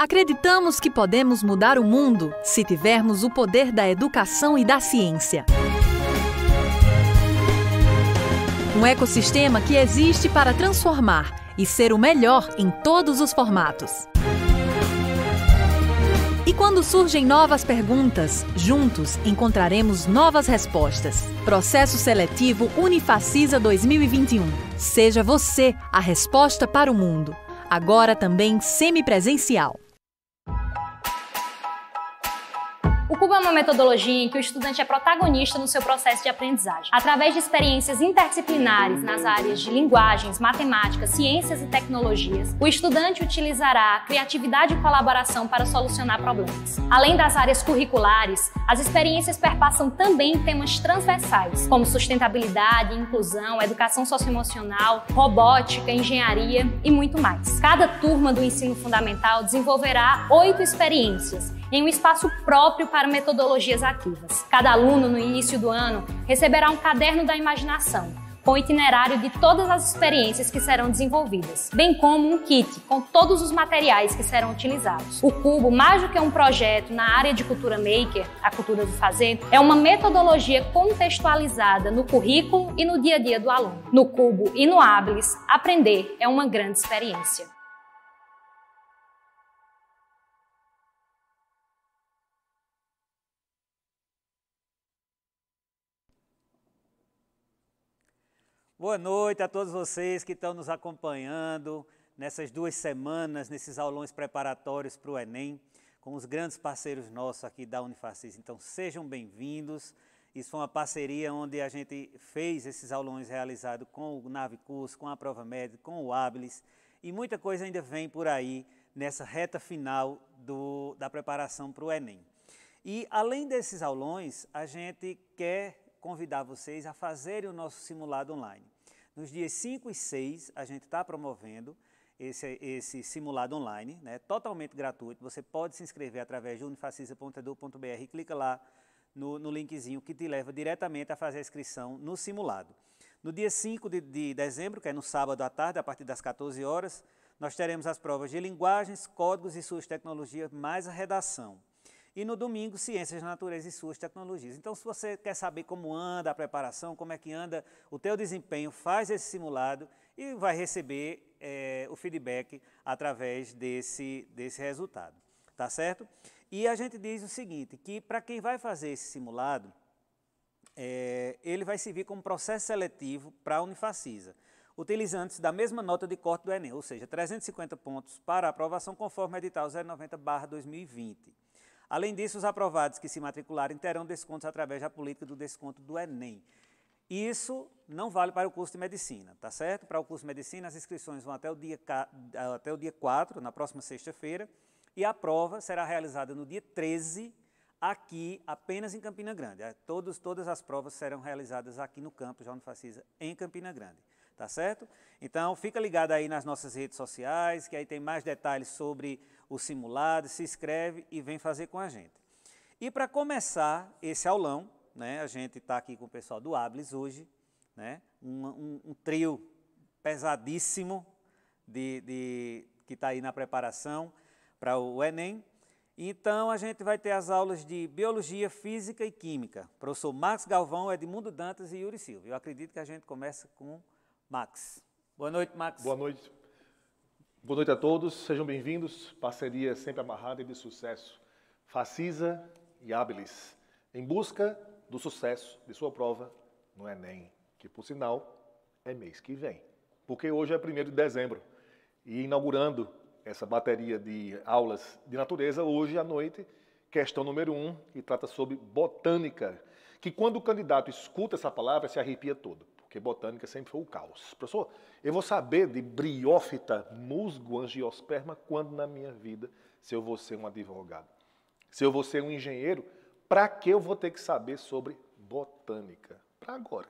Acreditamos que podemos mudar o mundo se tivermos o poder da educação e da ciência. Um ecossistema que existe para transformar e ser o melhor em todos os formatos. E quando surgem novas perguntas, juntos encontraremos novas respostas. Processo Seletivo Unifacisa 2021. Seja você a resposta para o mundo. Agora também semipresencial. Cuba é uma metodologia em que o estudante é protagonista no seu processo de aprendizagem. Através de experiências interdisciplinares nas áreas de linguagens, matemática, ciências e tecnologias, o estudante utilizará criatividade e colaboração para solucionar problemas. Além das áreas curriculares, as experiências perpassam também temas transversais, como sustentabilidade, inclusão, educação socioemocional, robótica, engenharia e muito mais. Cada turma do ensino fundamental desenvolverá oito experiências em um espaço próprio para metodologias ativas. Cada aluno, no início do ano, receberá um caderno da imaginação, com itinerário de todas as experiências que serão desenvolvidas, bem como um kit com todos os materiais que serão utilizados. O Cubo, mais do que um projeto na área de cultura maker, a cultura do fazer, é uma metodologia contextualizada no currículo e no dia a dia do aluno. No Cubo e no Habilis, aprender é uma grande experiência. Boa noite a todos vocês que estão nos acompanhando nessas duas semanas, nesses aulões preparatórios para o Enem, com os grandes parceiros nossos aqui da Unifacis. Então, sejam bem-vindos. Isso foi uma parceria onde a gente fez esses aulões realizados com o Navicurso, com a Prova Médica, com o Habilis, e muita coisa ainda vem por aí nessa reta final do, da preparação para o Enem. E, além desses aulões, a gente quer convidar vocês a fazerem o nosso simulado online. Nos dias 5 e 6, a gente está promovendo esse, esse, simulado online, né, totalmente gratuito. Você pode se inscrever através de unifacisa.edu.br, clica lá no, no, linkzinho que te leva diretamente a fazer a inscrição no simulado. No dia 5 de, de dezembro, que é no sábado à tarde, a partir das 14 horas, nós teremos as provas de linguagens, códigos e suas tecnologias, mais a redação. E no domingo, Ciências, Natureza e Suas Tecnologias. Então, se você quer saber como anda a preparação, como é que anda o teu desempenho, faz esse simulado e vai receber é, o feedback através desse, desse resultado. Tá certo? E a gente diz o seguinte, que para quem vai fazer esse simulado, é, ele vai servir como processo seletivo para a Unifacisa utilizando-se da mesma nota de corte do Enem, ou seja, 350 pontos para aprovação conforme o edital 090-2020. Além disso, os aprovados que se matricularem terão descontos através da política do desconto do Enem. Isso não vale para o curso de medicina, tá certo? Para o curso de medicina, as inscrições vão até o dia, até o dia 4, na próxima sexta-feira, e a prova será realizada no dia 13, aqui, apenas em Campina Grande. É, todos, todas as provas serão realizadas aqui no campus João Facisa, em Campina Grande, tá certo? Então, fica ligado aí nas nossas redes sociais, que aí tem mais detalhes sobre o simulado, se inscreve e vem fazer com a gente. E para começar esse aulão, né, a gente está aqui com o pessoal do Ablis hoje, né, um, um, um trio pesadíssimo de, de que está aí na preparação para o Enem. Então, a gente vai ter as aulas de Biologia, Física e Química. Professor Max Galvão, Edmundo Dantas e Yuri Silva. Eu acredito que a gente começa com Max. Boa noite, Max. Boa noite. Boa noite a todos, sejam bem-vindos. Parceria sempre amarrada e de sucesso. Facisa e Habilis, em busca do sucesso de sua prova no Enem, é que por sinal é mês que vem, porque hoje é 1 de dezembro e inaugurando essa bateria de aulas de natureza, hoje à noite, questão número 1, um, que trata sobre botânica, que quando o candidato escuta essa palavra se arrepia todo porque botânica sempre foi o caos. Professor, eu vou saber de briófita, musgo, angiosperma, quando na minha vida, se eu vou ser um advogado, se eu vou ser um engenheiro, para que eu vou ter que saber sobre botânica? Para agora.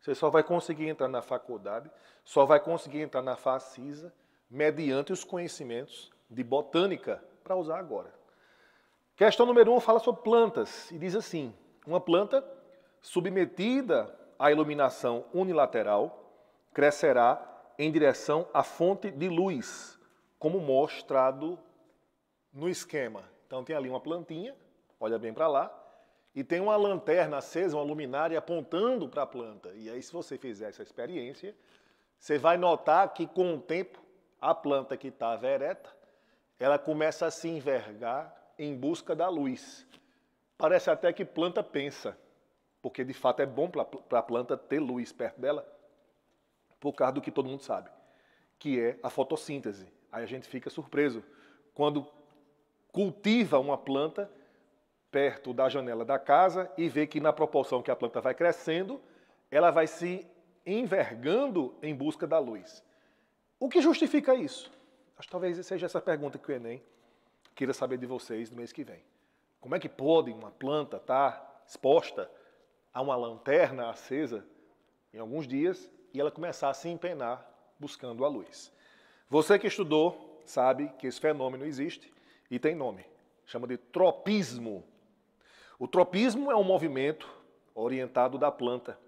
Você só vai conseguir entrar na faculdade, só vai conseguir entrar na FACISA, mediante os conhecimentos de botânica, para usar agora. Questão número um fala sobre plantas e diz assim: uma planta submetida a iluminação unilateral crescerá em direção à fonte de luz, como mostrado no esquema. Então tem ali uma plantinha, olha bem para lá, e tem uma lanterna acesa, uma luminária apontando para a planta. E aí, se você fizer essa experiência, você vai notar que com o tempo a planta que estava ereta, ela começa a se envergar em busca da luz. Parece até que planta pensa porque de fato é bom para a planta ter luz perto dela, por causa do que todo mundo sabe, que é a fotossíntese. Aí a gente fica surpreso quando cultiva uma planta perto da janela da casa e vê que na proporção que a planta vai crescendo, ela vai se envergando em busca da luz. O que justifica isso? Acho que talvez seja essa pergunta que o Enem queira saber de vocês no mês que vem. Como é que pode uma planta estar tá exposta a uma lanterna acesa em alguns dias e ela começar a se empenar buscando a luz. Você que estudou sabe que esse fenômeno existe e tem nome. Chama de tropismo. O tropismo é um movimento orientado da planta.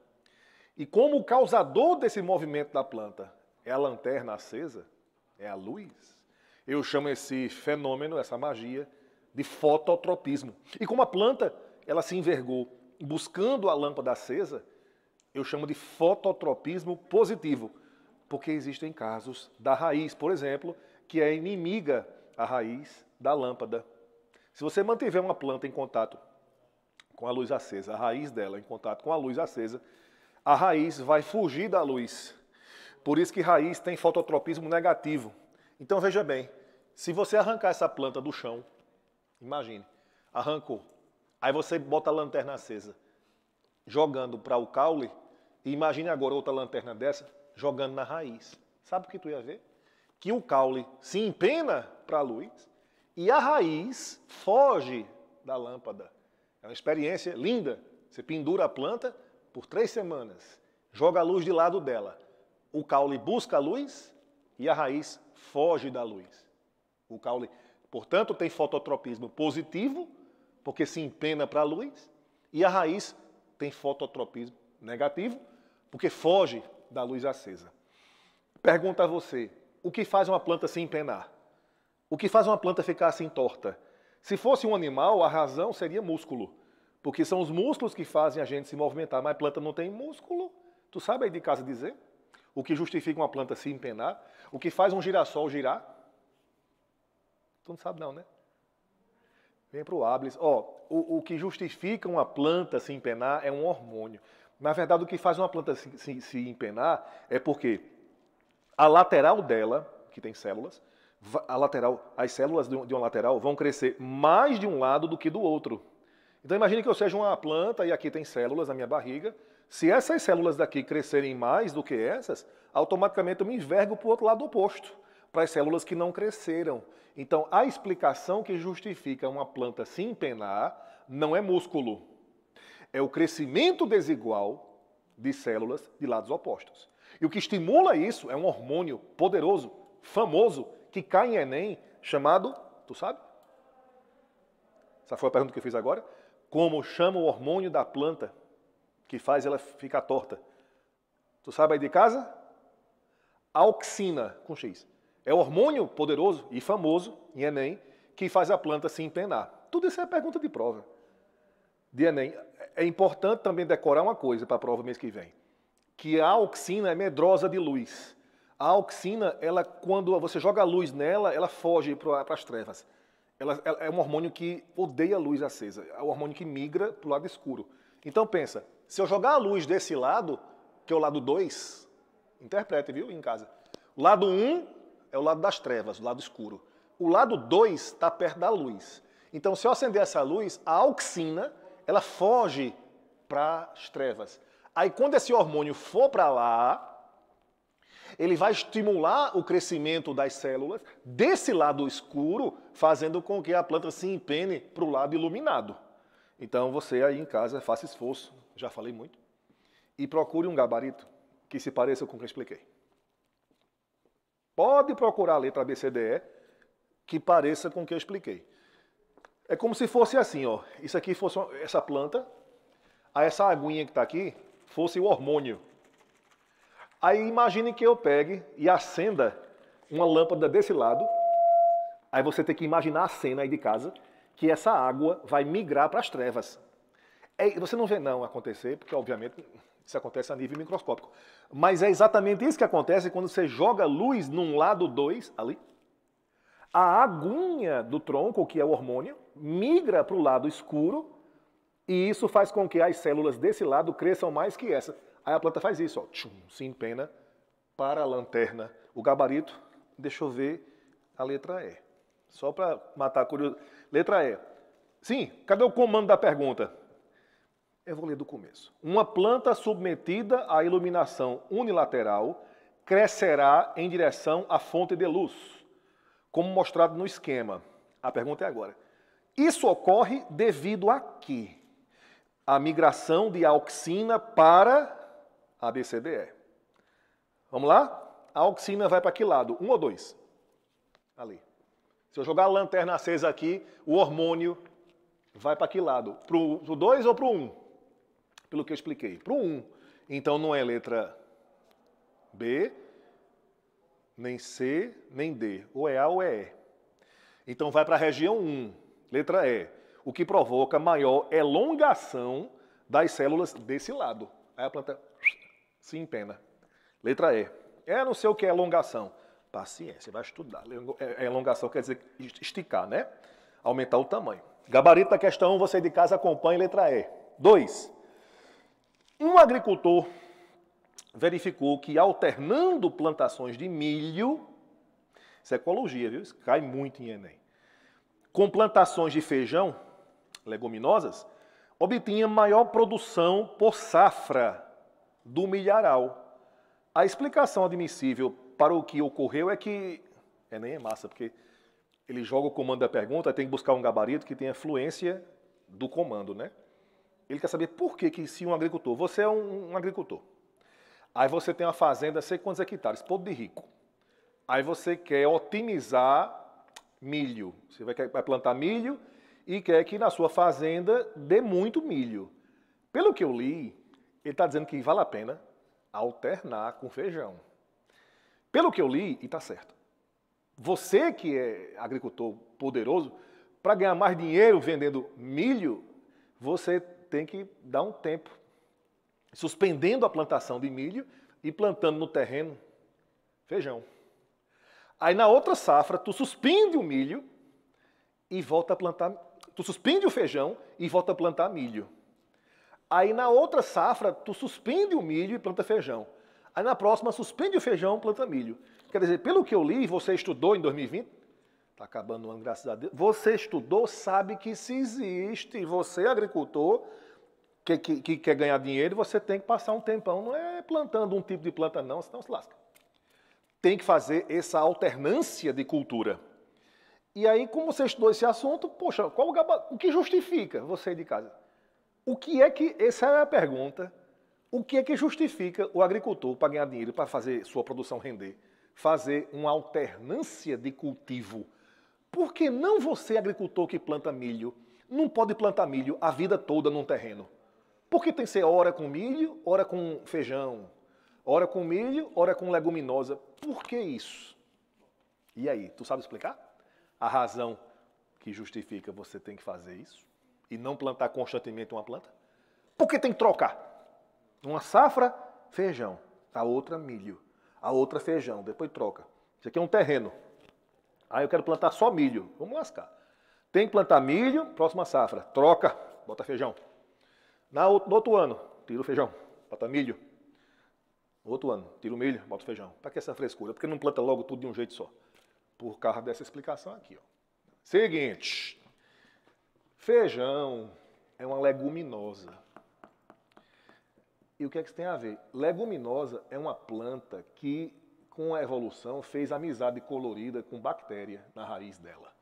E como o causador desse movimento da planta é a lanterna acesa, é a luz, eu chamo esse fenômeno, essa magia, de fototropismo. E como a planta, ela se envergou buscando a lâmpada acesa, eu chamo de fototropismo positivo, porque existem casos da raiz, por exemplo, que é inimiga a raiz da lâmpada. Se você mantiver uma planta em contato com a luz acesa, a raiz dela em contato com a luz acesa, a raiz vai fugir da luz. Por isso que raiz tem fototropismo negativo. Então veja bem, se você arrancar essa planta do chão, imagine, arrancou, Aí você bota a lanterna acesa, jogando para o caule, e imagine agora outra lanterna dessa jogando na raiz. Sabe o que tu ia ver? Que o caule se empena para a luz e a raiz foge da lâmpada. É uma experiência linda. Você pendura a planta por três semanas, joga a luz de lado dela. O caule busca a luz e a raiz foge da luz. O caule, portanto, tem fototropismo positivo porque se empena para a luz, e a raiz tem fototropismo negativo, porque foge da luz acesa. Pergunta a você, o que faz uma planta se empenar? O que faz uma planta ficar assim torta? Se fosse um animal, a razão seria músculo, porque são os músculos que fazem a gente se movimentar, mas a planta não tem músculo. Tu sabe aí de casa dizer? O que justifica uma planta se empenar? O que faz um girassol girar? Tu não sabe não, né? Vem para o Ablis. Ó, o, o que justifica uma planta se empenar é um hormônio. Na verdade, o que faz uma planta se, se, se empenar é porque a lateral dela, que tem células, a lateral, as células de uma lateral vão crescer mais de um lado do que do outro. Então imagine que eu seja uma planta e aqui tem células na minha barriga. Se essas células daqui crescerem mais do que essas, automaticamente eu me envergo para o outro lado oposto para as células que não cresceram. Então, a explicação que justifica uma planta se empenar não é músculo, é o crescimento desigual de células de lados opostos. E o que estimula isso é um hormônio poderoso, famoso, que cai em Enem, chamado, tu sabe? Essa foi a pergunta que eu fiz agora. Como chama o hormônio da planta que faz ela ficar torta? Tu sabe aí de casa? Auxina, com X. É o hormônio poderoso e famoso em Enem que faz a planta se empenar. Tudo isso é pergunta de prova de Enem. É importante também decorar uma coisa para a prova mês que vem, que a auxina é medrosa de luz. A auxina, ela, quando você joga a luz nela, ela foge para as trevas. Ela, ela, é um hormônio que odeia a luz acesa, é um hormônio que migra para o lado escuro. Então pensa, se eu jogar a luz desse lado, que é o lado 2, interprete, viu, em casa. lado 1 um é o lado das trevas, o lado escuro. O lado 2 está perto da luz. Então, se eu acender essa luz, a auxina, ela foge para as trevas. Aí, quando esse hormônio for para lá, ele vai estimular o crescimento das células desse lado escuro, fazendo com que a planta se empene para o lado iluminado. Então, você aí em casa faça esforço, já falei muito, e procure um gabarito que se pareça com o que eu expliquei. Pode procurar a letra ABCDE que pareça com o que eu expliquei. É como se fosse assim, ó. Isso aqui fosse essa planta, a essa aguinha que está aqui fosse o hormônio. Aí imagine que eu pegue e acenda uma lâmpada desse lado. Aí você tem que imaginar a cena aí de casa que essa água vai migrar para as trevas. É, você não vê não acontecer, porque obviamente isso acontece a nível microscópico. Mas é exatamente isso que acontece quando você joga luz num lado 2, ali. A aguinha do tronco, que é o hormônio, migra para o lado escuro e isso faz com que as células desse lado cresçam mais que essa. Aí a planta faz isso, ó, tchum, se empena para a lanterna. O gabarito, deixa eu ver a letra E. Só para matar a curiosidade. Letra E. Sim, cadê o comando da pergunta? Eu vou ler do começo. Uma planta submetida à iluminação unilateral crescerá em direção à fonte de luz, como mostrado no esquema. A pergunta é agora. Isso ocorre devido a quê? A migração de auxina para a BCDE. Vamos lá? A auxina vai para que lado? Um ou dois? Ali. Se eu jogar a lanterna acesa aqui, o hormônio vai para que lado? Para o 2 ou para o 1? Um? pelo que eu expliquei, para o 1. Então não é letra B, nem C, nem D. Ou é A ou é E. Então vai para a região 1, letra E, o que provoca maior elongação das células desse lado. Aí a planta se empena. Letra E. É não sei o que é elongação. Paciência, vai estudar. É, é, elongação quer dizer esticar, né? Aumentar o tamanho. Gabarito da questão, você de casa acompanha letra E. 2. Um agricultor verificou que alternando plantações de milho, isso é ecologia, viu? Isso cai muito em Enem. Com plantações de feijão, leguminosas, obtinha maior produção por safra do milharal. A explicação admissível para o que ocorreu é que. Enem é massa, porque ele joga o comando da pergunta, tem que buscar um gabarito que tenha fluência do comando, né? Ele quer saber por que, que se um agricultor, você é um, um agricultor, aí você tem uma fazenda, sei quantos hectares, podre de rico. Aí você quer otimizar milho. Você vai, vai plantar milho e quer que na sua fazenda dê muito milho. Pelo que eu li, ele está dizendo que vale a pena alternar com feijão. Pelo que eu li, e está certo. Você que é agricultor poderoso, para ganhar mais dinheiro vendendo milho, você tem que dar um tempo, suspendendo a plantação de milho e plantando no terreno feijão. Aí na outra safra, tu suspende o milho e volta a plantar. Tu suspende o feijão e volta a plantar milho. Aí na outra safra, tu suspende o milho e planta feijão. Aí na próxima, suspende o feijão, planta milho. Quer dizer, pelo que eu li, você estudou em 2020, Está acabando o ano, graças a Deus. Você estudou, sabe que se existe. Você, agricultor, que, que, que, quer ganhar dinheiro, você tem que passar um tempão. Não é plantando um tipo de planta, não, senão se lasca. Tem que fazer essa alternância de cultura. E aí, como você estudou esse assunto, poxa, qual o, o que justifica você de casa? O que é que. Essa é a pergunta. O que é que justifica o agricultor para ganhar dinheiro, para fazer sua produção render? Fazer uma alternância de cultivo por que não você, agricultor que planta milho, não pode plantar milho a vida toda num terreno? Porque tem que ser hora com milho, hora com feijão, hora com milho, hora com leguminosa. Por que isso? E aí, tu sabe explicar? A razão que justifica você tem que fazer isso e não plantar constantemente uma planta? Porque tem que trocar. Uma safra, feijão. A outra, milho. A outra, feijão. Depois troca. Isso aqui é um terreno. Ah, eu quero plantar só milho. Vamos lascar. Tem que plantar milho, próxima safra. Troca, bota feijão. Na, no outro ano, tira o feijão, bota milho. No outro ano, tira o milho, bota o feijão. Para que essa frescura? Porque não planta logo tudo de um jeito só. Por causa dessa explicação aqui. Ó. Seguinte. Feijão é uma leguminosa. E o que é que isso tem a ver? Leguminosa é uma planta que com a evolução, fez amizade colorida com bactéria na raiz dela.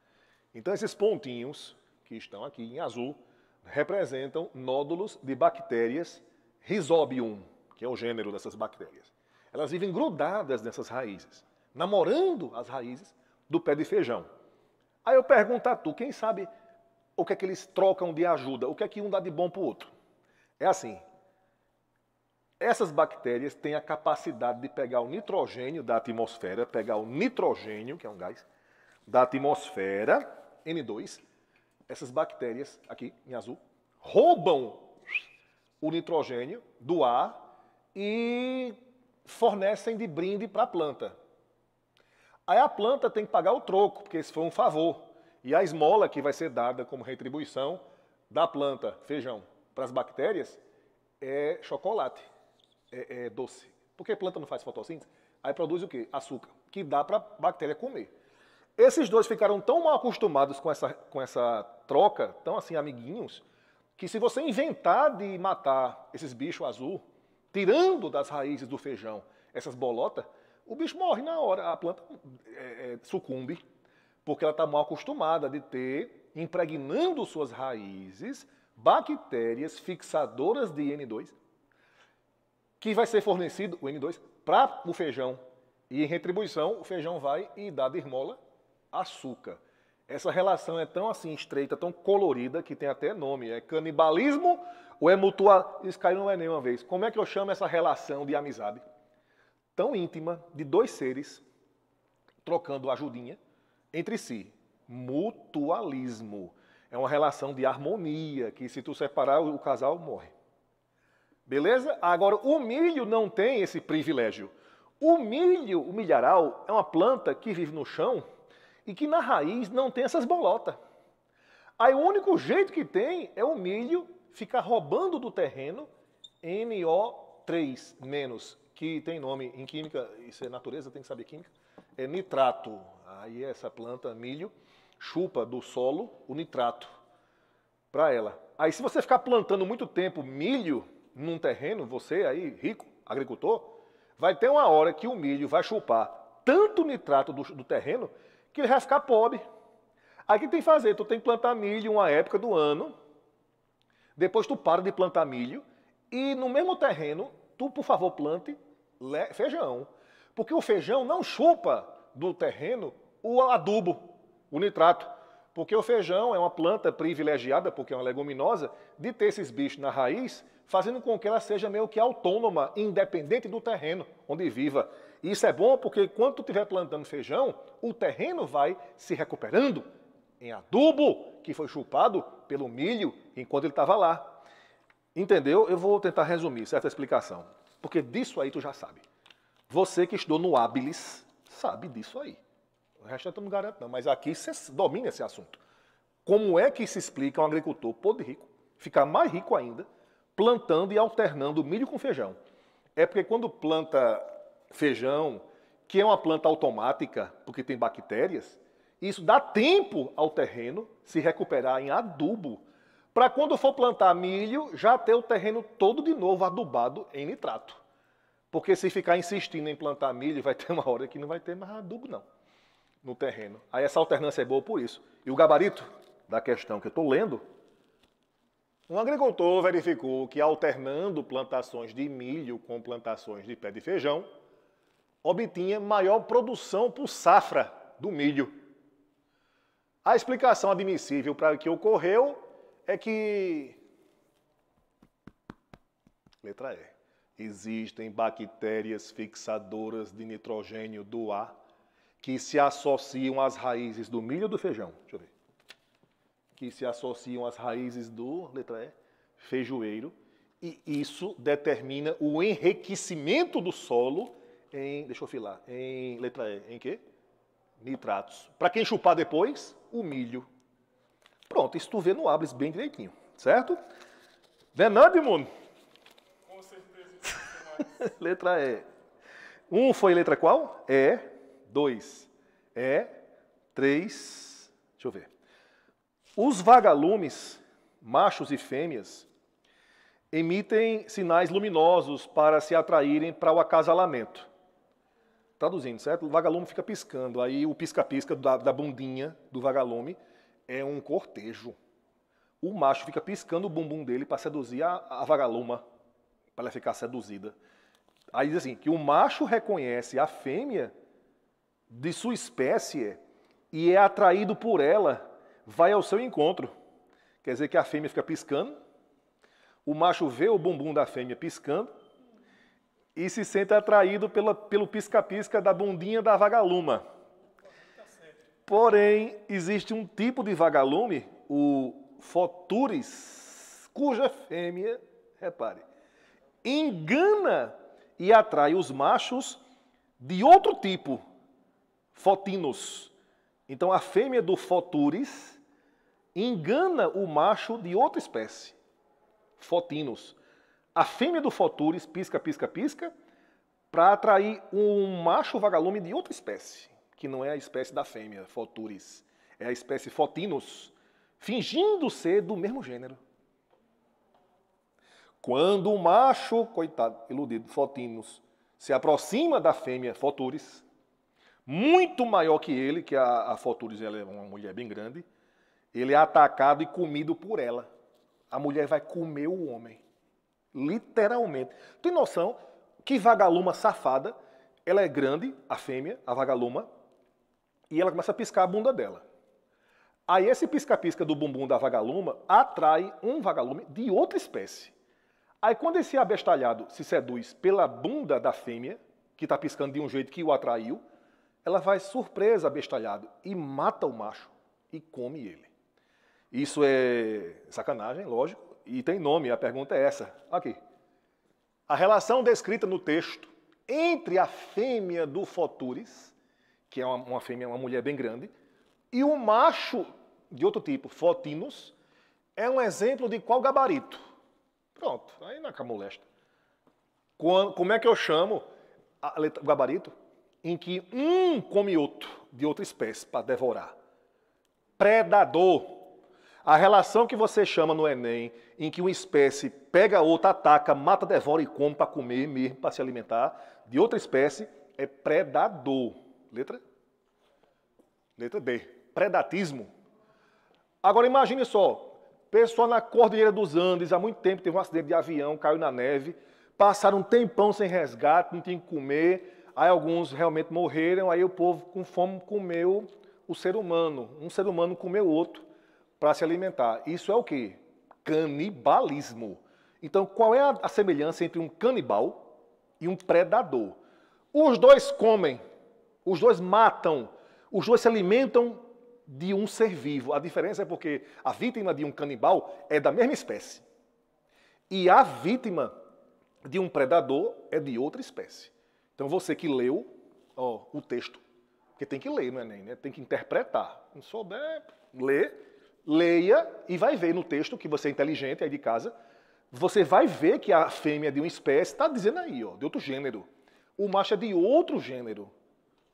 Então, esses pontinhos que estão aqui em azul representam nódulos de bactérias Rhizobium, que é o gênero dessas bactérias. Elas vivem grudadas nessas raízes, namorando as raízes do pé de feijão. Aí eu pergunto a tu, quem sabe o que é que eles trocam de ajuda? O que é que um dá de bom para o outro? É assim, essas bactérias têm a capacidade de pegar o nitrogênio da atmosfera, pegar o nitrogênio, que é um gás, da atmosfera, N2. Essas bactérias, aqui em azul, roubam o nitrogênio do ar e fornecem de brinde para a planta. Aí a planta tem que pagar o troco, porque esse foi um favor. E a esmola que vai ser dada como retribuição da planta, feijão, para as bactérias, é chocolate é, é, doce. Porque a planta não faz fotossíntese, aí produz o quê? Açúcar, que dá para a bactéria comer. Esses dois ficaram tão mal acostumados com essa, com essa troca, tão assim amiguinhos, que se você inventar de matar esses bichos azul, tirando das raízes do feijão essas bolotas, o bicho morre na hora, a planta é, é, sucumbe, porque ela está mal acostumada de ter, impregnando suas raízes, bactérias fixadoras de N2 que vai ser fornecido, o N2, para o feijão. E em retribuição, o feijão vai e dá de esmola açúcar. Essa relação é tão assim estreita, tão colorida, que tem até nome. É canibalismo ou é mutua... Isso caiu não é nenhuma vez. Como é que eu chamo essa relação de amizade? Tão íntima, de dois seres, trocando ajudinha, entre si. Mutualismo. É uma relação de harmonia, que se tu separar, o casal morre. Beleza? Agora, o milho não tem esse privilégio. O milho, o milharal, é uma planta que vive no chão e que na raiz não tem essas bolotas. Aí o único jeito que tem é o milho ficar roubando do terreno NO3 que tem nome em química, isso é natureza, tem que saber química, é nitrato. Aí essa planta, milho, chupa do solo o nitrato para ela. Aí se você ficar plantando muito tempo milho, num terreno, você aí, rico, agricultor, vai ter uma hora que o milho vai chupar tanto nitrato do, do terreno que ele vai ficar pobre. Aí o que tem que fazer? Tu tem que plantar milho uma época do ano, depois tu para de plantar milho e no mesmo terreno, tu, por favor, plante feijão. Porque o feijão não chupa do terreno o adubo, o nitrato. Porque o feijão é uma planta privilegiada, porque é uma leguminosa, de ter esses bichos na raiz fazendo com que ela seja meio que autônoma, independente do terreno onde viva. E isso é bom porque quando tu estiver plantando feijão, o terreno vai se recuperando em adubo que foi chupado pelo milho enquanto ele estava lá. Entendeu? Eu vou tentar resumir certa explicação, porque disso aí tu já sabe. Você que estudou no Habilis sabe disso aí. O resto eu não garanto não, mas aqui você domina esse assunto. Como é que se explica um agricultor podre rico ficar mais rico ainda plantando e alternando milho com feijão. É porque quando planta feijão, que é uma planta automática, porque tem bactérias, isso dá tempo ao terreno se recuperar em adubo, para quando for plantar milho, já ter o terreno todo de novo adubado em nitrato. Porque se ficar insistindo em plantar milho, vai ter uma hora que não vai ter mais adubo, não, no terreno. Aí essa alternância é boa por isso. E o gabarito da questão que eu estou lendo um agricultor verificou que alternando plantações de milho com plantações de pé de feijão, obtinha maior produção por safra do milho. A explicação admissível para o que ocorreu é que. Letra E. Existem bactérias fixadoras de nitrogênio do ar que se associam às raízes do milho e do feijão. Deixa eu ver que se associam às raízes do, letra E, feijoeiro, e isso determina o enriquecimento do solo em, deixa eu filar, em letra E, em quê? Nitratos. Para quem chupar depois? O milho. Pronto, isso tu vê no Ablis bem direitinho, certo? Denande, Com certeza. letra E. Um foi letra qual? E. Dois. E. Três. Deixa eu ver. Os vagalumes, machos e fêmeas, emitem sinais luminosos para se atraírem para o acasalamento. Traduzindo, certo? O vagalume fica piscando, aí o pisca-pisca da, da bundinha do vagalume é um cortejo. O macho fica piscando o bumbum dele para seduzir a, a vagaluma, para ela ficar seduzida. Aí diz assim, que o macho reconhece a fêmea de sua espécie e é atraído por ela vai ao seu encontro. Quer dizer que a fêmea fica piscando, o macho vê o bumbum da fêmea piscando e se sente atraído pela, pelo pisca-pisca da bundinha da vagaluma. Porém, existe um tipo de vagalume, o Foturis, cuja fêmea, repare, engana e atrai os machos de outro tipo, fotinos. Então, a fêmea do Foturis engana o macho de outra espécie, Fotinos. A fêmea do Foturis pisca, pisca, pisca, para atrair um macho vagalume de outra espécie, que não é a espécie da fêmea, Foturis. É a espécie Fotinos, fingindo ser do mesmo gênero. Quando o macho, coitado, iludido, Fotinos, se aproxima da fêmea Foturis, muito maior que ele, que a, a Foturis ela é uma mulher bem grande, ele é atacado e comido por ela. A mulher vai comer o homem. Literalmente. Tem noção que vagaluma safada, ela é grande, a fêmea, a vagaluma, e ela começa a piscar a bunda dela. Aí esse pisca-pisca do bumbum da vagaluma atrai um vagalume de outra espécie. Aí quando esse abestalhado se seduz pela bunda da fêmea, que está piscando de um jeito que o atraiu, ela vai surpresa abestalhado e mata o macho e come ele. Isso é sacanagem, lógico, e tem nome, a pergunta é essa. Aqui. A relação descrita no texto entre a fêmea do Fotures, que é uma, uma fêmea, uma mulher bem grande, e o um macho de outro tipo, Fotinus, é um exemplo de qual gabarito? Pronto, aí na camolesta. como é que eu chamo letra, o gabarito? Em que um come outro, de outra espécie, para devorar. Predador. A relação que você chama no Enem, em que uma espécie pega outra, ataca, mata, devora e come para comer mesmo, para se alimentar, de outra espécie, é predador. Letra? Letra D. Predatismo. Agora imagine só, pessoa na Cordilheira dos Andes, há muito tempo teve um acidente de avião, caiu na neve, passaram um tempão sem resgate, não tinha que comer, aí alguns realmente morreram, aí o povo com fome comeu o ser humano, um ser humano comeu outro para se alimentar. Isso é o que? Canibalismo. Então, qual é a, a semelhança entre um canibal e um predador? Os dois comem, os dois matam, os dois se alimentam de um ser vivo. A diferença é porque a vítima de um canibal é da mesma espécie. E a vítima de um predador é de outra espécie. Então você que leu ó, o texto, porque tem que ler no Enem, é né? tem que interpretar. Não souber, ler leia e vai ver no texto, que você é inteligente aí de casa, você vai ver que a fêmea de uma espécie está dizendo aí, ó, de outro gênero. O macho é de outro gênero.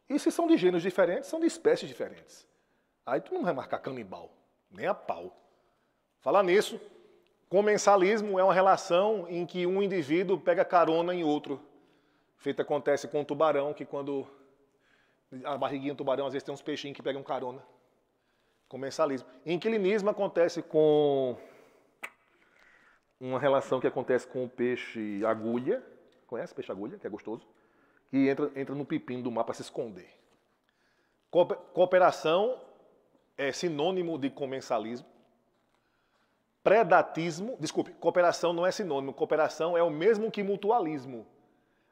E se são de gêneros diferentes, são de espécies diferentes. Aí tu não vai marcar canibal, nem a pau. Falar nisso, comensalismo é uma relação em que um indivíduo pega carona em outro. Feito acontece com o tubarão, que quando a barriguinha do tubarão, às vezes tem uns peixinhos que pegam carona comensalismo, Inquilinismo acontece com uma relação que acontece com o peixe agulha. Conhece peixe agulha, que é gostoso? Que entra, entra no pepino do mar para se esconder. Cooperação é sinônimo de comensalismo. Predatismo, desculpe, cooperação não é sinônimo, cooperação é o mesmo que mutualismo.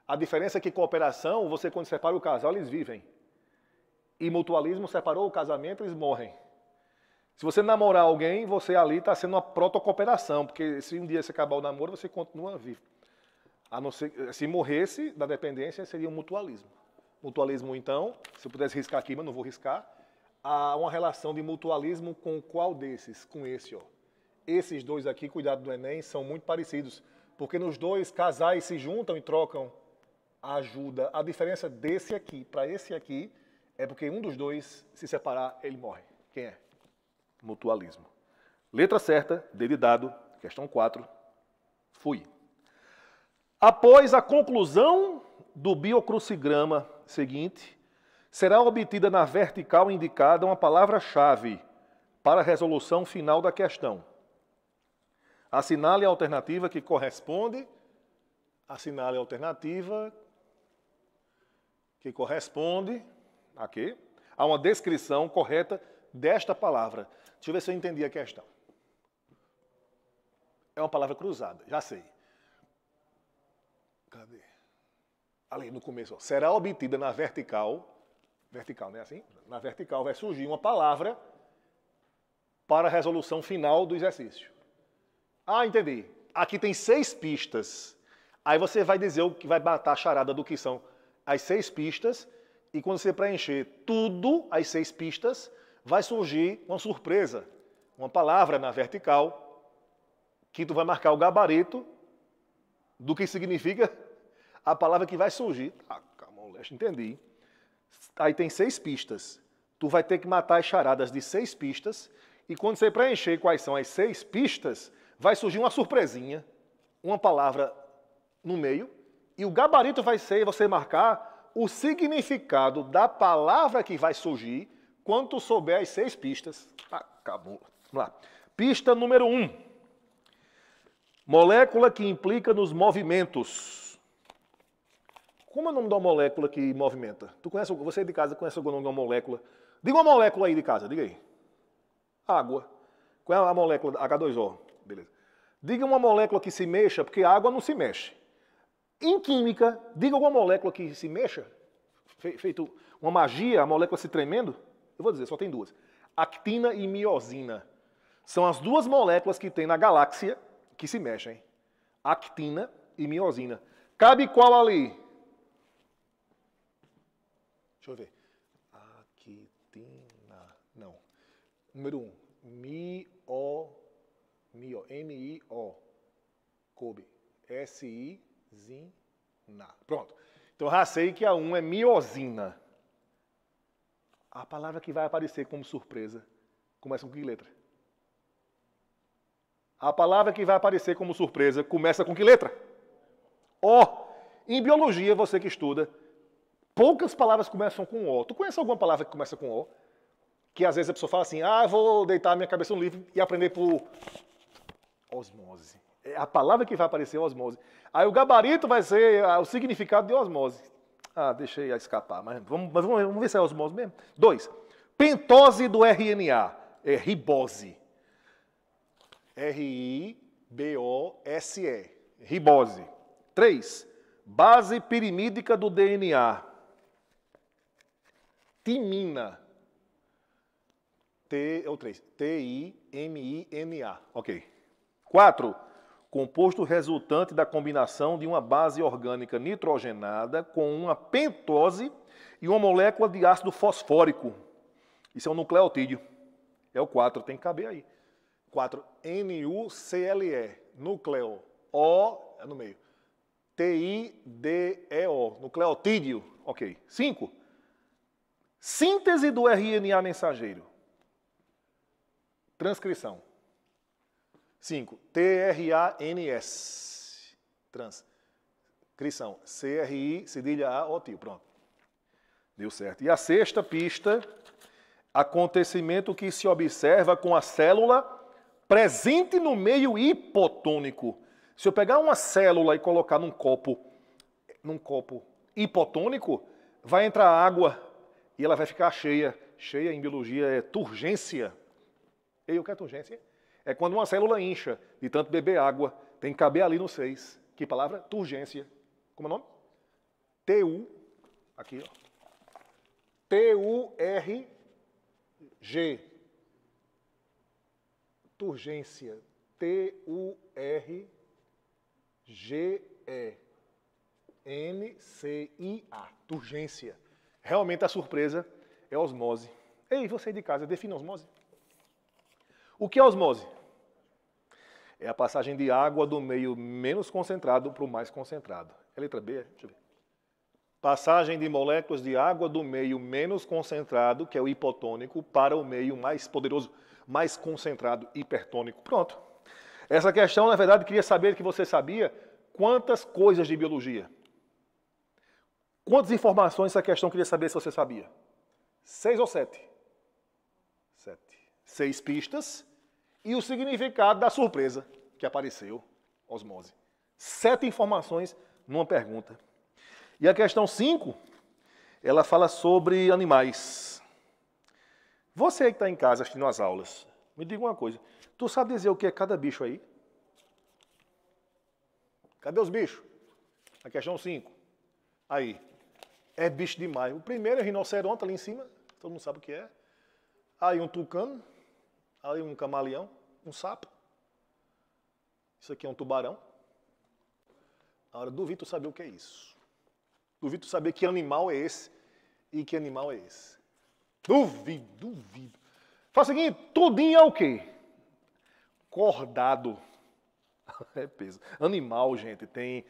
A diferença é que cooperação, você quando separa o casal, eles vivem. E mutualismo separou o casamento, eles morrem. Se você namorar alguém, você ali está sendo uma protocooperação, porque se um dia você acabar o namoro, você continua vivo. A não ser, eh, se morresse da dependência, seria um mutualismo. Mutualismo, então, se eu pudesse riscar aqui, mas não vou riscar, há uma relação de mutualismo com qual desses? Com esse, ó. Esses dois aqui, cuidado do Enem, são muito parecidos, porque nos dois casais se juntam e trocam ajuda. A diferença desse aqui para esse aqui é porque um dos dois se separar, ele morre. Quem é? mutualismo. Letra certa, dedo dado, questão 4. Fui. Após a conclusão do biocrucigrama seguinte, será obtida na vertical indicada uma palavra-chave para a resolução final da questão. Assinale a alternativa que corresponde. Assinale a alternativa que corresponde aqui a uma descrição correta desta palavra. Deixa eu ver se eu entendi a questão. É uma palavra cruzada, já sei. Cadê? Ali no começo, ó. será obtida na vertical, vertical, não é assim? Na vertical vai surgir uma palavra para a resolução final do exercício. Ah, entendi. Aqui tem seis pistas. Aí você vai dizer o que vai batar a charada do que são as seis pistas. E quando você preencher tudo, as seis pistas, vai surgir uma surpresa, uma palavra na vertical, que tu vai marcar o gabarito do que significa a palavra que vai surgir. Ah, calma, leste, entendi. Aí tem seis pistas. Tu vai ter que matar as charadas de seis pistas, e quando você preencher quais são as seis pistas, vai surgir uma surpresinha, uma palavra no meio, e o gabarito vai ser você marcar o significado da palavra que vai surgir Quanto souber as seis pistas, acabou. Vamos lá. Pista número um. Molécula que implica nos movimentos. Como é o nome da molécula que movimenta? Tu conhece, você de casa conhece o nome de uma molécula? Diga uma molécula aí de casa, diga aí. Água. Qual é a molécula? H2O. Beleza. Diga uma molécula que se mexa, porque água não se mexe. Em química, diga alguma molécula que se mexa, feito uma magia, a molécula se tremendo. Eu vou dizer, só tem duas. Actina e miosina. São as duas moléculas que tem na galáxia que se mexem. Actina e miosina. Cabe qual ali? Deixa eu ver. Actina. Não. Número um. Mio. Mio. M-I-O. Coube. S-I-Z-I. a Pronto. Então já sei que a 1 um é miosina. A palavra que vai aparecer como surpresa começa com que letra? A palavra que vai aparecer como surpresa começa com que letra? O. Em biologia, você que estuda, poucas palavras começam com O. Tu conhece alguma palavra que começa com O? Que às vezes a pessoa fala assim: ah, vou deitar minha cabeça no livro e aprender por osmose. É a palavra que vai aparecer é osmose. Aí o gabarito vai ser ah, o significado de osmose. Ah, deixei a escapar, mas vamos, mas vamos, vamos ver se é osmose mesmo. Dois, pentose do RNA, é ribose. R-I-B-O-S-E, ribose. Três, base pirimídica do DNA, timina. T, ou três, T-I-M-I-N-A, ok. Quatro, composto resultante da combinação de uma base orgânica nitrogenada com uma pentose e uma molécula de ácido fosfórico. Isso é um nucleotídeo. É o 4, tem que caber aí. 4, NUCLE, núcleo, O, é no meio, TIDEO, nucleotídeo, ok. 5, síntese do RNA mensageiro, transcrição. 5. T-R-A-N-S. Trans. Crição. C-R-I, cedilha A, O, tio. Pronto. Deu certo. E a sexta pista, acontecimento que se observa com a célula presente no meio hipotônico. Se eu pegar uma célula e colocar num copo, num copo hipotônico, vai entrar água e ela vai ficar cheia. Cheia em biologia é turgência. ei o que é turgência? É quando uma célula incha de tanto beber água, tem que caber ali no 6. Que palavra? Turgência. Como é o nome? T-U. aqui, ó. T-U-R-G. Turgência. T-U-R-G-E. N-C-I-A. Turgência. Realmente a surpresa é osmose. Ei, você de casa, defina osmose? O que é osmose? É a passagem de água do meio menos concentrado para o mais concentrado. É letra B? Deixa eu ver. Passagem de moléculas de água do meio menos concentrado, que é o hipotônico, para o meio mais poderoso, mais concentrado, hipertônico. Pronto. Essa questão, na verdade, queria saber que você sabia quantas coisas de biologia. Quantas informações essa questão queria saber se você sabia? Seis ou sete? Sete. Seis pistas e o significado da surpresa que apareceu, osmose. Sete informações numa pergunta. E a questão 5, ela fala sobre animais. Você que está em casa assistindo as aulas, me diga uma coisa. Tu sabe dizer o que é cada bicho aí? Cadê os bichos? A questão 5. Aí. É bicho demais. O primeiro é rinoceronte ali em cima. Todo mundo sabe o que é. Aí um tucano ali um camaleão, um sapo. Isso aqui é um tubarão. Agora, duvido saber o que é isso. Duvido saber que animal é esse e que animal é esse. Duvido, duvido. Faz o seguinte, tudinho é o quê? Cordado. É peso. Animal, gente, tem...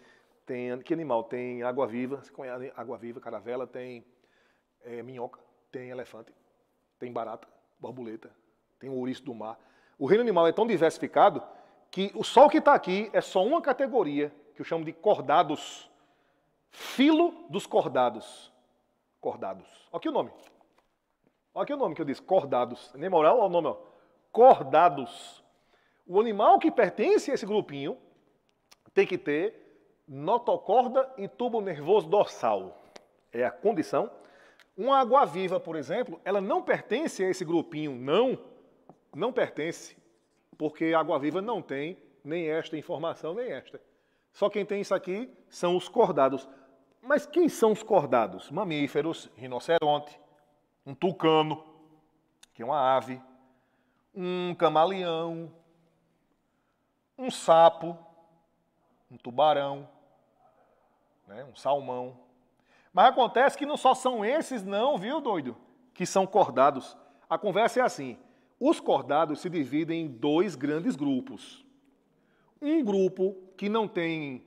tem que animal? Tem água-viva, você conhece água-viva, caravela, tem é, minhoca, tem elefante, tem barata, borboleta, tem o ouriço do mar. O reino animal é tão diversificado que o sol que está aqui é só uma categoria, que eu chamo de cordados. Filo dos cordados. Cordados. Olha aqui o nome. Olha aqui o nome que eu disse, cordados. É nem moral, olha o nome, ó. Cordados. O animal que pertence a esse grupinho tem que ter notocorda e tubo nervoso dorsal. É a condição. Uma água-viva, por exemplo, ela não pertence a esse grupinho, não, não pertence, porque Água Viva não tem nem esta informação, nem esta. Só quem tem isso aqui são os cordados. Mas quem são os cordados? Mamíferos, rinoceronte, um tucano, que é uma ave, um camaleão, um sapo, um tubarão, né, um salmão. Mas acontece que não só são esses, não, viu, doido, que são cordados. A conversa é assim: os cordados se dividem em dois grandes grupos. Um grupo que não tem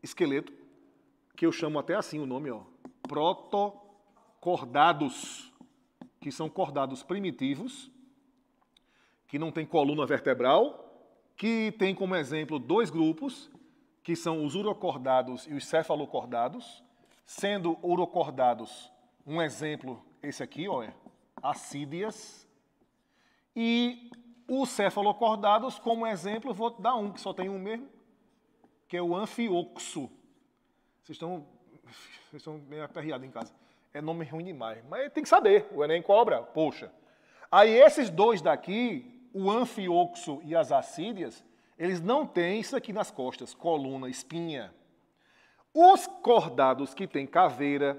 esqueleto, que eu chamo até assim o nome, ó, protocordados, que são cordados primitivos, que não tem coluna vertebral, que tem como exemplo dois grupos, que são os urocordados e os cefalocordados, sendo urocordados um exemplo, esse aqui, ó, é acídeas, e os cefalocordados, como exemplo, vou dar um, que só tem um mesmo, que é o anfioxo. Vocês estão, vocês estão meio aperreados em casa. É nome ruim demais, mas tem que saber, o Enem cobra, poxa. Aí esses dois daqui, o anfioxo e as assírias, eles não têm isso aqui nas costas, coluna, espinha. Os cordados que têm caveira,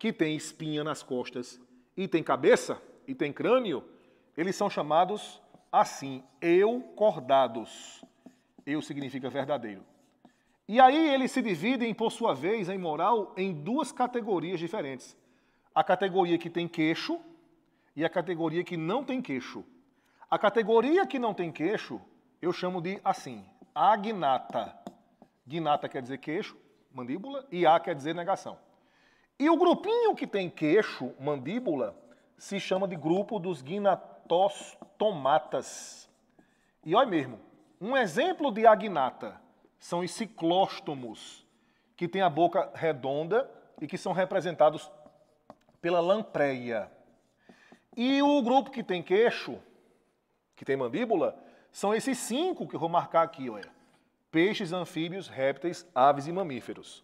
que têm espinha nas costas, e tem cabeça, e tem crânio, eles são chamados assim, eu cordados. Eu significa verdadeiro. E aí eles se dividem, por sua vez, em moral, em duas categorias diferentes. A categoria que tem queixo e a categoria que não tem queixo. A categoria que não tem queixo, eu chamo de assim, agnata. Gnata quer dizer queixo, mandíbula, e a quer dizer negação. E o grupinho que tem queixo, mandíbula, se chama de grupo dos gnat tos, tomatas. E olha mesmo, um exemplo de agnata são os ciclóstomos, que têm a boca redonda e que são representados pela lampreia. E o grupo que tem queixo, que tem mandíbula, são esses cinco que eu vou marcar aqui, olha. Peixes, anfíbios, répteis, aves e mamíferos.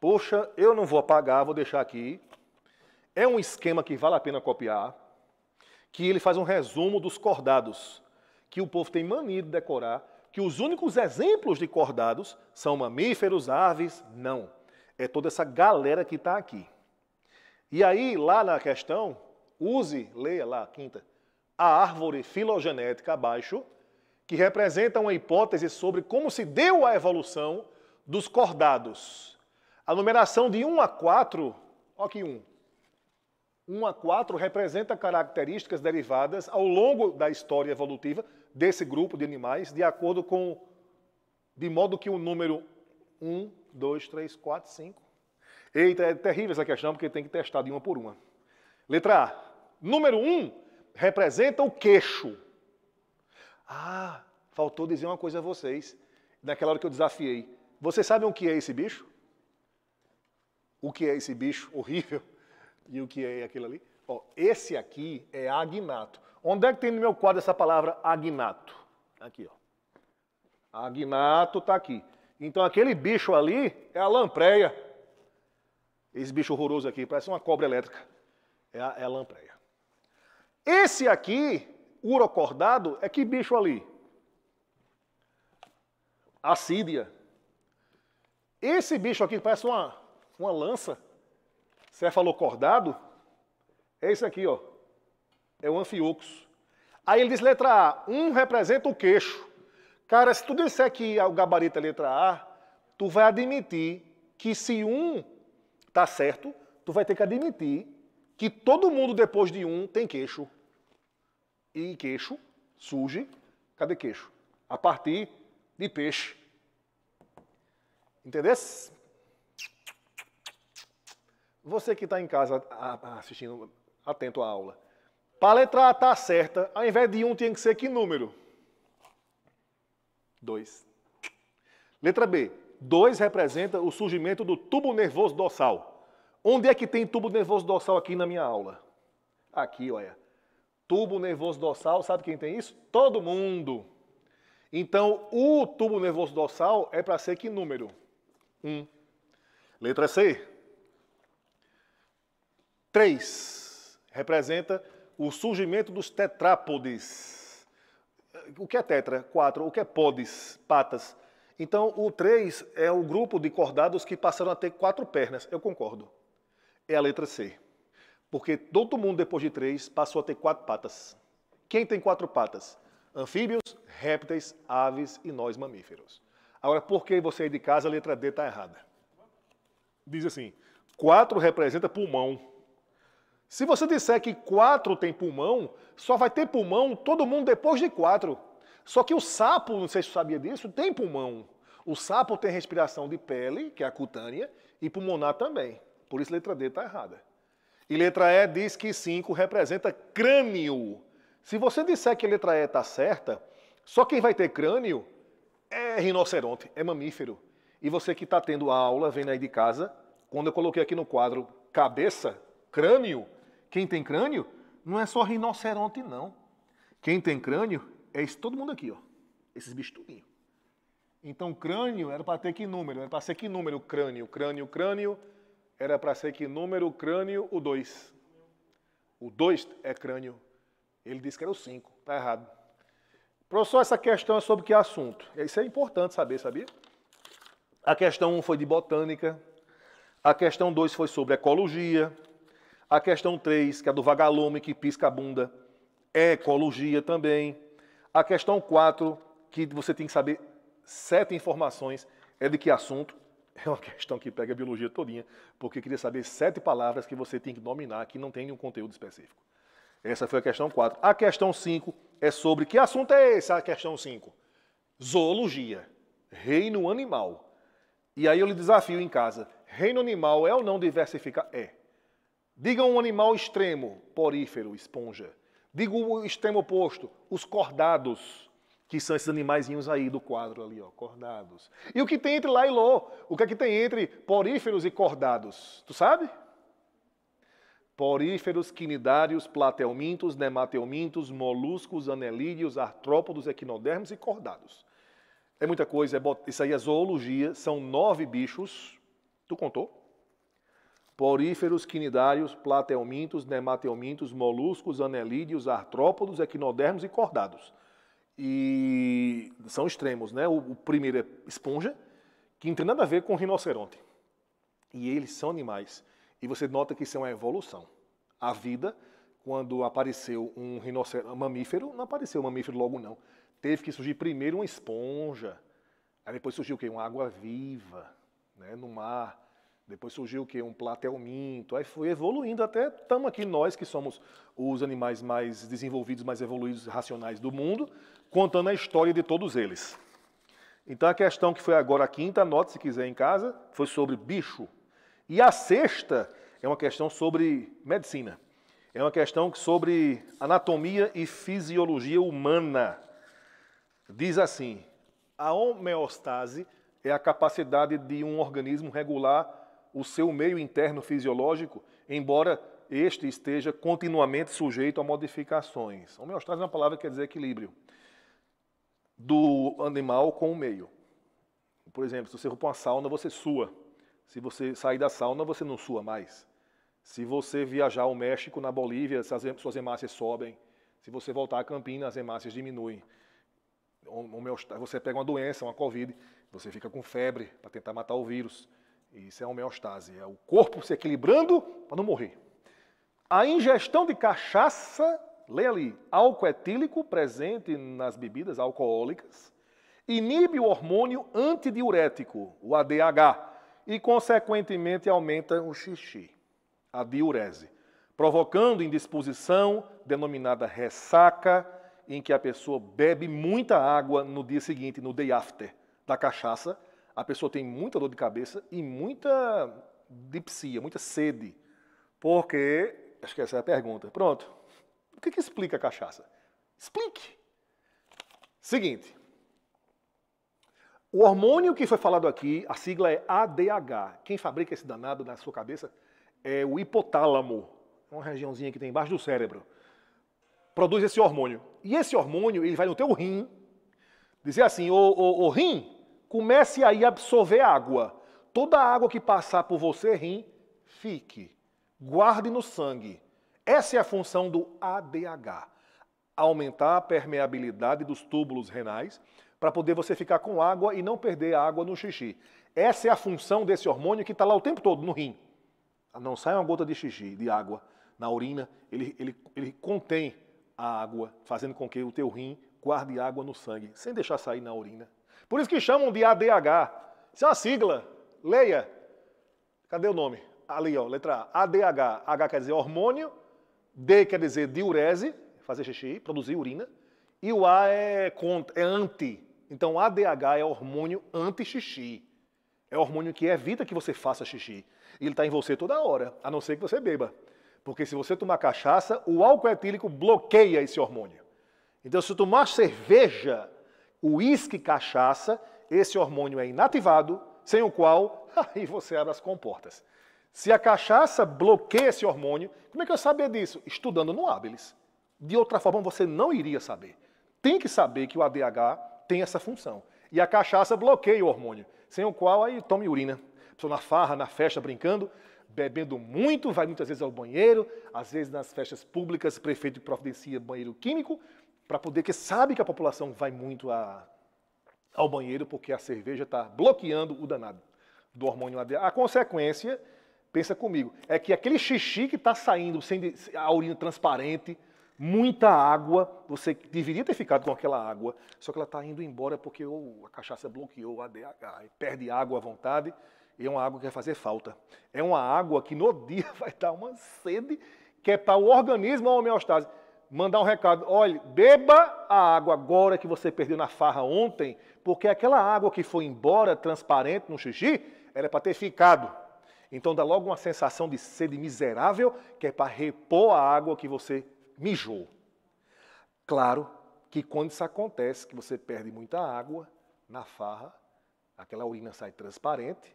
Poxa, eu não vou apagar, vou deixar aqui. É um esquema que vale a pena copiar que ele faz um resumo dos cordados, que o povo tem mania de decorar, que os únicos exemplos de cordados são mamíferos, aves, não. É toda essa galera que está aqui. E aí, lá na questão, use, leia lá, quinta, a árvore filogenética abaixo, que representa uma hipótese sobre como se deu a evolução dos cordados. A numeração de 1 a 4, olha aqui 1, 1 a 4 representa características derivadas ao longo da história evolutiva desse grupo de animais, de acordo com de modo que o número 1, 2, 3, 4, 5. Eita, é terrível essa questão porque tem que testar de uma por uma. Letra A. Número 1 representa o queixo. Ah, faltou dizer uma coisa a vocês naquela hora que eu desafiei. Vocês sabem o que é esse bicho? O que é esse bicho horrível? E o que é aquilo ali? Ó, esse aqui é agnato. Onde é que tem no meu quadro essa palavra agnato? Aqui, ó. Agnato está aqui. Então aquele bicho ali é a lampreia. Esse bicho horroroso aqui, parece uma cobra elétrica. É a, é a lampreia. Esse aqui, urocordado, é que bicho ali? Assídia. Esse bicho aqui parece uma, uma lança cefalocordado é isso aqui, ó. É o anfioxo. Aí ele diz letra A, um representa o queixo. Cara, se tu disser que é o gabarito é letra A, tu vai admitir que se um tá certo, tu vai ter que admitir que todo mundo depois de um tem queixo. E queixo surge, cadê queixo? A partir de peixe. Entendeu? Você que está em casa assistindo, atento à aula. Para a letra A estar tá certa, ao invés de 1 um, tinha que ser que número? 2. Letra B. 2 representa o surgimento do tubo nervoso dorsal. Onde é que tem tubo nervoso dorsal aqui na minha aula? Aqui, olha. Tubo nervoso dorsal, sabe quem tem isso? Todo mundo. Então, o tubo nervoso dorsal é para ser que número? 1. Um. Letra C. 3 representa o surgimento dos tetrápodes. O que é tetra? Quatro. O que é podes? Patas. Então, o 3 é o grupo de cordados que passaram a ter quatro pernas. Eu concordo. É a letra C. Porque todo mundo, depois de 3, passou a ter quatro patas. Quem tem quatro patas? Anfíbios, répteis, aves e nós mamíferos. Agora, por que você aí de casa a letra D está errada? Diz assim, 4 representa pulmão. Se você disser que quatro tem pulmão, só vai ter pulmão todo mundo depois de quatro. Só que o sapo, não sei se você sabia disso, tem pulmão. O sapo tem respiração de pele, que é a cutânea, e pulmonar também. Por isso letra D está errada. E letra E diz que 5 representa crânio. Se você disser que a letra E está certa, só quem vai ter crânio é rinoceronte, é mamífero. E você que está tendo a aula, vendo aí de casa, quando eu coloquei aqui no quadro cabeça, crânio, quem tem crânio não é só rinoceronte, não. Quem tem crânio é esse, todo mundo aqui, ó. Esses bichos Então, crânio era para ter que número? Era para ser que número crânio? Crânio, crânio. Era para ser que número crânio? O 2. O 2 é crânio. Ele disse que era o 5. Está errado. Professor, essa questão é sobre que assunto? Isso é importante saber, sabia? A questão 1 um foi de botânica. A questão 2 foi sobre ecologia. A questão 3, que é do vagalume que pisca a bunda, é ecologia também. A questão 4, que você tem que saber sete informações, é de que assunto? É uma questão que pega a biologia todinha, porque queria saber sete palavras que você tem que dominar, que não tem nenhum conteúdo específico. Essa foi a questão 4. A questão 5 é sobre que assunto é esse? A questão 5. Zoologia, reino animal. E aí eu lhe desafio em casa. Reino animal é ou não diversificar? É. Diga um animal extremo, porífero, esponja. Diga o extremo oposto, os cordados, que são esses animaizinhos aí do quadro ali, ó, cordados. E o que tem entre lá e ló? O que é que tem entre poríferos e cordados? Tu sabe? Poríferos, quinidários, platelmintos, nematelmintos, moluscos, anelídeos, artrópodos, equinodermos e cordados. É muita coisa, é bot... isso aí é zoologia, são nove bichos. Tu contou? poríferos, quinidários, platelmintos, nematelmintos, moluscos, anelídeos, artrópodos, equinodermos e cordados. E são extremos, né? O, o primeiro é esponja, que não tem nada a ver com rinoceronte. E eles são animais. E você nota que isso é uma evolução. A vida, quando apareceu um rinocer... um mamífero, não apareceu um mamífero logo não. Teve que surgir primeiro uma esponja. Aí depois surgiu o quê? Uma água viva, né, no mar. Depois surgiu o quê? Um minto, Aí foi evoluindo até estamos aqui nós, que somos os animais mais desenvolvidos, mais evoluídos, racionais do mundo, contando a história de todos eles. Então a questão que foi agora a quinta, anote se quiser em casa, foi sobre bicho. E a sexta é uma questão sobre medicina. É uma questão sobre anatomia e fisiologia humana. Diz assim: a homeostase é a capacidade de um organismo regular o seu meio interno fisiológico, embora este esteja continuamente sujeito a modificações. Homeostase é uma palavra que quer dizer equilíbrio do animal com o meio. Por exemplo, se você for para uma sauna, você sua. Se você sair da sauna, você não sua mais. Se você viajar ao México, na Bolívia, suas hemácias sobem. Se você voltar a Campinas, as hemácias diminuem. Você pega uma doença, uma Covid, você fica com febre para tentar matar o vírus. Isso é homeostase, é o corpo se equilibrando para não morrer. A ingestão de cachaça, lê ali, álcool etílico presente nas bebidas alcoólicas, inibe o hormônio antidiurético, o ADH, e consequentemente aumenta o xixi, a diurese, provocando indisposição, denominada ressaca, em que a pessoa bebe muita água no dia seguinte, no day after, da cachaça, a pessoa tem muita dor de cabeça e muita dipsia, muita sede. Porque, acho que essa é a pergunta. Pronto. O que, que explica a cachaça? Explique. Seguinte. O hormônio que foi falado aqui, a sigla é ADH. Quem fabrica esse danado na sua cabeça é o hipotálamo, é uma regiãozinha que tem embaixo do cérebro. Produz esse hormônio. E esse hormônio, ele vai no teu rim, dizer assim, o rim, Comece aí a absorver água. Toda a água que passar por você, rim, fique. Guarde no sangue. Essa é a função do ADH. Aumentar a permeabilidade dos túbulos renais para poder você ficar com água e não perder a água no xixi. Essa é a função desse hormônio que está lá o tempo todo no rim. Não sai uma gota de xixi, de água na urina, ele, ele, ele contém a água, fazendo com que o teu rim guarde água no sangue, sem deixar sair na urina. Por isso que chamam de ADH. Isso é uma sigla. Leia. Cadê o nome? Ali, ó, letra A. ADH. H quer dizer hormônio, D quer dizer diurese, fazer xixi, produzir urina, e o A é, é anti. Então, ADH é hormônio anti-xixi. É hormônio que evita que você faça xixi. E ele está em você toda hora, a não ser que você beba. Porque se você tomar cachaça, o álcool etílico bloqueia esse hormônio. Então, se você tomar cerveja, uísque cachaça, esse hormônio é inativado, sem o qual aí você abre as comportas. Se a cachaça bloqueia esse hormônio, como é que eu sabia disso? Estudando no Habilis. De outra forma, você não iria saber. Tem que saber que o ADH tem essa função. E a cachaça bloqueia o hormônio, sem o qual aí toma urina. pessoa na farra, na festa, brincando, bebendo muito, vai muitas vezes ao banheiro, às vezes nas festas públicas, prefeito prefeito providencia banheiro químico, para poder, que sabe que a população vai muito a, ao banheiro porque a cerveja está bloqueando o danado do hormônio ADH. A consequência, pensa comigo, é que aquele xixi que está saindo sem a urina transparente, muita água, você deveria ter ficado com aquela água, só que ela está indo embora porque a cachaça bloqueou o ADH, perde água à vontade, e é uma água que vai fazer falta. É uma água que no dia vai dar uma sede que é tá para o organismo a homeostase mandar um recado: olhe, beba a água agora que você perdeu na farra ontem, porque aquela água que foi embora transparente no xixi era é para ter ficado. Então dá logo uma sensação de sede miserável, que é para repor a água que você mijou. Claro que quando isso acontece, que você perde muita água na farra, aquela urina sai transparente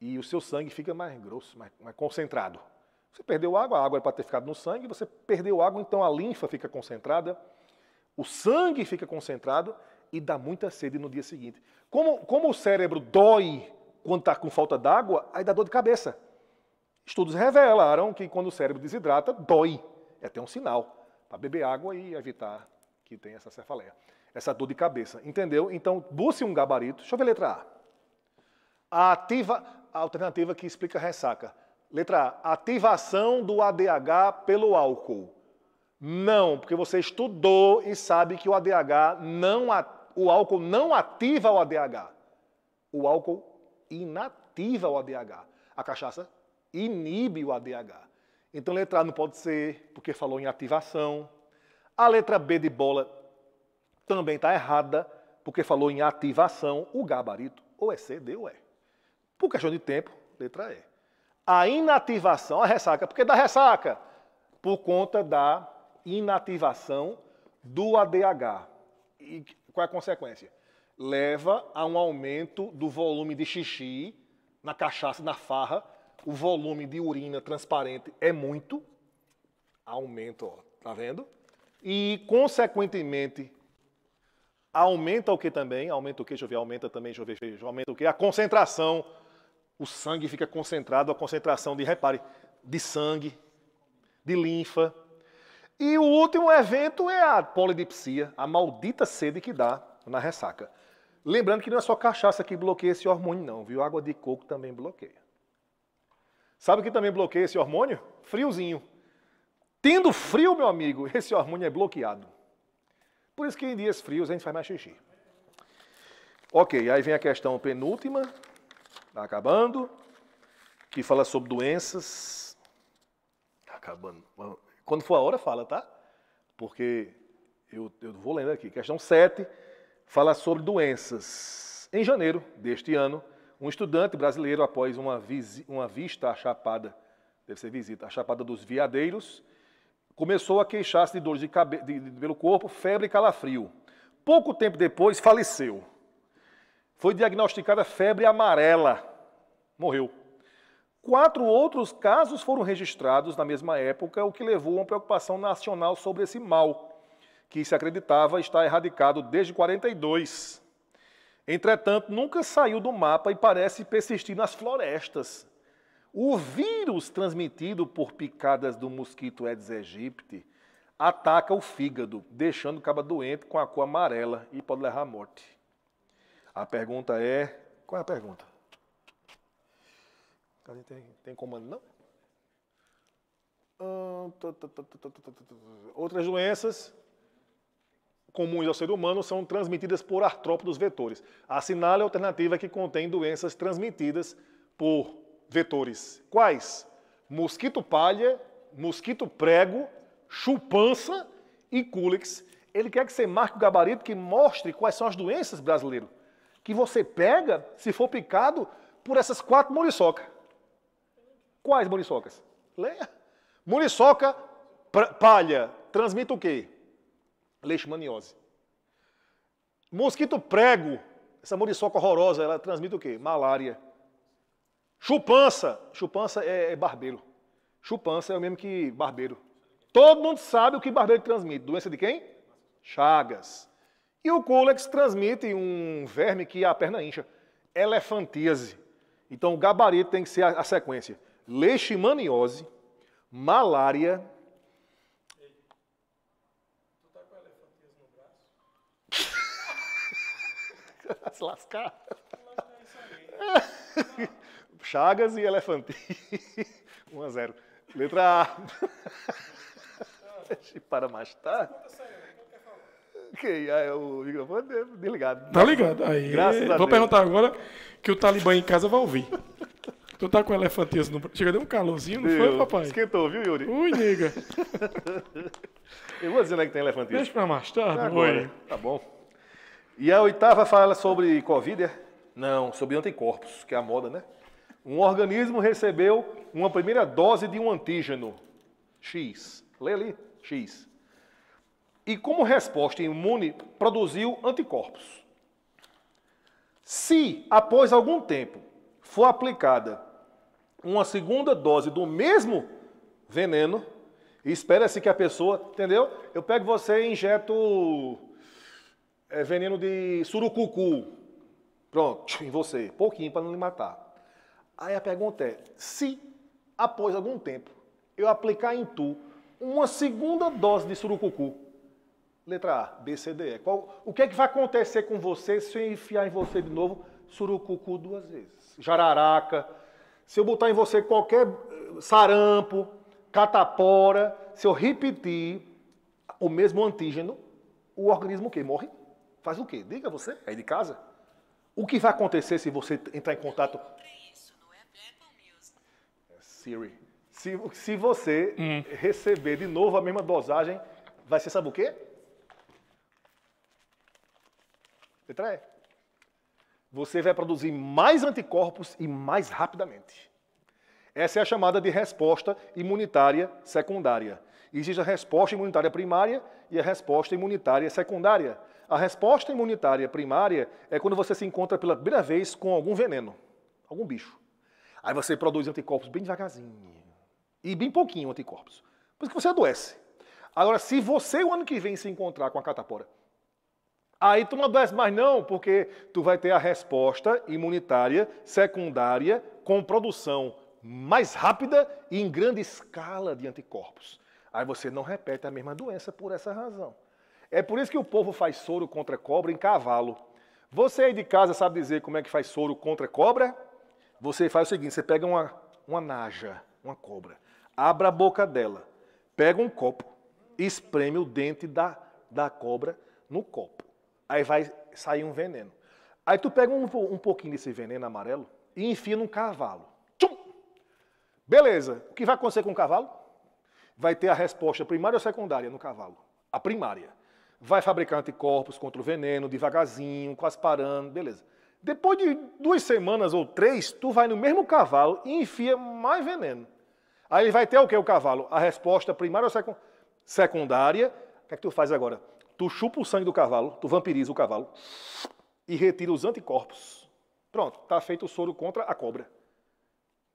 e o seu sangue fica mais grosso, mais, mais concentrado. Você perdeu água, a água é para ter ficado no sangue, você perdeu água, então a linfa fica concentrada, o sangue fica concentrado e dá muita sede no dia seguinte. Como, como o cérebro dói quando está com falta d'água, aí dá dor de cabeça. Estudos revelaram que quando o cérebro desidrata, dói. É até um sinal para beber água e evitar que tenha essa cefaleia, essa dor de cabeça. Entendeu? Então, busque um gabarito. Deixa eu ver a letra A. A, ativa, a alternativa que explica a ressaca. Letra A, ativação do ADH pelo álcool. Não, porque você estudou e sabe que o ADH não o álcool não ativa o ADH. O álcool inativa o ADH. A cachaça inibe o ADH. Então letra A não pode ser, porque falou em ativação. A letra B de bola também está errada, porque falou em ativação, o gabarito ou é C, D ou E. Por questão de tempo, letra E a inativação, a ressaca, porque dá ressaca por conta da inativação do ADH. E qual é a consequência? Leva a um aumento do volume de xixi na cachaça, na farra. O volume de urina transparente é muito. Aumento, ó, tá vendo? E, consequentemente, aumenta o que também? Aumenta o que? Deixa eu ver, aumenta também, deixa eu ver, deixa eu ver aumenta o que? A concentração o sangue fica concentrado, a concentração de, repare, de sangue, de linfa. E o último evento é a polidipsia, a maldita sede que dá na ressaca. Lembrando que não é só cachaça que bloqueia esse hormônio, não, viu? Água de coco também bloqueia. Sabe o que também bloqueia esse hormônio? Friozinho. Tendo frio, meu amigo, esse hormônio é bloqueado. Por isso que em dias frios a gente faz mais xixi. Ok, aí vem a questão penúltima, Está acabando. Que fala sobre doenças. Está acabando. Quando for a hora, fala, tá? Porque eu, eu vou lendo aqui. Questão 7 fala sobre doenças. Em janeiro deste ano, um estudante brasileiro, após uma, visi, uma vista à Chapada, deve ser visita, à Chapada dos Veadeiros, começou a queixar-se de dores de cabelo de, de, pelo corpo, febre e calafrio. Pouco tempo depois, faleceu. Foi diagnosticada febre amarela. Morreu. Quatro outros casos foram registrados na mesma época, o que levou a uma preocupação nacional sobre esse mal, que se acreditava estar erradicado desde 42. Entretanto, nunca saiu do mapa e parece persistir nas florestas. O vírus transmitido por picadas do mosquito Aedes aegypti ataca o fígado, deixando o caba doente com a cor amarela e pode levar à morte. A pergunta é. Qual é a pergunta? Cadê? Tem, tem comando, não? Outras doenças comuns ao ser humano são transmitidas por artrópodos vetores. Assinale a alternativa é que contém doenças transmitidas por vetores. Quais? Mosquito palha, mosquito prego, chupança e cúlix. Ele quer que você marque o gabarito que mostre quais são as doenças brasileiras que você pega se for picado por essas quatro muriçocas. Quais muriçocas? Leia. Muriçoca palha transmite o quê? Leishmaniose. Mosquito prego, essa muriçoca horrorosa, ela transmite o quê? Malária. Chupança, chupança é, é barbeiro. Chupança é o mesmo que barbeiro. Todo mundo sabe o que barbeiro transmite. Doença de quem? Chagas. E o cúlex transmite um verme que a perna incha, elefantíase. Então o gabarito tem que ser a, a sequência: leishmaniose, malária. Ei, tu tá com elefantíase no braço? Se lascar. Chagas e elefantise. 1 a 0. Letra A. Para mais tarde. Ok, aí ah, é o microfone é ligado. Tá ligado. Aí, Graças a Deus. Vou perguntar agora que o Talibã em casa vai ouvir. Tu tá com elefanteza no. Chega, deu um calorzinho, não Meu, foi, papai? Esquentou, viu, Yuri? Ui, nega. Eu vou dizer onde é que tem elefanteza. Deixa pra mais tarde, agora. Tá bom. E a oitava fala sobre Covid, é? Não, sobre anticorpos, que é a moda, né? Um organismo recebeu uma primeira dose de um antígeno. X. Lê ali, X e, como resposta imune, produziu anticorpos. Se, após algum tempo, for aplicada uma segunda dose do mesmo veneno, espera-se que a pessoa, entendeu? Eu pego você e injeto é, veneno de surucucu, pronto, em você, pouquinho para não lhe matar. Aí a pergunta é, se após algum tempo eu aplicar em tu uma segunda dose de surucucu, Letra A, B, C, D, E. Qual, o que é que vai acontecer com você se eu enfiar em você de novo surucucu duas vezes? Jararaca. Se eu botar em você qualquer eh, sarampo, catapora, se eu repetir o mesmo antígeno, o organismo o quê? Morre? Faz o quê? Diga você, aí de casa. O que vai acontecer se você entrar em contato... Isso, é Siri. Se, se você hum. receber de novo a mesma dosagem, vai ser sabe o quê? Letra E. Você vai produzir mais anticorpos e mais rapidamente. Essa é a chamada de resposta imunitária secundária. Existe a resposta imunitária primária e a resposta imunitária secundária. A resposta imunitária primária é quando você se encontra pela primeira vez com algum veneno, algum bicho. Aí você produz anticorpos bem devagarzinho e bem pouquinho anticorpos. Por isso que você adoece. Agora, se você o ano que vem se encontrar com a catapora, Aí tu não adoece mais não, porque tu vai ter a resposta imunitária secundária com produção mais rápida e em grande escala de anticorpos. Aí você não repete a mesma doença por essa razão. É por isso que o povo faz soro contra cobra em cavalo. Você aí de casa sabe dizer como é que faz soro contra cobra? Você faz o seguinte, você pega uma, uma naja, uma cobra, abre a boca dela, pega um copo, espreme o dente da, da cobra no copo. Aí vai sair um veneno. Aí tu pega um, um pouquinho desse veneno amarelo e enfia num cavalo. Tchum! Beleza. O que vai acontecer com o cavalo? Vai ter a resposta primária ou secundária no cavalo? A primária. Vai fabricar anticorpos contra o veneno, devagarzinho, quase parando, beleza. Depois de duas semanas ou três, tu vai no mesmo cavalo e enfia mais veneno. Aí vai ter o que o cavalo? A resposta primária ou secundária? O que é que tu faz agora? tu chupa o sangue do cavalo, tu vampiriza o cavalo e retira os anticorpos. Pronto, está feito o soro contra a cobra.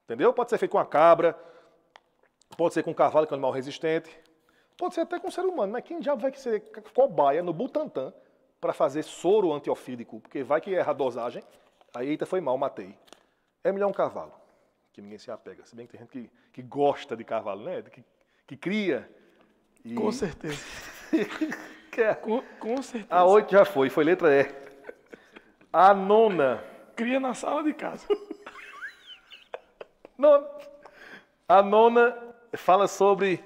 Entendeu? Pode ser feito com a cabra, pode ser com o cavalo, que é um animal resistente, pode ser até com o ser humano, mas né? quem já vai ser cobaia no Butantan para fazer soro antiofídico? Porque vai que erra a dosagem, aí eita, foi mal, matei. É melhor um cavalo, que ninguém se apega. Se bem que tem gente que, que gosta de cavalo, né? Que, que cria. E... Com certeza. Com, com certeza. A oito já foi, foi letra E. A nona. Cria na sala de casa. Não. A nona fala sobre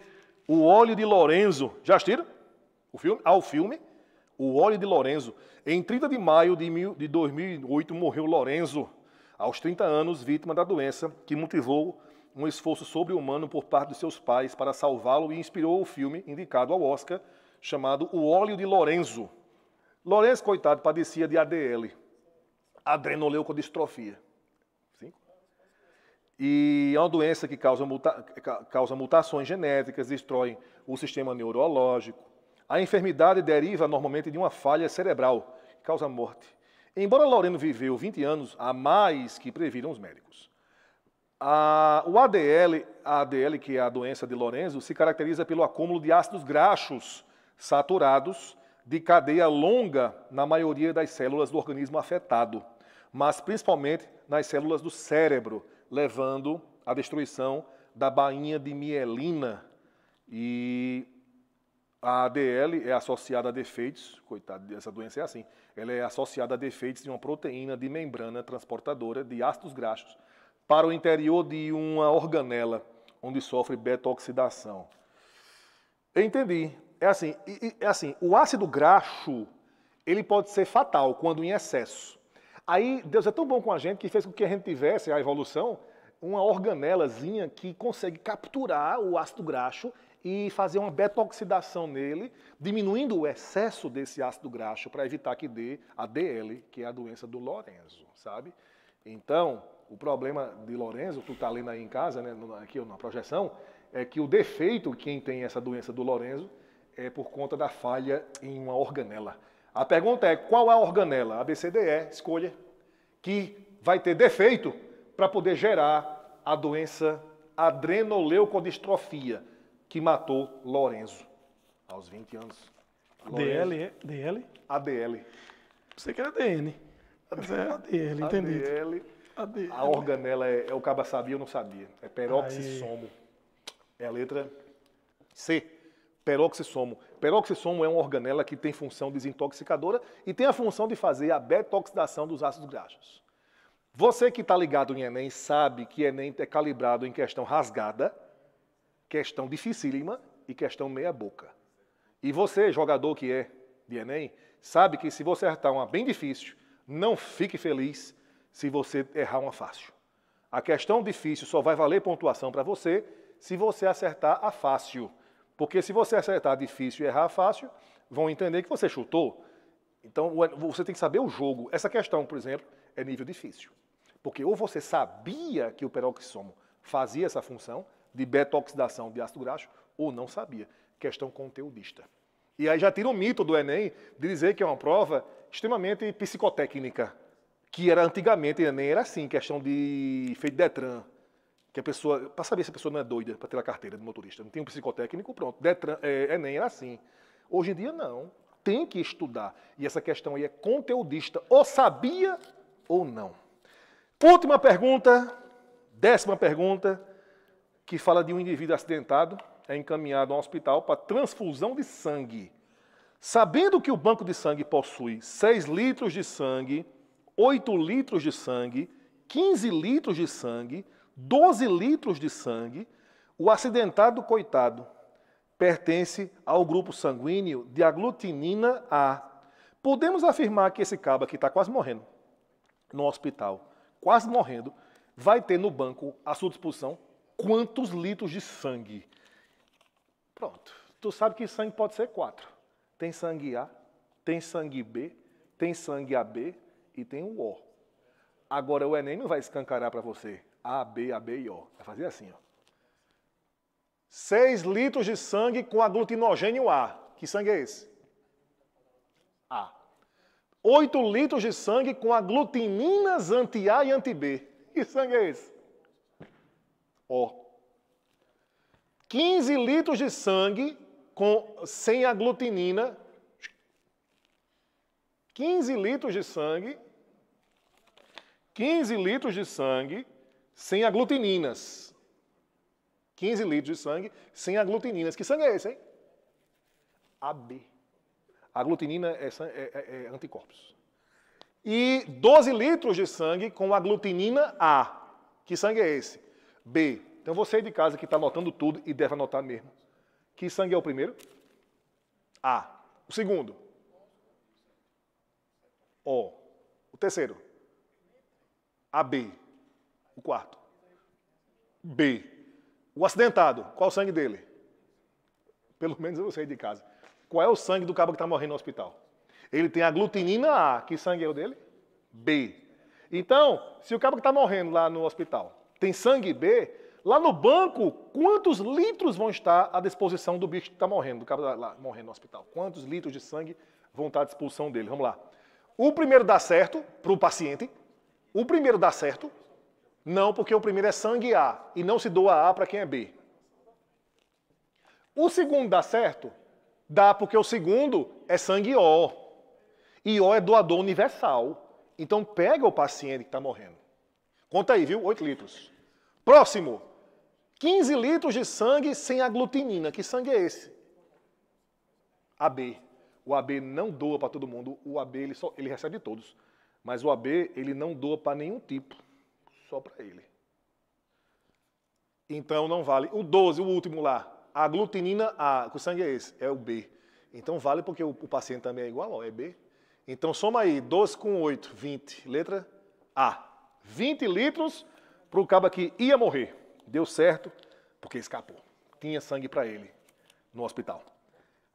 o óleo de Lorenzo. Já assistiram? O filme? Ao ah, filme? O óleo de Lorenzo. Em 30 de maio de, mil, de 2008 morreu Lorenzo, aos 30 anos, vítima da doença que motivou um esforço sobre-humano por parte de seus pais para salvá-lo e inspirou o filme indicado ao Oscar chamado O Óleo de Lorenzo. Lorenzo, coitado, padecia de ADL, adrenoleucodistrofia. E é uma doença que causa, muta causa mutações genéticas, destrói o sistema neurológico. A enfermidade deriva normalmente de uma falha cerebral, que causa morte. Embora Loreno viveu 20 anos a mais que previram os médicos, a, o ADL, a ADL, que é a doença de Lorenzo, se caracteriza pelo acúmulo de ácidos graxos saturados de cadeia longa na maioria das células do organismo afetado, mas principalmente nas células do cérebro, levando à destruição da bainha de mielina. E a ADL é associada a defeitos, coitado, essa doença é assim, ela é associada a defeitos de uma proteína de membrana transportadora de ácidos graxos para o interior de uma organela, onde sofre beta-oxidação. Entendi é assim, é assim, o ácido graxo, ele pode ser fatal quando em excesso. Aí Deus é tão bom com a gente que fez com que a gente tivesse a evolução, uma organelazinha que consegue capturar o ácido graxo e fazer uma beta-oxidação nele, diminuindo o excesso desse ácido graxo para evitar que dê a DL, que é a doença do Lorenzo, sabe? Então, o problema de Lorenzo, tu está lendo aí em casa, né, aqui na projeção, é que o defeito, quem tem essa doença do Lorenzo, é por conta da falha em uma organela. A pergunta é: qual é a organela? A BCDE, escolha, que vai ter defeito para poder gerar a doença adrenoleucodistrofia, que matou Lorenzo aos 20 anos. Lorenzo. DL? DL? ADL. Você que era DN. Mas é ADL, A ADL. ADL. A organela é, é o caba sabia ou não sabia. É peroxissomo. Aí. É a letra C. Peroxissomo. Peroxissomo é uma organela que tem função desintoxicadora e tem a função de fazer a betoxidação dos ácidos graxos. Você que está ligado em Enem sabe que Enem é calibrado em questão rasgada, questão dificílima e questão meia-boca. E você, jogador que é de Enem, sabe que se você acertar uma bem difícil, não fique feliz se você errar uma fácil. A questão difícil só vai valer pontuação para você se você acertar a fácil. Porque se você acertar difícil e errar fácil, vão entender que você chutou. Então, você tem que saber o jogo. Essa questão, por exemplo, é nível difícil. Porque ou você sabia que o peroxisomo fazia essa função de beta-oxidação de ácido graxo, ou não sabia. Questão conteudista. E aí já tira o mito do Enem de dizer que é uma prova extremamente psicotécnica, que era antigamente, o Enem era assim, questão de feito Detran que a pessoa, para saber se a pessoa não é doida para ter a carteira de motorista, não tem um psicotécnico, pronto. Detran, é, Enem é era assim. Hoje em dia, não. Tem que estudar. E essa questão aí é conteudista. Ou sabia ou não. Última pergunta, décima pergunta, que fala de um indivíduo acidentado, é encaminhado a um hospital para transfusão de sangue. Sabendo que o banco de sangue possui 6 litros de sangue, 8 litros de sangue, 15 litros de sangue, 12 litros de sangue, o acidentado coitado pertence ao grupo sanguíneo de aglutinina A. Podemos afirmar que esse cabo aqui está quase morrendo no hospital, quase morrendo, vai ter no banco à sua disposição quantos litros de sangue? Pronto. Tu sabe que sangue pode ser quatro. Tem sangue A, tem sangue B, tem sangue AB e tem o O. Agora o Enem não vai escancarar para você a, B, A, B e O. Vai fazer assim, ó. 6 litros de sangue com aglutinogênio A. Que sangue é esse? A. 8 litros de sangue com aglutininas anti-A e anti-B. Que sangue é esse? O. 15 litros de sangue com, sem aglutinina. 15 litros de sangue. 15 litros de sangue sem aglutininas. 15 litros de sangue sem aglutininas. Que sangue é esse, hein? AB. Aglutinina é, é, é, é anticorpos. E 12 litros de sangue com aglutinina A. Que sangue é esse? B. Então você aí de casa que está anotando tudo e deve anotar mesmo. Que sangue é o primeiro? A. O segundo? O. O terceiro? AB. O quarto. B. O acidentado, qual o sangue dele? Pelo menos eu saí de casa. Qual é o sangue do cabo que está morrendo no hospital? Ele tem a glutinina A, que sangue é o dele? B. Então, se o cabo que está morrendo lá no hospital tem sangue B, lá no banco, quantos litros vão estar à disposição do bicho que está morrendo, do cabo lá, morrendo no hospital? Quantos litros de sangue vão estar à disposição dele? Vamos lá. O primeiro dá certo para o paciente. O primeiro dá certo, não, porque o primeiro é sangue A e não se doa A para quem é B. O segundo dá certo? Dá, porque o segundo é sangue O. E O é doador universal. Então pega o paciente que está morrendo. Conta aí, viu? 8 litros. Próximo. 15 litros de sangue sem aglutinina. Que sangue é esse? AB. O AB não doa para todo mundo. O AB ele, só, ele recebe todos. Mas o AB ele não doa para nenhum tipo só para ele. Então não vale. O 12, o último lá, a glutinina A, que o sangue é esse, é o B. Então vale porque o, o paciente também é igual, ó, é B. Então soma aí, 12 com 8, 20. Letra A. 20 litros para o cabo que ia morrer. Deu certo, porque escapou. Tinha sangue para ele no hospital.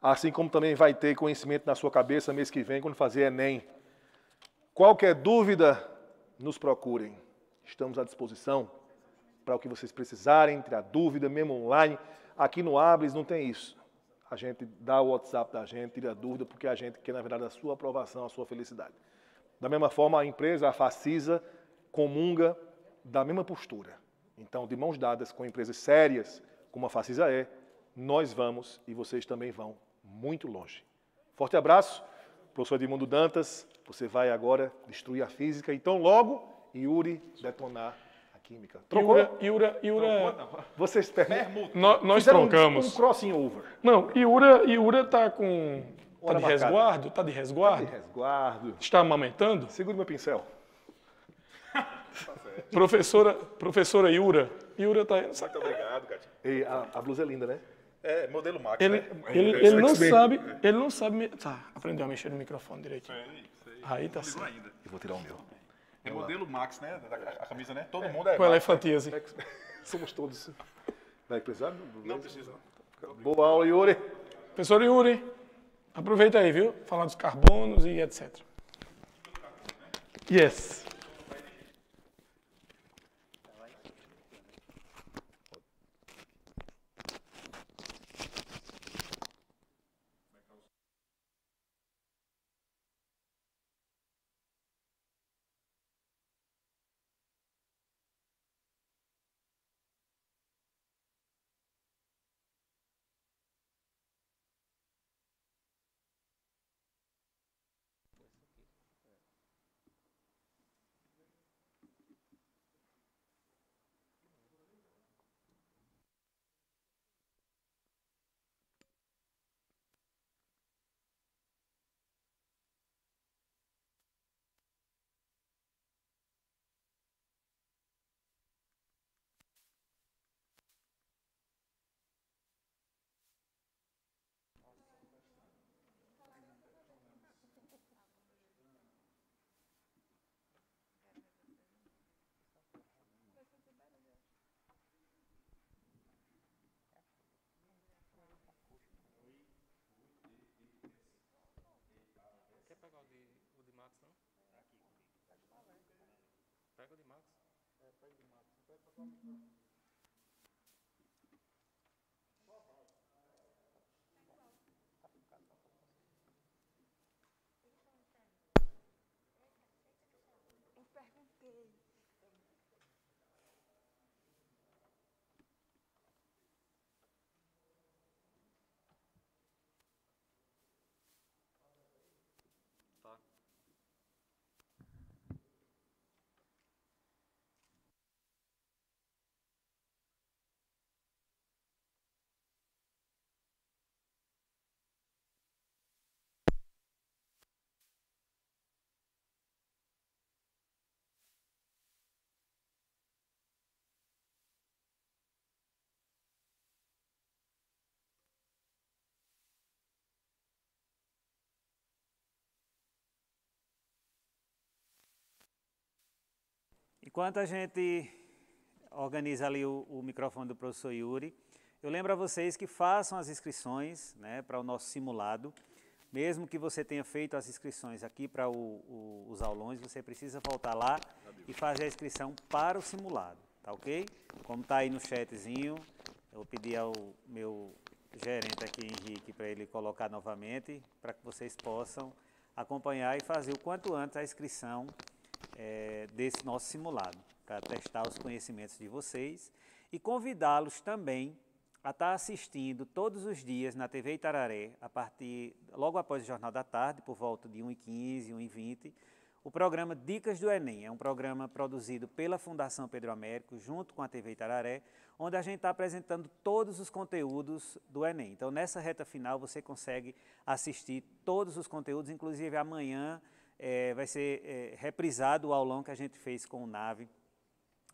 Assim como também vai ter conhecimento na sua cabeça mês que vem, quando fazer Enem. Qualquer dúvida, nos procurem. Estamos à disposição para o que vocês precisarem, entre a dúvida, mesmo online. Aqui no Abres não tem isso. A gente dá o WhatsApp da gente, tira a dúvida, porque a gente quer, na verdade, a sua aprovação, a sua felicidade. Da mesma forma, a empresa, a Facisa, comunga da mesma postura. Então, de mãos dadas com empresas sérias, como a Facisa é, nós vamos e vocês também vão muito longe. Forte abraço, professor Edmundo Dantas. Você vai agora destruir a física. Então, logo Yuri detonar a química. Trocou? Yura, Yura, Yura... Vocês permutam. nós trocamos. Um, crossing over. Não, Yura, Yura tá com Tá de, tá de resguardo? Tá de resguardo? Está amamentando? Segura meu pincel. professora, professora Yura. Yura tá aí. Muito obrigado, Gatinho. E a, a, blusa é linda, né? É, modelo Max, ele, né? Ele, ele, é, não sabe, ele não sabe... Tá, aprendeu a mexer no microfone direitinho. É, isso aí. aí tá certo. E Eu vou tirar o meu. É modelo Max, né? A, camisa, né? Todo é. mundo é. Com elefantiase. É. Somos todos. Vai precisar? Não precisa. Boa aula, Yuri. Professor Yuri, aproveita aí, viu? Falar dos carbonos e etc. Yes. Mm-hmm. Enquanto a gente organiza ali o, o microfone do professor Yuri, eu lembro a vocês que façam as inscrições né, para o nosso simulado. Mesmo que você tenha feito as inscrições aqui para os aulões, você precisa voltar lá e fazer a inscrição para o simulado, tá ok? Como está aí no chatzinho, eu pedi ao meu gerente aqui, Henrique, para ele colocar novamente, para que vocês possam acompanhar e fazer o quanto antes a inscrição é, desse nosso simulado, para testar os conhecimentos de vocês e convidá-los também a estar assistindo todos os dias na TV Itararé, a partir, logo após o Jornal da Tarde, por volta de 1h15, 1h20, o programa Dicas do Enem. É um programa produzido pela Fundação Pedro Américo, junto com a TV Itararé, onde a gente está apresentando todos os conteúdos do Enem. Então, nessa reta final, você consegue assistir todos os conteúdos, inclusive amanhã é, vai ser é, reprisado o aulão que a gente fez com o Nave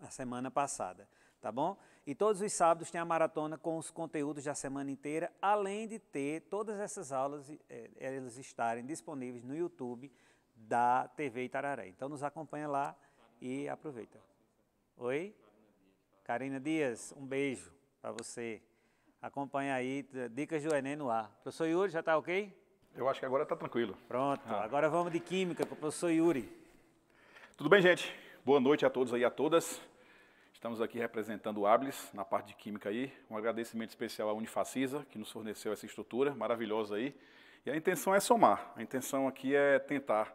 a semana passada, tá bom? E todos os sábados tem a maratona com os conteúdos da semana inteira, além de ter todas essas aulas, é, elas estarem disponíveis no YouTube da TV Itararé. Então nos acompanha lá e aproveita. Oi? Karina Dias, um beijo para você. Acompanha aí, dicas do Enem no ar. Professor Yuri, já está ok? Eu acho que agora está tranquilo. Pronto, ah. agora vamos de Química com o professor Yuri. Tudo bem, gente? Boa noite a todos aí a todas. Estamos aqui representando o ABLES na parte de Química aí. Um agradecimento especial à Unifacisa, que nos forneceu essa estrutura maravilhosa aí. E a intenção é somar. A intenção aqui é tentar,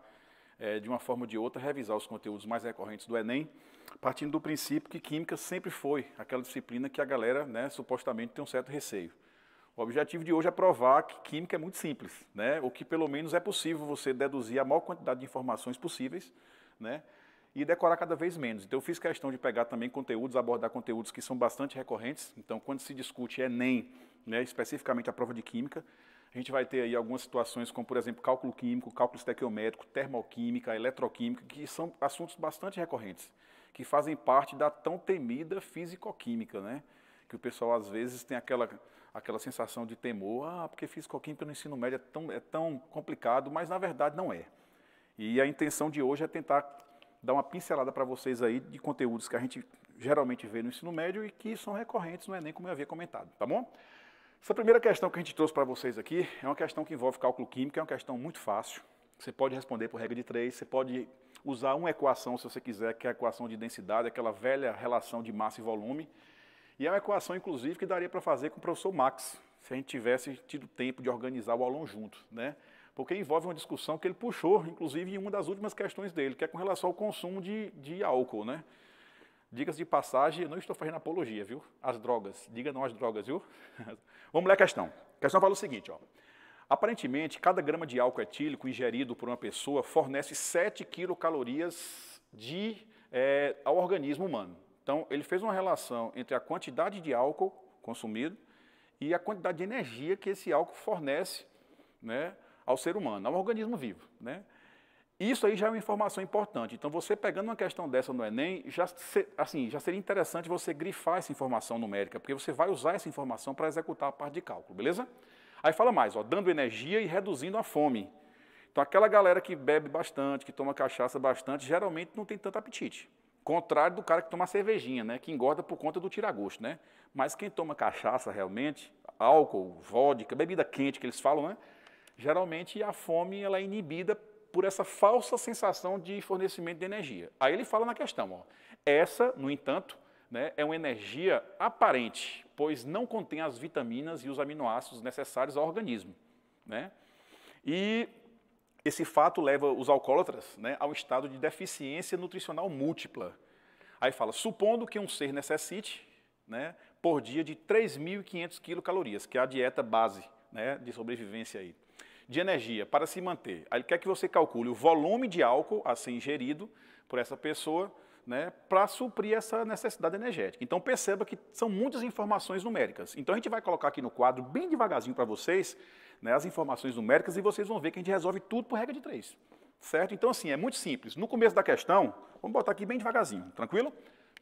é, de uma forma ou de outra, revisar os conteúdos mais recorrentes do Enem partindo do princípio que química sempre foi aquela disciplina que a galera, né, supostamente tem um certo receio. O objetivo de hoje é provar que química é muito simples, né? ou que pelo menos é possível você deduzir a maior quantidade de informações possíveis né? e decorar cada vez menos. Então, eu fiz questão de pegar também conteúdos, abordar conteúdos que são bastante recorrentes. Então, quando se discute Enem, né, especificamente a prova de química, a gente vai ter aí algumas situações como, por exemplo, cálculo químico, cálculo estequiométrico, termoquímica, eletroquímica, que são assuntos bastante recorrentes, que fazem parte da tão temida fisicoquímica, né? que o pessoal às vezes tem aquela, aquela sensação de temor, ah, porque fiz química no ensino médio é tão, é tão complicado, mas na verdade não é. E a intenção de hoje é tentar dar uma pincelada para vocês aí de conteúdos que a gente geralmente vê no ensino médio e que são recorrentes no Enem, como eu havia comentado, tá bom? Essa primeira questão que a gente trouxe para vocês aqui é uma questão que envolve cálculo químico, é uma questão muito fácil. Você pode responder por regra de três, você pode usar uma equação, se você quiser, que é a equação de densidade, aquela velha relação de massa e volume. E é uma equação, inclusive, que daria para fazer com o professor Max, se a gente tivesse tido tempo de organizar o aulão junto, né? Porque envolve uma discussão que ele puxou, inclusive, em uma das últimas questões dele, que é com relação ao consumo de, de álcool, né? Dicas de passagem, eu não estou fazendo apologia, viu? As drogas, diga não as drogas, viu? Vamos ler a questão. A questão fala o seguinte, ó. Aparentemente, cada grama de álcool etílico ingerido por uma pessoa fornece 7 quilocalorias de, é, ao organismo humano. Então, ele fez uma relação entre a quantidade de álcool consumido e a quantidade de energia que esse álcool fornece né, ao ser humano, ao organismo vivo. Né? Isso aí já é uma informação importante. Então, você pegando uma questão dessa no Enem, já, assim, já seria interessante você grifar essa informação numérica, porque você vai usar essa informação para executar a parte de cálculo, beleza? Aí fala mais, ó, dando energia e reduzindo a fome. Então, aquela galera que bebe bastante, que toma cachaça bastante, geralmente não tem tanto apetite. Contrário do cara que toma cervejinha, né? Que engorda por conta do tiragosto, né? Mas quem toma cachaça realmente, álcool, vodka, bebida quente que eles falam, né? Geralmente a fome ela é inibida por essa falsa sensação de fornecimento de energia. Aí ele fala na questão, ó, essa, no entanto, né, é uma energia aparente, pois não contém as vitaminas e os aminoácidos necessários ao organismo. Né? E esse fato leva os alcoólatras né, ao estado de deficiência nutricional múltipla. Aí fala, supondo que um ser necessite, né, por dia de 3.500 quilocalorias, que é a dieta base né, de sobrevivência aí, de energia para se manter. Aí ele quer é que você calcule o volume de álcool a ser ingerido por essa pessoa né, para suprir essa necessidade energética. Então perceba que são muitas informações numéricas. Então a gente vai colocar aqui no quadro, bem devagarzinho para vocês, né, as informações numéricas e vocês vão ver que a gente resolve tudo por regra de três. Certo? Então, assim, é muito simples. No começo da questão, vamos botar aqui bem devagarzinho, tranquilo?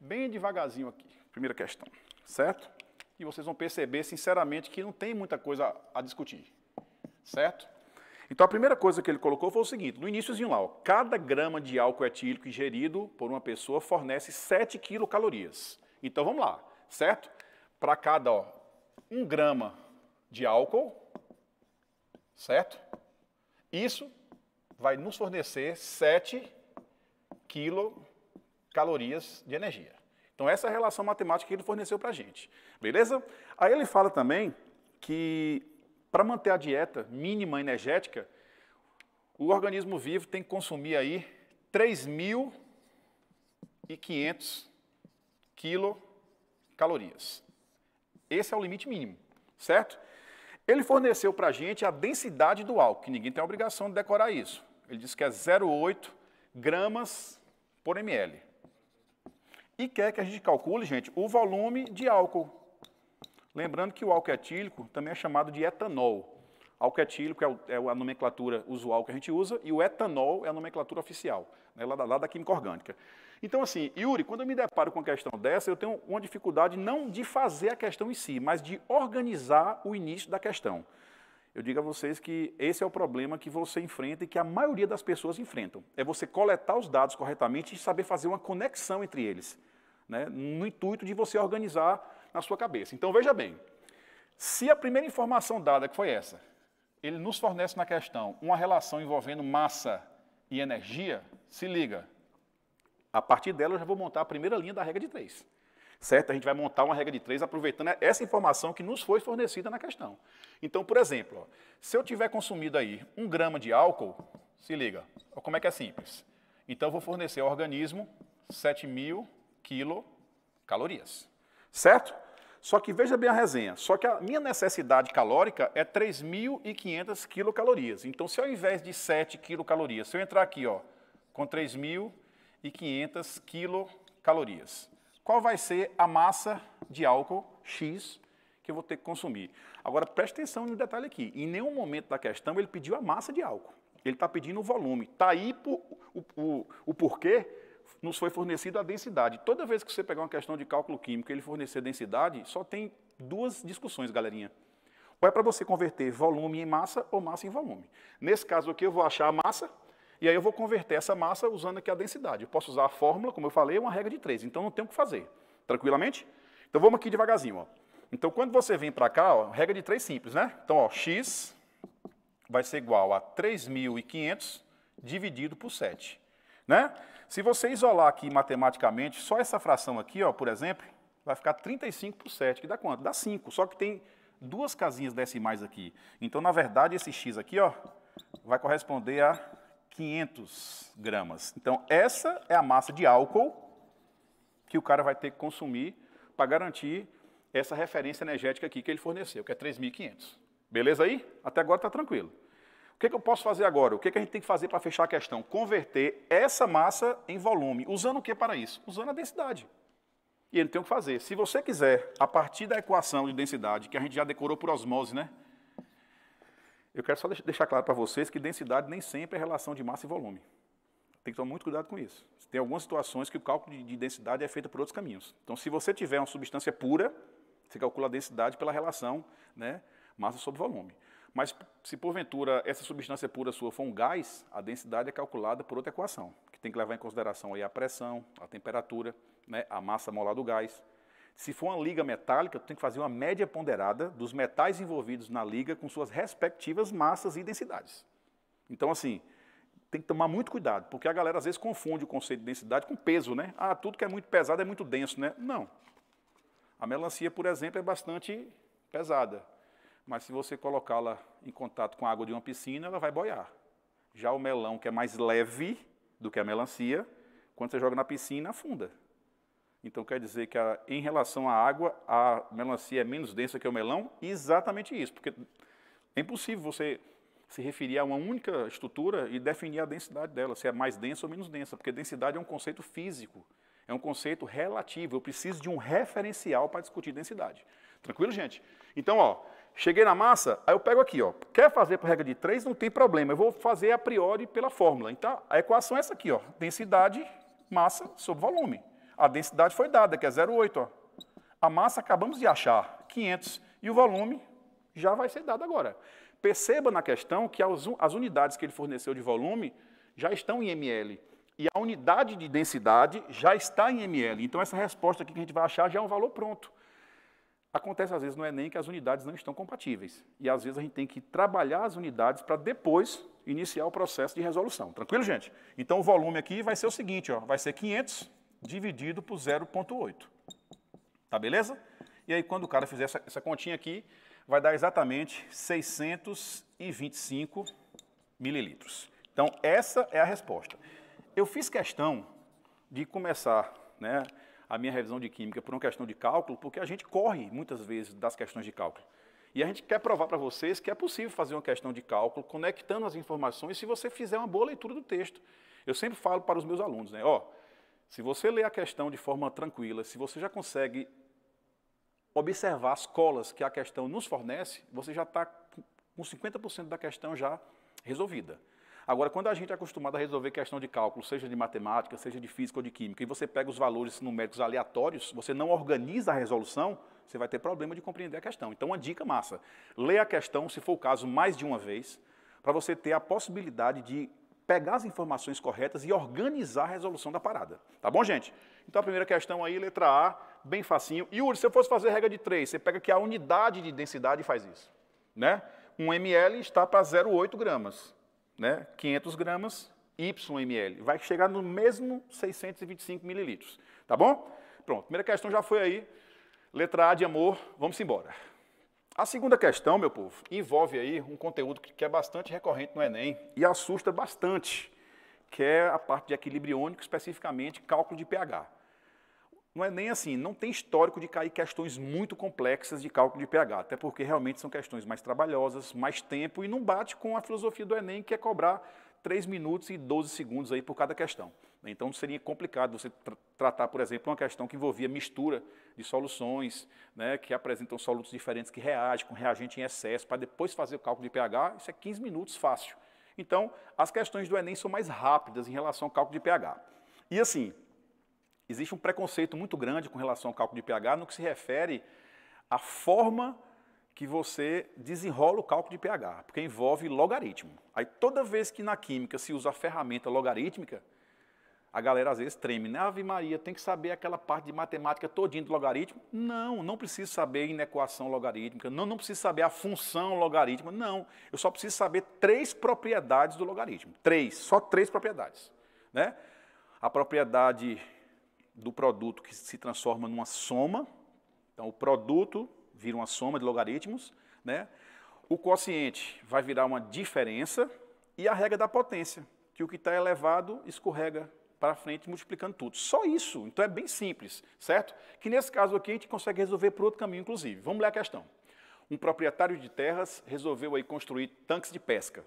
Bem devagarzinho aqui, primeira questão, certo? E vocês vão perceber, sinceramente, que não tem muita coisa a discutir, certo? Então, a primeira coisa que ele colocou foi o seguinte, no iníciozinho lá, ó, cada grama de álcool etílico ingerido por uma pessoa fornece 7 quilocalorias. Então, vamos lá, certo? Para cada ó, 1 grama de álcool, Certo? Isso vai nos fornecer 7 quilocalorias de energia. Então, essa é a relação matemática que ele forneceu para a gente. Beleza? Aí ele fala também que para manter a dieta mínima energética, o organismo vivo tem que consumir aí 3.500 quilocalorias. Esse é o limite mínimo, certo? Ele forneceu para a gente a densidade do álcool, que ninguém tem a obrigação de decorar isso. Ele disse que é 0,8 gramas por ml. E quer que a gente calcule, gente, o volume de álcool. Lembrando que o álcool etílico também é chamado de etanol. Álcool etílico é, é a nomenclatura usual que a gente usa e o etanol é a nomenclatura oficial, né, lá, da, lá da química orgânica. Então, assim, Yuri, quando eu me deparo com uma questão dessa, eu tenho uma dificuldade não de fazer a questão em si, mas de organizar o início da questão. Eu digo a vocês que esse é o problema que você enfrenta e que a maioria das pessoas enfrentam. É você coletar os dados corretamente e saber fazer uma conexão entre eles, né, no intuito de você organizar na sua cabeça. Então, veja bem, se a primeira informação dada, que foi essa, ele nos fornece na questão uma relação envolvendo massa e energia, se liga. A partir dela eu já vou montar a primeira linha da regra de três. Certo? A gente vai montar uma regra de três aproveitando essa informação que nos foi fornecida na questão. Então, por exemplo, ó, se eu tiver consumido aí um grama de álcool, se liga, ó, como é que é simples. Então, eu vou fornecer ao organismo mil quilocalorias. Certo? Só que veja bem a resenha. Só que a minha necessidade calórica é 3.500 quilocalorias. Então, se ao invés de 7 quilocalorias, se eu entrar aqui ó, com 3.500 quilocalorias, qual vai ser a massa de álcool X que eu vou ter que consumir? Agora, preste atenção no detalhe aqui. Em nenhum momento da questão ele pediu a massa de álcool. Ele está pedindo o volume. Está aí por, o, o, o porquê nos foi fornecido a densidade. Toda vez que você pegar uma questão de cálculo químico e ele fornecer densidade, só tem duas discussões, galerinha. Ou é para você converter volume em massa ou massa em volume. Nesse caso aqui, eu vou achar a massa e aí eu vou converter essa massa usando aqui a densidade. Eu posso usar a fórmula, como eu falei, é uma regra de três, então não tem o que fazer. Tranquilamente? Então vamos aqui devagarzinho. Ó. Então quando você vem para cá, ó, regra de três simples, né? Então, ó, x vai ser igual a 3.500 dividido por 7. Né? Se você isolar aqui matematicamente, só essa fração aqui, ó, por exemplo, vai ficar 35 por 7, que dá quanto? Dá 5, só que tem duas casinhas decimais aqui. Então, na verdade, esse x aqui ó, vai corresponder a 500 gramas. Então, essa é a massa de álcool que o cara vai ter que consumir para garantir essa referência energética aqui que ele forneceu, que é 3.500. Beleza aí? Até agora está tranquilo. O que, é que eu posso fazer agora? O que, é que a gente tem que fazer para fechar a questão? Converter essa massa em volume. Usando o que para isso? Usando a densidade. E ele tem o que fazer. Se você quiser, a partir da equação de densidade, que a gente já decorou por osmose, né? Eu quero só deixar claro para vocês que densidade nem sempre é relação de massa e volume. Tem que tomar muito cuidado com isso. Tem algumas situações que o cálculo de densidade é feito por outros caminhos. Então, se você tiver uma substância pura, você calcula a densidade pela relação né, massa sobre volume. Mas se porventura essa substância pura sua for um gás, a densidade é calculada por outra equação, que tem que levar em consideração aí a pressão, a temperatura, né, a massa molar do gás. Se for uma liga metálica, tem que fazer uma média ponderada dos metais envolvidos na liga com suas respectivas massas e densidades. Então, assim, tem que tomar muito cuidado, porque a galera às vezes confunde o conceito de densidade com peso, né? Ah, tudo que é muito pesado é muito denso, né? Não. A melancia, por exemplo, é bastante pesada mas se você colocá-la em contato com a água de uma piscina, ela vai boiar. Já o melão, que é mais leve do que a melancia, quando você joga na piscina, afunda. Então quer dizer que a, em relação à água, a melancia é menos densa que o melão? Exatamente isso, porque é impossível você se referir a uma única estrutura e definir a densidade dela, se é mais densa ou menos densa, porque densidade é um conceito físico, é um conceito relativo. Eu preciso de um referencial para discutir densidade. Tranquilo, gente? Então, ó, Cheguei na massa, aí eu pego aqui, ó. Quer fazer por regra de 3? Não tem problema. Eu vou fazer a priori pela fórmula. Então, a equação é essa aqui, ó. Densidade, massa sobre volume. A densidade foi dada, que é 0,8, ó. A massa acabamos de achar, 500. E o volume já vai ser dado agora. Perceba na questão que as unidades que ele forneceu de volume já estão em ml. E a unidade de densidade já está em ml. Então, essa resposta aqui que a gente vai achar já é um valor pronto. Acontece às vezes no Enem é que as unidades não estão compatíveis. E às vezes a gente tem que trabalhar as unidades para depois iniciar o processo de resolução. Tranquilo, gente? Então o volume aqui vai ser o seguinte, ó, vai ser 500 dividido por 0,8. Tá beleza? E aí quando o cara fizer essa, essa continha aqui, vai dar exatamente 625 mililitros. Então essa é a resposta. Eu fiz questão de começar né, a minha revisão de química por uma questão de cálculo, porque a gente corre muitas vezes das questões de cálculo. E a gente quer provar para vocês que é possível fazer uma questão de cálculo conectando as informações se você fizer uma boa leitura do texto. Eu sempre falo para os meus alunos, né? Ó, se você lê a questão de forma tranquila, se você já consegue observar as colas que a questão nos fornece, você já está com 50% da questão já resolvida. Agora, quando a gente é acostumado a resolver questão de cálculo, seja de matemática, seja de física ou de química, e você pega os valores numéricos aleatórios, você não organiza a resolução, você vai ter problema de compreender a questão. Então, uma dica massa: leia a questão, se for o caso, mais de uma vez, para você ter a possibilidade de pegar as informações corretas e organizar a resolução da parada. Tá bom, gente? Então, a primeira questão aí, letra A, bem facinho. E, Yuri, se eu fosse fazer regra de 3, você pega que a unidade de densidade faz isso, né? 1 ml está para 0,8 gramas né, 500 gramas, YML. Vai chegar no mesmo 625 mililitros, tá bom? Pronto, primeira questão já foi aí. Letra A de amor, vamos embora. A segunda questão, meu povo, envolve aí um conteúdo que é bastante recorrente no Enem e assusta bastante, que é a parte de equilíbrio iônico, especificamente cálculo de pH não é nem assim, não tem histórico de cair questões muito complexas de cálculo de pH, até porque realmente são questões mais trabalhosas, mais tempo e não bate com a filosofia do Enem, que é cobrar 3 minutos e 12 segundos aí por cada questão. Então seria complicado você tra tratar, por exemplo, uma questão que envolvia mistura de soluções, né, que apresentam solutos diferentes que reagem com reagente em excesso, para depois fazer o cálculo de pH, isso é 15 minutos fácil. Então, as questões do Enem são mais rápidas em relação ao cálculo de pH. E assim, Existe um preconceito muito grande com relação ao cálculo de pH no que se refere à forma que você desenrola o cálculo de pH, porque envolve logaritmo. Aí toda vez que na química se usa a ferramenta logarítmica, a galera às vezes treme, né? Ave Maria, tem que saber aquela parte de matemática todinha do logaritmo? Não, não preciso saber inequação logarítmica, não, não preciso saber a função logarítmica, não. Eu só preciso saber três propriedades do logaritmo. Três, só três propriedades. Né? A propriedade do produto que se transforma numa soma. Então, o produto vira uma soma de logaritmos, né? O quociente vai virar uma diferença e a regra da potência, que o que está elevado escorrega para frente multiplicando tudo. Só isso. Então é bem simples, certo? Que nesse caso aqui a gente consegue resolver por outro caminho, inclusive. Vamos ler a questão. Um proprietário de terras resolveu aí construir tanques de pesca.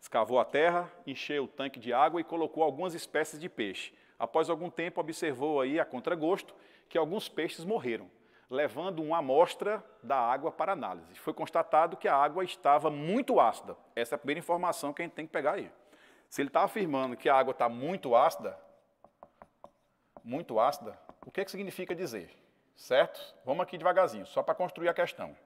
Escavou a terra, encheu o tanque de água e colocou algumas espécies de peixe. Após algum tempo, observou aí a contragosto que alguns peixes morreram, levando uma amostra da água para análise. Foi constatado que a água estava muito ácida. Essa é a primeira informação que a gente tem que pegar aí. Se ele está afirmando que a água está muito ácida, muito ácida, o que, é que significa dizer? Certo? Vamos aqui devagarzinho, só para construir a questão.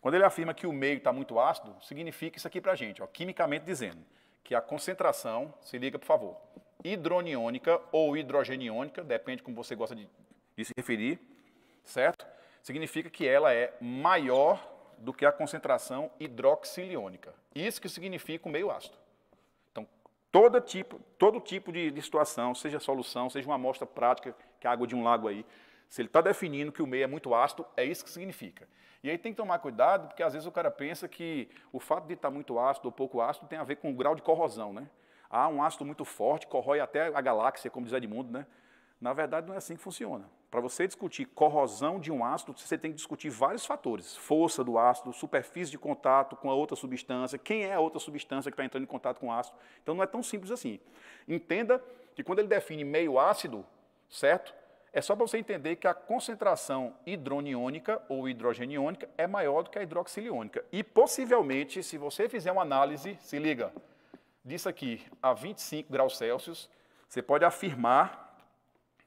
Quando ele afirma que o meio está muito ácido, significa isso aqui para a gente, ó, quimicamente dizendo, que a concentração, se liga por favor, hidroniônica ou hidrogeniônica, depende como você gosta de, de se referir, certo? Significa que ela é maior do que a concentração hidroxiliônica. Isso que significa o meio ácido. Então, todo tipo, todo tipo de, de situação, seja solução, seja uma amostra prática, que é a água de um lago aí, se ele está definindo que o meio é muito ácido, é isso que significa. E aí tem que tomar cuidado, porque às vezes o cara pensa que o fato de estar tá muito ácido ou pouco ácido tem a ver com o grau de corrosão, né? Ah, um ácido muito forte corrói até a galáxia, como diz Edmundo, né? Na verdade, não é assim que funciona. Para você discutir corrosão de um ácido, você tem que discutir vários fatores: força do ácido, superfície de contato com a outra substância, quem é a outra substância que está entrando em contato com o ácido. Então não é tão simples assim. Entenda que quando ele define meio ácido, certo? É só para você entender que a concentração hidroniônica ou hidrogeniônica é maior do que a hidroxiliônica. E possivelmente, se você fizer uma análise, se liga, disso aqui a 25 graus Celsius, você pode afirmar,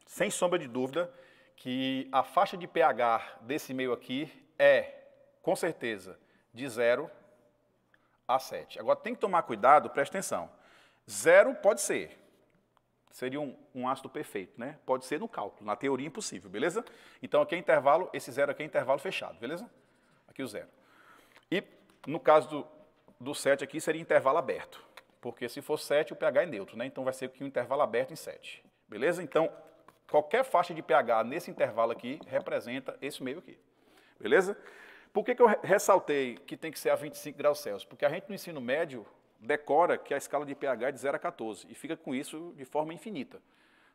sem sombra de dúvida, que a faixa de pH desse meio aqui é, com certeza, de 0 a 7. Agora tem que tomar cuidado, presta atenção. Zero pode ser. Seria um, um ácido perfeito, né? Pode ser no cálculo, na teoria impossível, beleza? Então aqui é intervalo, esse zero aqui é intervalo fechado, beleza? Aqui o zero. E no caso do, do 7 aqui seria intervalo aberto porque se for 7, o pH é neutro, né? Então vai ser que um intervalo aberto em 7. Beleza? Então, qualquer faixa de pH nesse intervalo aqui representa esse meio aqui. Beleza? Por que, que eu ressaltei que tem que ser a 25 graus Celsius? Porque a gente no ensino médio decora que a escala de pH é de 0 a 14 e fica com isso de forma infinita.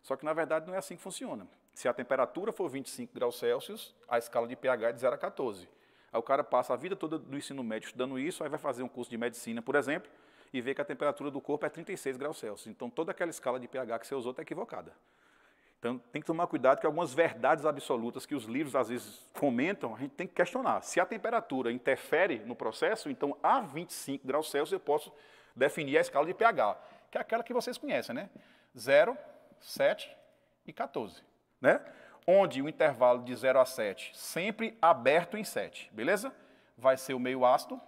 Só que na verdade não é assim que funciona. Se a temperatura for 25 graus Celsius, a escala de pH é de 0 a 14. Aí o cara passa a vida toda do ensino médio estudando isso, aí vai fazer um curso de medicina, por exemplo, e vê que a temperatura do corpo é 36 graus Celsius. Então, toda aquela escala de pH que você usou está equivocada. Então, tem que tomar cuidado que algumas verdades absolutas que os livros às vezes comentam, a gente tem que questionar. Se a temperatura interfere no processo, então a 25 graus Celsius eu posso definir a escala de pH, que é aquela que vocês conhecem, né? 0, 7 e 14, né? Onde o intervalo de 0 a 7 sempre aberto em 7, beleza? Vai ser o meio ácido,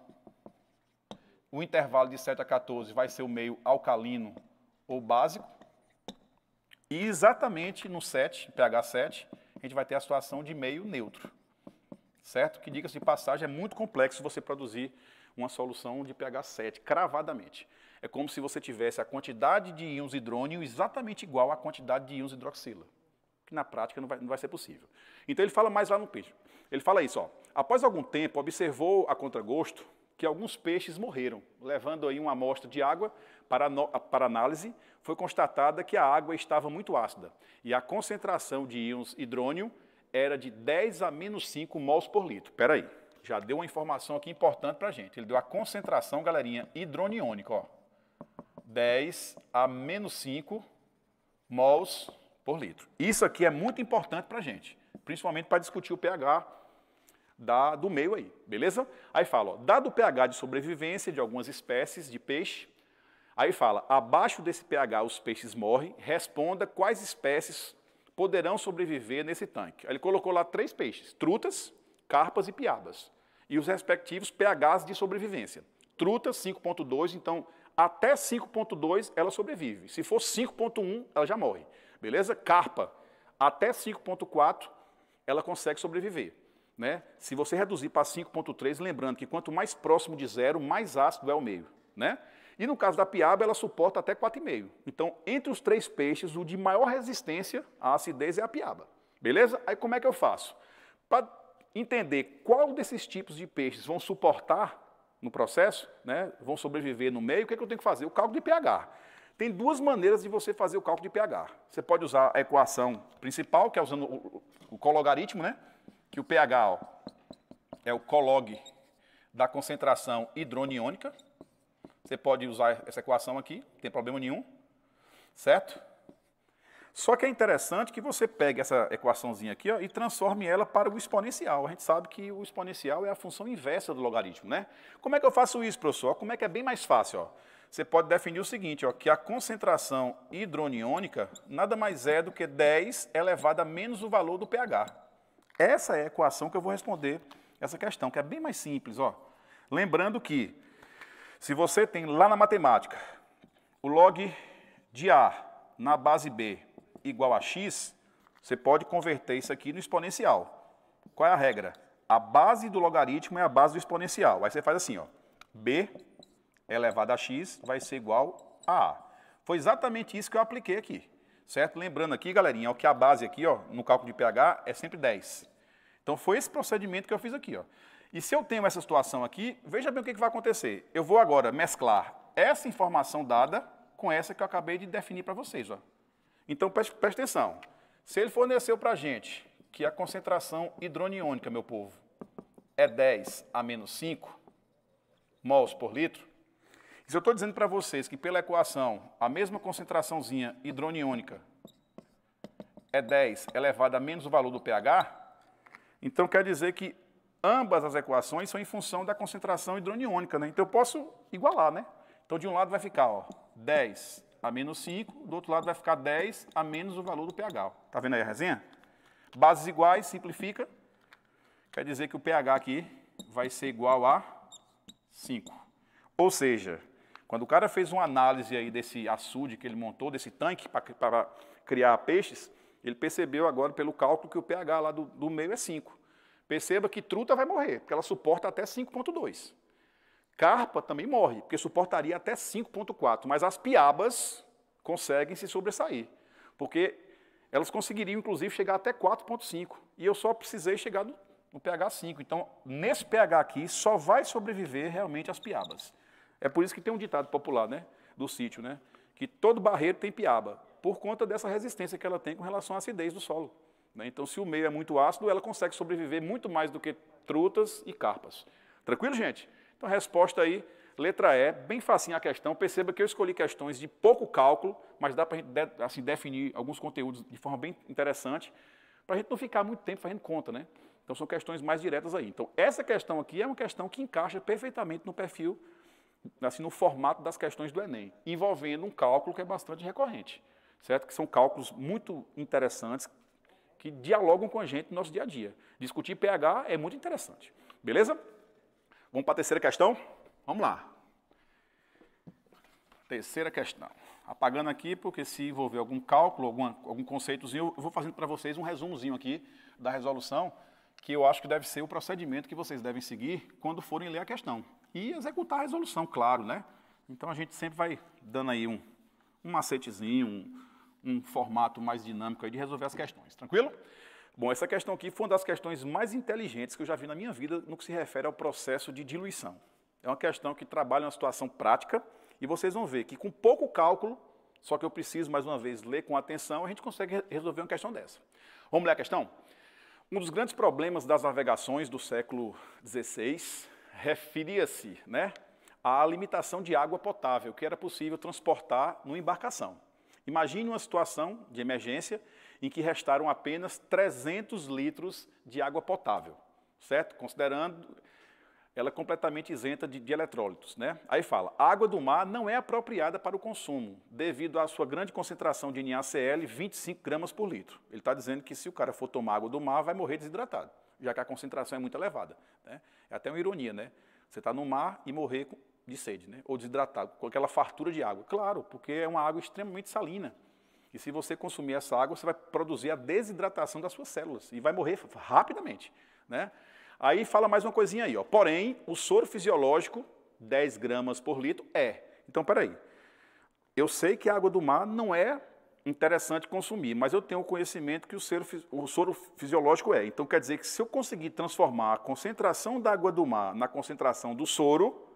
o intervalo de 7 a 14 vai ser o meio alcalino ou básico. E exatamente no 7, pH 7, a gente vai ter a situação de meio neutro. Certo? Que, diga-se de passagem, é muito complexo você produzir uma solução de pH 7, cravadamente. É como se você tivesse a quantidade de íons hidrônio exatamente igual à quantidade de íons hidroxila, que na prática não vai, não vai ser possível. Então ele fala mais lá no peixe. Ele fala isso, ó. Após algum tempo, observou a contragosto que alguns peixes morreram. Levando aí uma amostra de água para, para análise, foi constatada que a água estava muito ácida e a concentração de íons hidrônio era de 10 a menos 5 mols por litro. Espera aí, já deu uma informação aqui importante para a gente. Ele deu a concentração, galerinha, hidroniônica, ó. 10 a menos 5 mols por litro. Isso aqui é muito importante para a gente, principalmente para discutir o pH da, do meio aí, beleza? Aí fala, ó, dado o pH de sobrevivência de algumas espécies de peixe, aí fala, abaixo desse pH os peixes morrem, responda quais espécies poderão sobreviver nesse tanque. Aí ele colocou lá três peixes, trutas, carpas e piabas, e os respectivos pHs de sobrevivência. Trutas 5.2, então até 5.2 ela sobrevive. Se for 5.1, ela já morre. Beleza? Carpa, até 5.4 ela consegue sobreviver. Né? Se você reduzir para 5,3, lembrando que quanto mais próximo de zero, mais ácido é o meio. Né? E no caso da piaba, ela suporta até 4,5. Então, entre os três peixes, o de maior resistência à acidez é a piaba. Beleza? Aí como é que eu faço? Para entender qual desses tipos de peixes vão suportar no processo, né, vão sobreviver no meio, o que, é que eu tenho que fazer? O cálculo de pH. Tem duas maneiras de você fazer o cálculo de pH. Você pode usar a equação principal, que é usando o, o cologaritmo, né? que o pH ó, é o colog da concentração hidroniônica. Você pode usar essa equação aqui, não tem problema nenhum, certo? Só que é interessante que você pegue essa equaçãozinha aqui ó, e transforme ela para o exponencial. A gente sabe que o exponencial é a função inversa do logaritmo, né? Como é que eu faço isso, professor? Como é que é bem mais fácil? Ó? Você pode definir o seguinte, ó, que a concentração hidroniônica nada mais é do que 10 elevada a menos o valor do pH. Essa é a equação que eu vou responder essa questão, que é bem mais simples. Ó. Lembrando que, se você tem lá na matemática o log de A na base B igual a x, você pode converter isso aqui no exponencial. Qual é a regra? A base do logaritmo é a base do exponencial. Aí você faz assim, ó. B elevado a x vai ser igual a A. Foi exatamente isso que eu apliquei aqui, certo? Lembrando aqui, galerinha, ó, que a base aqui, ó, no cálculo de pH é sempre 10. Então foi esse procedimento que eu fiz aqui. Ó. E se eu tenho essa situação aqui, veja bem o que, que vai acontecer. Eu vou agora mesclar essa informação dada com essa que eu acabei de definir para vocês. Ó. Então preste, preste atenção. Se ele forneceu para a gente que a concentração hidroniônica, meu povo, é 10 a menos 5 mols por litro, se eu estou dizendo para vocês que pela equação a mesma concentraçãozinha hidroniônica é 10 elevada a menos o valor do pH, então, quer dizer que ambas as equações são em função da concentração hidroniônica. Né? Então, eu posso igualar. Né? Então, de um lado vai ficar ó, 10 a menos 5, do outro lado vai ficar 10 a menos o valor do pH. Está vendo aí a resenha? Bases iguais, simplifica. Quer dizer que o pH aqui vai ser igual a 5. Ou seja, quando o cara fez uma análise aí desse açude que ele montou, desse tanque para criar peixes, ele percebeu agora, pelo cálculo, que o pH lá do, do meio é 5. Perceba que truta vai morrer, porque ela suporta até 5,2. Carpa também morre, porque suportaria até 5,4. Mas as piabas conseguem se sobressair, porque elas conseguiriam, inclusive, chegar até 4,5. E eu só precisei chegar no, no pH 5. Então, nesse pH aqui, só vai sobreviver realmente as piabas. É por isso que tem um ditado popular, né? Do sítio, né? Que todo barreiro tem piaba por conta dessa resistência que ela tem com relação à acidez do solo. Né? Então, se o meio é muito ácido, ela consegue sobreviver muito mais do que trutas e carpas. Tranquilo, gente? Então, a resposta aí, letra E, bem facinho a questão. Perceba que eu escolhi questões de pouco cálculo, mas dá para a gente assim, definir alguns conteúdos de forma bem interessante, para a gente não ficar muito tempo fazendo conta, né? Então, são questões mais diretas aí. Então, essa questão aqui é uma questão que encaixa perfeitamente no perfil, assim, no formato das questões do Enem, envolvendo um cálculo que é bastante recorrente certo? Que são cálculos muito interessantes que dialogam com a gente no nosso dia a dia. Discutir pH é muito interessante. Beleza? Vamos para a terceira questão? Vamos lá. Terceira questão. Apagando aqui, porque se envolver algum cálculo, algum algum conceitozinho, eu vou fazendo para vocês um resumozinho aqui da resolução, que eu acho que deve ser o procedimento que vocês devem seguir quando forem ler a questão. E executar a resolução, claro, né? Então a gente sempre vai dando aí um, um macetezinho, um, um formato mais dinâmico aí de resolver as questões, tranquilo? Bom, essa questão aqui foi uma das questões mais inteligentes que eu já vi na minha vida no que se refere ao processo de diluição. É uma questão que trabalha uma situação prática e vocês vão ver que com pouco cálculo, só que eu preciso mais uma vez ler com atenção, a gente consegue resolver uma questão dessa. Vamos ler a questão? Um dos grandes problemas das navegações do século XVI referia-se né, à limitação de água potável que era possível transportar numa embarcação. Imagine uma situação de emergência em que restaram apenas 300 litros de água potável, certo? Considerando ela completamente isenta de, de eletrólitos. Né? Aí fala, a água do mar não é apropriada para o consumo, devido à sua grande concentração de NaCl, 25 gramas por litro. Ele está dizendo que se o cara for tomar água do mar, vai morrer desidratado, já que a concentração é muito elevada. Né? É até uma ironia, né? Você está no mar e morrer de sede, né? ou desidratado, com aquela fartura de água. Claro, porque é uma água extremamente salina. E se você consumir essa água, você vai produzir a desidratação das suas células e vai morrer rapidamente. Né? Aí fala mais uma coisinha aí. Ó. Porém, o soro fisiológico, 10 gramas por litro, é. Então, peraí. Eu sei que a água do mar não é interessante consumir, mas eu tenho o conhecimento que o soro, o soro fisiológico é. Então, quer dizer que se eu conseguir transformar a concentração da água do mar na concentração do soro,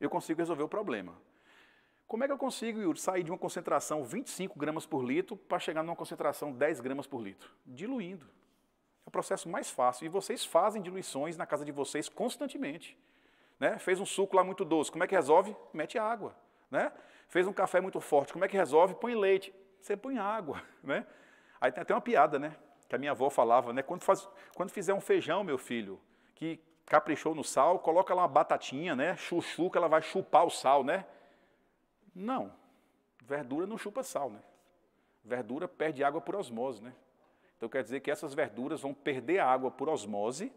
eu consigo resolver o problema. Como é que eu consigo Yuri, sair de uma concentração 25 gramas por litro para chegar numa concentração 10 gramas por litro? Diluindo. É o processo mais fácil. E vocês fazem diluições na casa de vocês constantemente. Né? Fez um suco lá muito doce, como é que resolve? Mete água. Né? Fez um café muito forte, como é que resolve? Põe leite. Você põe água. Né? Aí tem até uma piada, né? Que a minha avó falava, né? Quando, faz, quando fizer um feijão, meu filho, que caprichou no sal, coloca lá uma batatinha, né? Chuchu, que ela vai chupar o sal, né? Não. Verdura não chupa sal, né? Verdura perde água por osmose, né? Então quer dizer que essas verduras vão perder água por osmose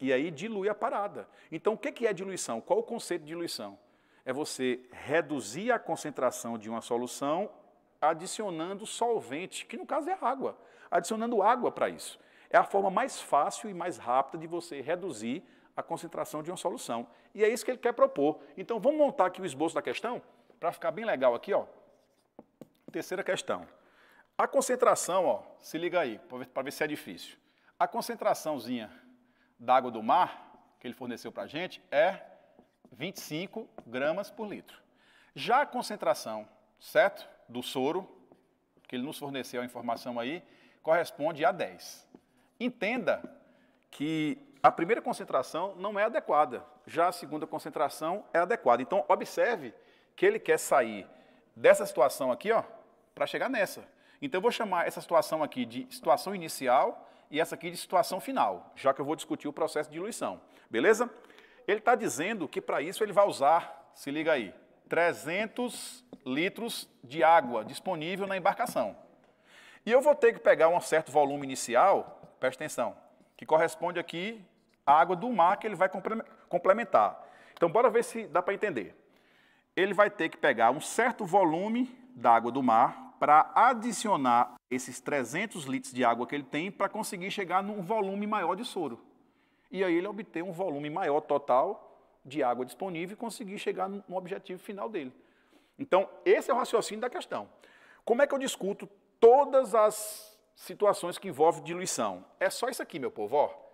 e aí dilui a parada. Então o que é diluição? Qual o conceito de diluição? É você reduzir a concentração de uma solução adicionando solvente, que no caso é água, adicionando água para isso. É a forma mais fácil e mais rápida de você reduzir a concentração de uma solução. E é isso que ele quer propor. Então vamos montar aqui o esboço da questão para ficar bem legal aqui, ó. Terceira questão. A concentração, ó, se liga aí, para ver se é difícil. A concentraçãozinha da água do mar que ele forneceu para a gente é 25 gramas por litro. Já a concentração, certo, do soro, que ele nos forneceu a informação aí, corresponde a 10. Entenda que a primeira concentração não é adequada, já a segunda concentração é adequada. Então, observe que ele quer sair dessa situação aqui, ó, para chegar nessa. Então, eu vou chamar essa situação aqui de situação inicial e essa aqui de situação final, já que eu vou discutir o processo de diluição. Beleza? Ele está dizendo que para isso ele vai usar, se liga aí, 300 litros de água disponível na embarcação. E eu vou ter que pegar um certo volume inicial, presta atenção, que corresponde aqui a água do mar que ele vai complementar. Então, bora ver se dá para entender. Ele vai ter que pegar um certo volume da água do mar para adicionar esses 300 litros de água que ele tem para conseguir chegar num volume maior de soro. E aí ele obter um volume maior total de água disponível e conseguir chegar no objetivo final dele. Então, esse é o raciocínio da questão. Como é que eu discuto todas as situações que envolvem diluição? É só isso aqui, meu povo. Ó.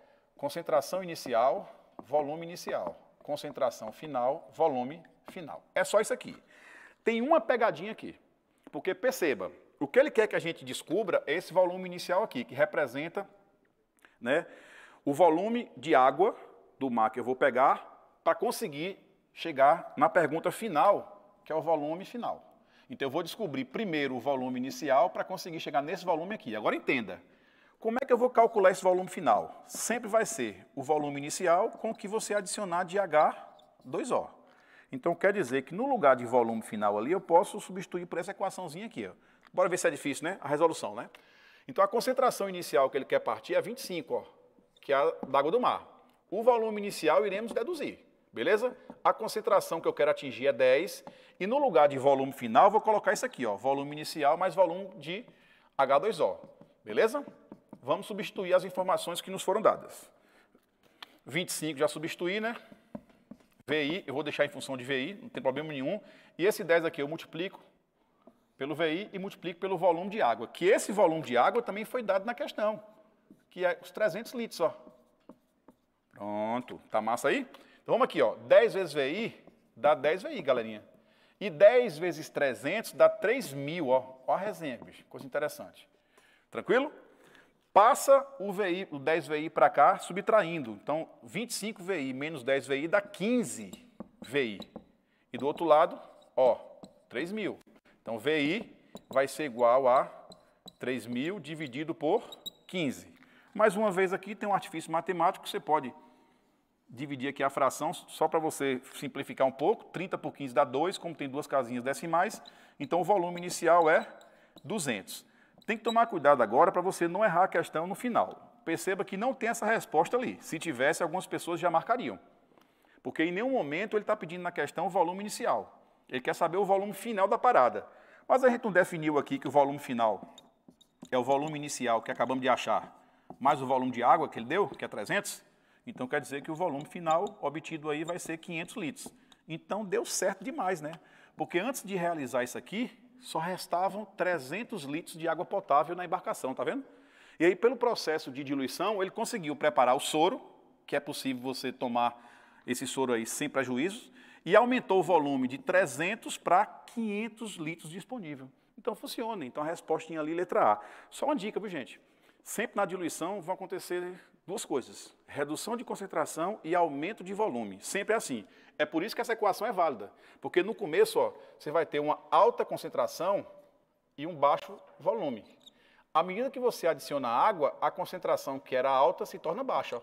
Concentração inicial, volume inicial. Concentração final, volume final. É só isso aqui. Tem uma pegadinha aqui, porque perceba, o que ele quer que a gente descubra é esse volume inicial aqui, que representa né, o volume de água do mar que eu vou pegar para conseguir chegar na pergunta final, que é o volume final. Então eu vou descobrir primeiro o volume inicial para conseguir chegar nesse volume aqui. Agora entenda, como é que eu vou calcular esse volume final? Sempre vai ser o volume inicial com o que você adicionar de H2O. Então, quer dizer que no lugar de volume final ali, eu posso substituir por essa equaçãozinha aqui. Ó. Bora ver se é difícil, né? A resolução, né? Então, a concentração inicial que ele quer partir é 25, ó, que é a da água do mar. O volume inicial iremos deduzir, beleza? A concentração que eu quero atingir é 10. E no lugar de volume final, vou colocar isso aqui, ó, volume inicial mais volume de H2O, beleza? Vamos substituir as informações que nos foram dadas. 25 já substituí, né? VI, eu vou deixar em função de VI, não tem problema nenhum. E esse 10 aqui eu multiplico pelo VI e multiplico pelo volume de água, que esse volume de água também foi dado na questão, que é os 300 litros, ó. Pronto, tá massa aí? Então vamos aqui, ó, 10 vezes VI dá 10 VI, galerinha. E 10 vezes 300 dá 3.000, ó. Ó a resenha, bicho, coisa interessante. Tranquilo? passa o VI, o 10 VI para cá, subtraindo. Então, 25 VI menos 10 VI dá 15 VI. E do outro lado, ó, 3.000. Então, VI vai ser igual a 3.000 dividido por 15. Mais uma vez aqui tem um artifício matemático que você pode dividir aqui a fração, só para você simplificar um pouco. 30 por 15 dá 2, como tem duas casinhas decimais. Então, o volume inicial é 200 tem que tomar cuidado agora para você não errar a questão no final. Perceba que não tem essa resposta ali. Se tivesse, algumas pessoas já marcariam. Porque em nenhum momento ele está pedindo na questão o volume inicial. Ele quer saber o volume final da parada. Mas a gente não definiu aqui que o volume final é o volume inicial que acabamos de achar, mais o volume de água que ele deu, que é 300. Então quer dizer que o volume final obtido aí vai ser 500 litros. Então deu certo demais, né? Porque antes de realizar isso aqui, só restavam 300 litros de água potável na embarcação, tá vendo? E aí, pelo processo de diluição, ele conseguiu preparar o soro, que é possível você tomar esse soro aí sem prejuízos, e aumentou o volume de 300 para 500 litros disponível. Então, funciona. Então, a resposta tinha ali letra A. Só uma dica, viu, gente? Sempre na diluição vão acontecer duas coisas, redução de concentração e aumento de volume. Sempre é assim. É por isso que essa equação é válida, porque no começo ó, você vai ter uma alta concentração e um baixo volume. À medida que você adiciona água, a concentração que era alta se torna baixa. Ó.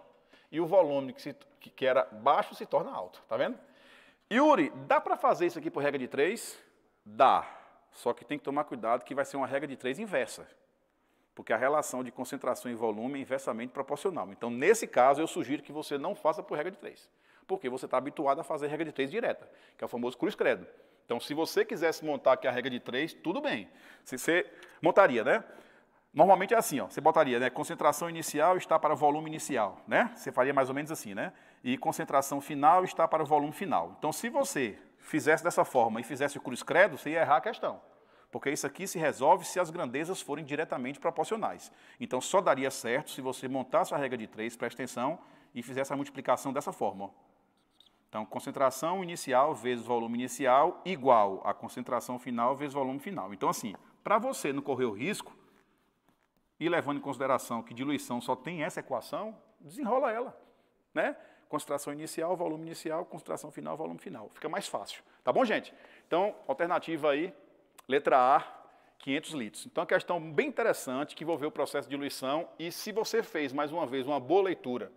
E o volume que, se, que, era baixo se torna alto. Tá vendo? Yuri, dá para fazer isso aqui por regra de 3? Dá. Só que tem que tomar cuidado que vai ser uma regra de 3 inversa. Porque a relação de concentração e volume é inversamente proporcional. Então, nesse caso, eu sugiro que você não faça por regra de 3 porque você está habituado a fazer regra de três direta, que é o famoso cruz credo. Então, se você quisesse montar aqui a regra de três, tudo bem. Se você montaria, né? Normalmente é assim, ó. Você botaria, né? Concentração inicial está para volume inicial, né? Você faria mais ou menos assim, né? E concentração final está para o volume final. Então, se você fizesse dessa forma e fizesse o cruz credo, você ia errar a questão. Porque isso aqui se resolve se as grandezas forem diretamente proporcionais. Então, só daria certo se você montasse a regra de três, preste atenção, e fizesse a multiplicação dessa forma, ó. Então, concentração inicial vezes volume inicial igual a concentração final vezes volume final. Então, assim, para você não correr o risco, e levando em consideração que diluição só tem essa equação, desenrola ela. Né? Concentração inicial, volume inicial, concentração final, volume final. Fica mais fácil. Tá bom, gente? Então, alternativa aí, letra A, 500 litros. Então, é uma questão bem interessante que envolveu o processo de diluição e se você fez, mais uma vez, uma boa leitura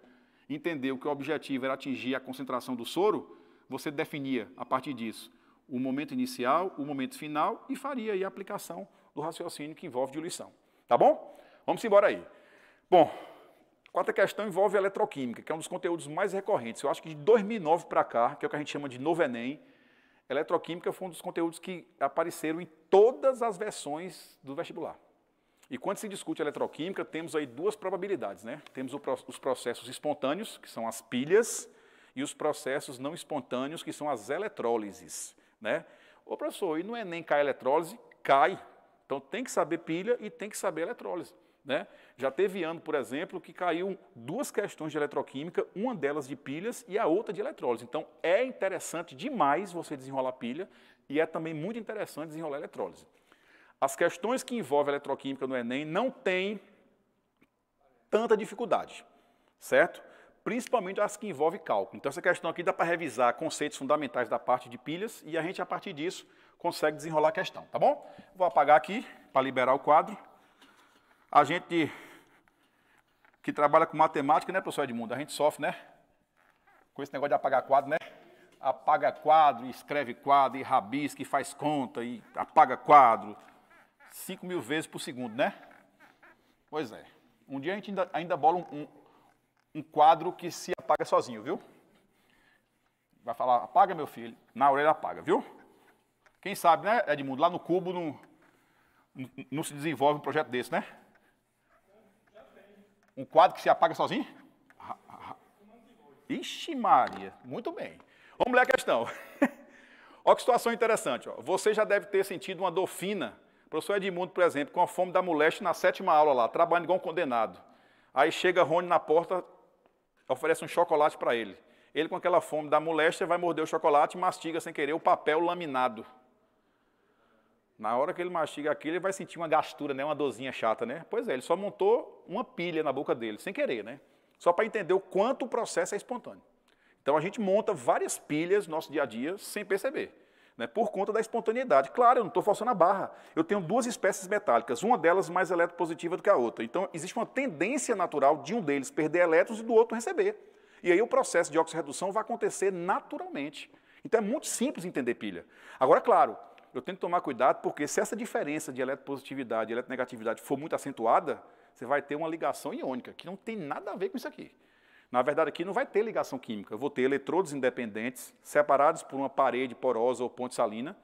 entendeu que o objetivo era atingir a concentração do soro, você definia a partir disso o momento inicial, o momento final e faria aí a aplicação do raciocínio que envolve diluição. Tá bom? Vamos embora aí. Bom, quarta questão envolve a eletroquímica, que é um dos conteúdos mais recorrentes. Eu acho que de 2009 para cá, que é o que a gente chama de novo Enem, eletroquímica foi um dos conteúdos que apareceram em todas as versões do vestibular. E quando se discute eletroquímica, temos aí duas probabilidades, né? Temos os processos espontâneos, que são as pilhas, e os processos não espontâneos, que são as eletrólises, né? Ô, professor, e no Enem é cai eletrólise? Cai. Então, tem que saber pilha e tem que saber eletrólise, né? Já teve ano, por exemplo, que caiu duas questões de eletroquímica, uma delas de pilhas e a outra de eletrólise. Então, é interessante demais você desenrolar pilha e é também muito interessante desenrolar eletrólise as questões que envolvem a eletroquímica no Enem não têm tanta dificuldade, certo? Principalmente as que envolvem cálculo. Então, essa questão aqui dá para revisar conceitos fundamentais da parte de pilhas e a gente, a partir disso, consegue desenrolar a questão, tá bom? Vou apagar aqui para liberar o quadro. A gente que trabalha com matemática, né, professor Edmundo? A gente sofre, né? Com esse negócio de apagar quadro, né? Apaga quadro, escreve quadro, e rabisca, e faz conta, e apaga quadro, 5 mil vezes por segundo, né? Pois é. Um dia a gente ainda, ainda bola um, um, um quadro que se apaga sozinho, viu? Vai falar, apaga meu filho. Na orelha apaga, viu? Quem sabe, né, Edmundo? Lá no Cubo não, não se desenvolve um projeto desse, né? Um quadro que se apaga sozinho? Ah, ah, ah. Ixi Maria, muito bem. Vamos ler a questão. Olha que situação interessante. Ó. Você já deve ter sentido uma dor fina professor Edmundo, por exemplo, com a fome da moléstia na sétima aula lá, trabalhando igual um condenado. Aí chega Rony na porta, oferece um chocolate para ele. Ele, com aquela fome da moléstia, vai morder o chocolate e mastiga sem querer o papel laminado. Na hora que ele mastiga aquilo, ele vai sentir uma gastura, né? uma dorzinha chata, né? Pois é, ele só montou uma pilha na boca dele, sem querer, né? Só para entender o quanto o processo é espontâneo. Então a gente monta várias pilhas no nosso dia a dia sem perceber né, por conta da espontaneidade. Claro, eu não estou forçando a barra. Eu tenho duas espécies metálicas, uma delas mais eletropositiva do que a outra. Então, existe uma tendência natural de um deles perder elétrons e do outro receber. E aí o processo de oxirredução vai acontecer naturalmente. Então, é muito simples entender pilha. Agora, claro, eu tenho que tomar cuidado, porque se essa diferença de eletropositividade e eletronegatividade for muito acentuada, você vai ter uma ligação iônica, que não tem nada a ver com isso aqui. Na verdade, aqui não vai ter ligação química. Eu vou ter eletrodos independentes, separados por uma parede porosa ou ponte salina,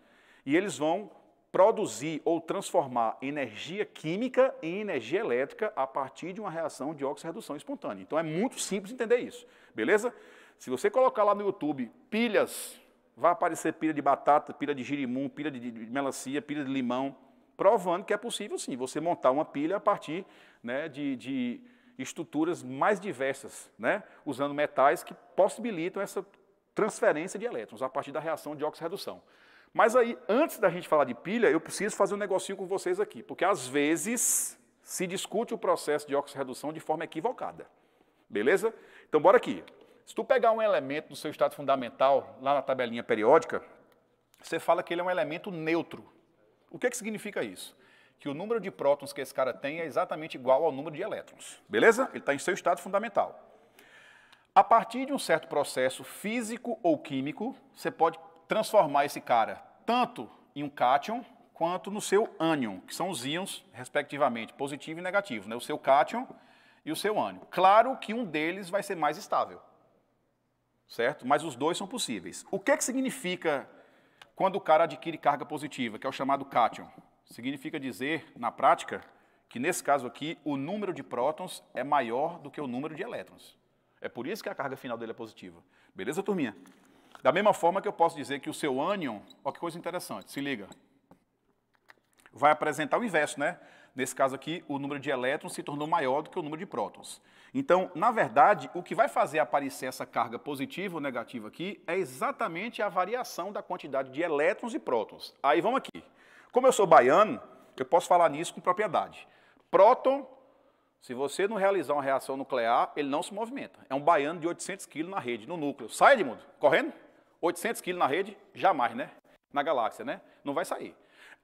e eles vão produzir ou transformar energia química em energia elétrica a partir de uma reação de oxirredução espontânea. Então é muito simples entender isso, beleza? Se você colocar lá no YouTube pilhas, vai aparecer pilha de batata, pilha de girimum, pilha de melancia, pilha de limão, provando que é possível sim você montar uma pilha a partir né, de, de estruturas mais diversas, né, usando metais que possibilitam essa transferência de elétrons a partir da reação de oxirredução. Mas aí, antes da gente falar de pilha, eu preciso fazer um negocinho com vocês aqui, porque às vezes se discute o processo de oxirredução de forma equivocada. Beleza? Então, bora aqui. Se tu pegar um elemento do seu estado fundamental, lá na tabelinha periódica, você fala que ele é um elemento neutro. O que, é que significa isso? que o número de prótons que esse cara tem é exatamente igual ao número de elétrons. Beleza? Ele está em seu estado fundamental. A partir de um certo processo físico ou químico, você pode transformar esse cara tanto em um cátion quanto no seu ânion, que são os íons, respectivamente, positivo e negativo, né? o seu cátion e o seu ânion. Claro que um deles vai ser mais estável, certo? Mas os dois são possíveis. O que, é que significa quando o cara adquire carga positiva, que é o chamado cátion? Significa dizer, na prática, que nesse caso aqui, o número de prótons é maior do que o número de elétrons. É por isso que a carga final dele é positiva. Beleza, turminha? Da mesma forma que eu posso dizer que o seu ânion, olha que coisa interessante, se liga. Vai apresentar o inverso, né? Nesse caso aqui, o número de elétrons se tornou maior do que o número de prótons. Então, na verdade, o que vai fazer aparecer essa carga positiva ou negativa aqui é exatamente a variação da quantidade de elétrons e prótons. Aí vamos aqui. Como eu sou baiano, eu posso falar nisso com propriedade. Próton, se você não realizar uma reação nuclear, ele não se movimenta. É um baiano de 800 kg na rede, no núcleo. Sai, mundo, correndo? 800 kg na rede? Jamais, né? Na galáxia, né? Não vai sair.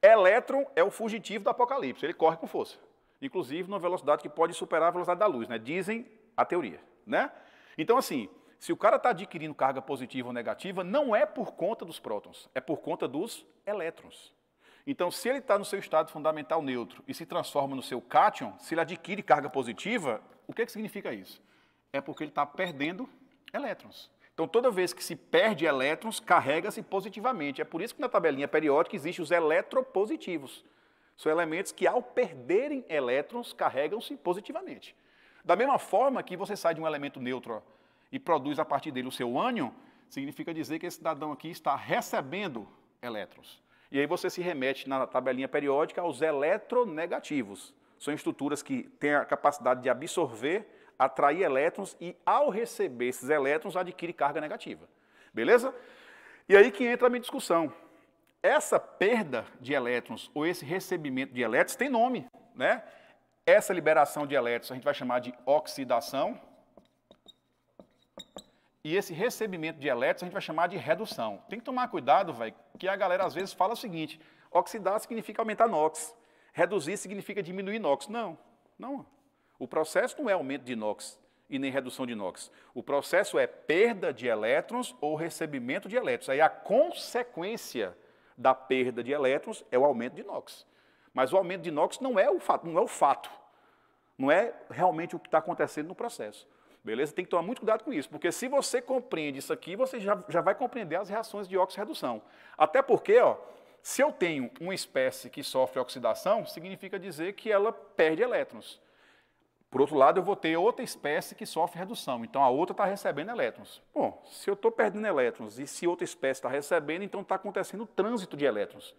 Elétron é o fugitivo do apocalipse, ele corre com força. Inclusive numa velocidade que pode superar a velocidade da luz, né? Dizem a teoria, né? Então, assim, se o cara está adquirindo carga positiva ou negativa, não é por conta dos prótons, é por conta dos elétrons. Então, se ele está no seu estado fundamental neutro e se transforma no seu cátion, se ele adquire carga positiva, o que, que significa isso? É porque ele está perdendo elétrons. Então, toda vez que se perde elétrons, carrega-se positivamente. É por isso que na tabelinha periódica existem os eletropositivos. São elementos que, ao perderem elétrons, carregam-se positivamente. Da mesma forma que você sai de um elemento neutro e produz a partir dele o seu ânion, significa dizer que esse cidadão aqui está recebendo elétrons. E aí você se remete na tabelinha periódica aos eletronegativos. São estruturas que têm a capacidade de absorver, atrair elétrons e, ao receber esses elétrons, adquire carga negativa. Beleza? E aí que entra a minha discussão. Essa perda de elétrons ou esse recebimento de elétrons tem nome, né? Essa liberação de elétrons a gente vai chamar de oxidação e esse recebimento de elétrons a gente vai chamar de redução. Tem que tomar cuidado, velho, que a galera às vezes fala o seguinte: oxidar significa aumentar NOx, reduzir significa diminuir NOx. Não, não. O processo não é aumento de NOx e nem redução de NOx. O processo é perda de elétrons ou recebimento de elétrons. Aí a consequência da perda de elétrons é o aumento de NOx. Mas o aumento de NOx não é o fato, não é o fato. Não é realmente o que está acontecendo no processo. Beleza? Tem que tomar muito cuidado com isso, porque se você compreende isso aqui, você já, já vai compreender as reações de oxirredução. Até porque, ó, se eu tenho uma espécie que sofre oxidação, significa dizer que ela perde elétrons. Por outro lado, eu vou ter outra espécie que sofre redução, então a outra está recebendo elétrons. Bom, se eu estou perdendo elétrons e se outra espécie está recebendo, então está acontecendo o trânsito de elétrons.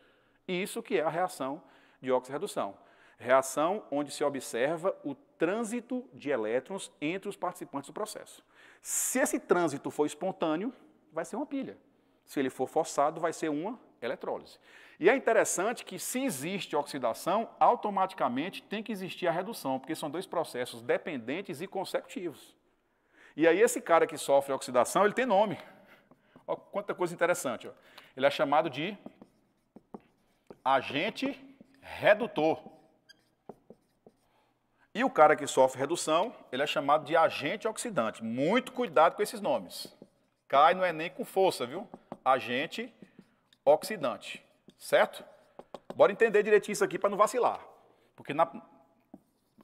Isso que é a reação de oxirredução. Reação onde se observa o trânsito de elétrons entre os participantes do processo. Se esse trânsito for espontâneo, vai ser uma pilha. Se ele for forçado, vai ser uma eletrólise. E é interessante que, se existe oxidação, automaticamente tem que existir a redução, porque são dois processos dependentes e consecutivos. E aí, esse cara que sofre oxidação, ele tem nome. Olha quanta coisa interessante. Ó. Ele é chamado de agente redutor. E o cara que sofre redução, ele é chamado de agente oxidante. Muito cuidado com esses nomes. Cai não é nem com força, viu? Agente oxidante, certo? Bora entender direitinho isso aqui para não vacilar. Porque na,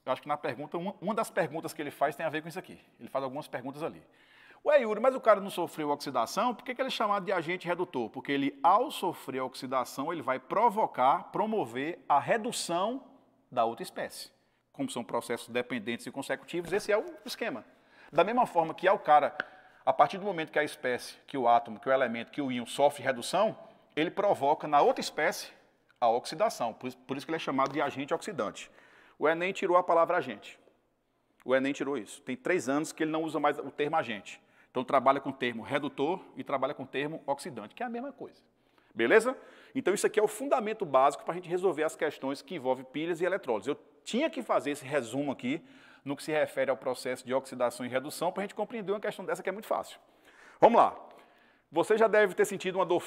acho que na pergunta, uma, uma das perguntas que ele faz tem a ver com isso aqui. Ele faz algumas perguntas ali. Ué, Yuri, mas o cara não sofreu oxidação, por que, que ele é chamado de agente redutor? Porque ele, ao sofrer oxidação, ele vai provocar, promover a redução da outra espécie como são processos dependentes e consecutivos, esse é o esquema. Da mesma forma que é o cara, a partir do momento que a espécie, que o átomo, que o elemento, que o íon sofre redução, ele provoca na outra espécie a oxidação. Por, por isso que ele é chamado de agente oxidante. O Enem tirou a palavra agente. O Enem tirou isso. Tem três anos que ele não usa mais o termo agente. Então trabalha com o termo redutor e trabalha com o termo oxidante, que é a mesma coisa. Beleza? Então, isso aqui é o fundamento básico para a gente resolver as questões que envolvem pilhas e eletrólitos. Eu tinha que fazer esse resumo aqui no que se refere ao processo de oxidação e redução para a gente compreender uma questão dessa que é muito fácil. Vamos lá. Você já deve ter sentido uma dor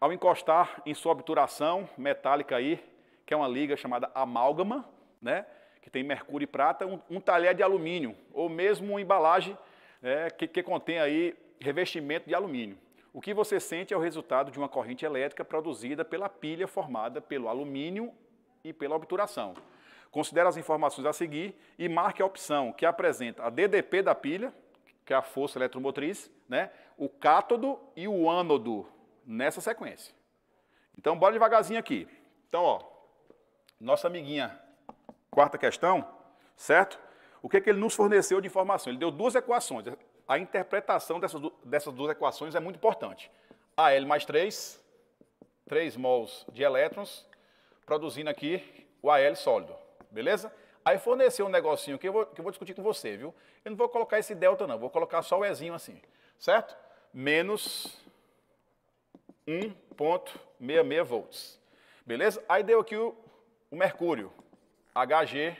ao encostar em sua obturação metálica aí, que é uma liga chamada amálgama, né? que tem mercúrio e prata, um, um talher de alumínio, ou mesmo uma embalagem né? que, que contém aí revestimento de alumínio. O que você sente é o resultado de uma corrente elétrica produzida pela pilha formada pelo alumínio e pela obturação. Considere as informações a seguir e marque a opção que apresenta a DDP da pilha, que é a força eletromotriz, né? o cátodo e o ânodo, nessa sequência. Então, bora devagarzinho aqui. Então, ó, nossa amiguinha, quarta questão, certo? O que, é que ele nos forneceu de informação? Ele deu duas equações a interpretação dessas, dessas duas equações é muito importante. AL mais 3, 3 mols de elétrons, produzindo aqui o AL sólido, beleza? Aí forneceu um negocinho que eu, vou, que eu vou discutir com você, viu? Eu não vou colocar esse delta não, vou colocar só o Ezinho assim, certo? Menos 1.66 volts, beleza? Aí deu aqui o, o mercúrio, Hg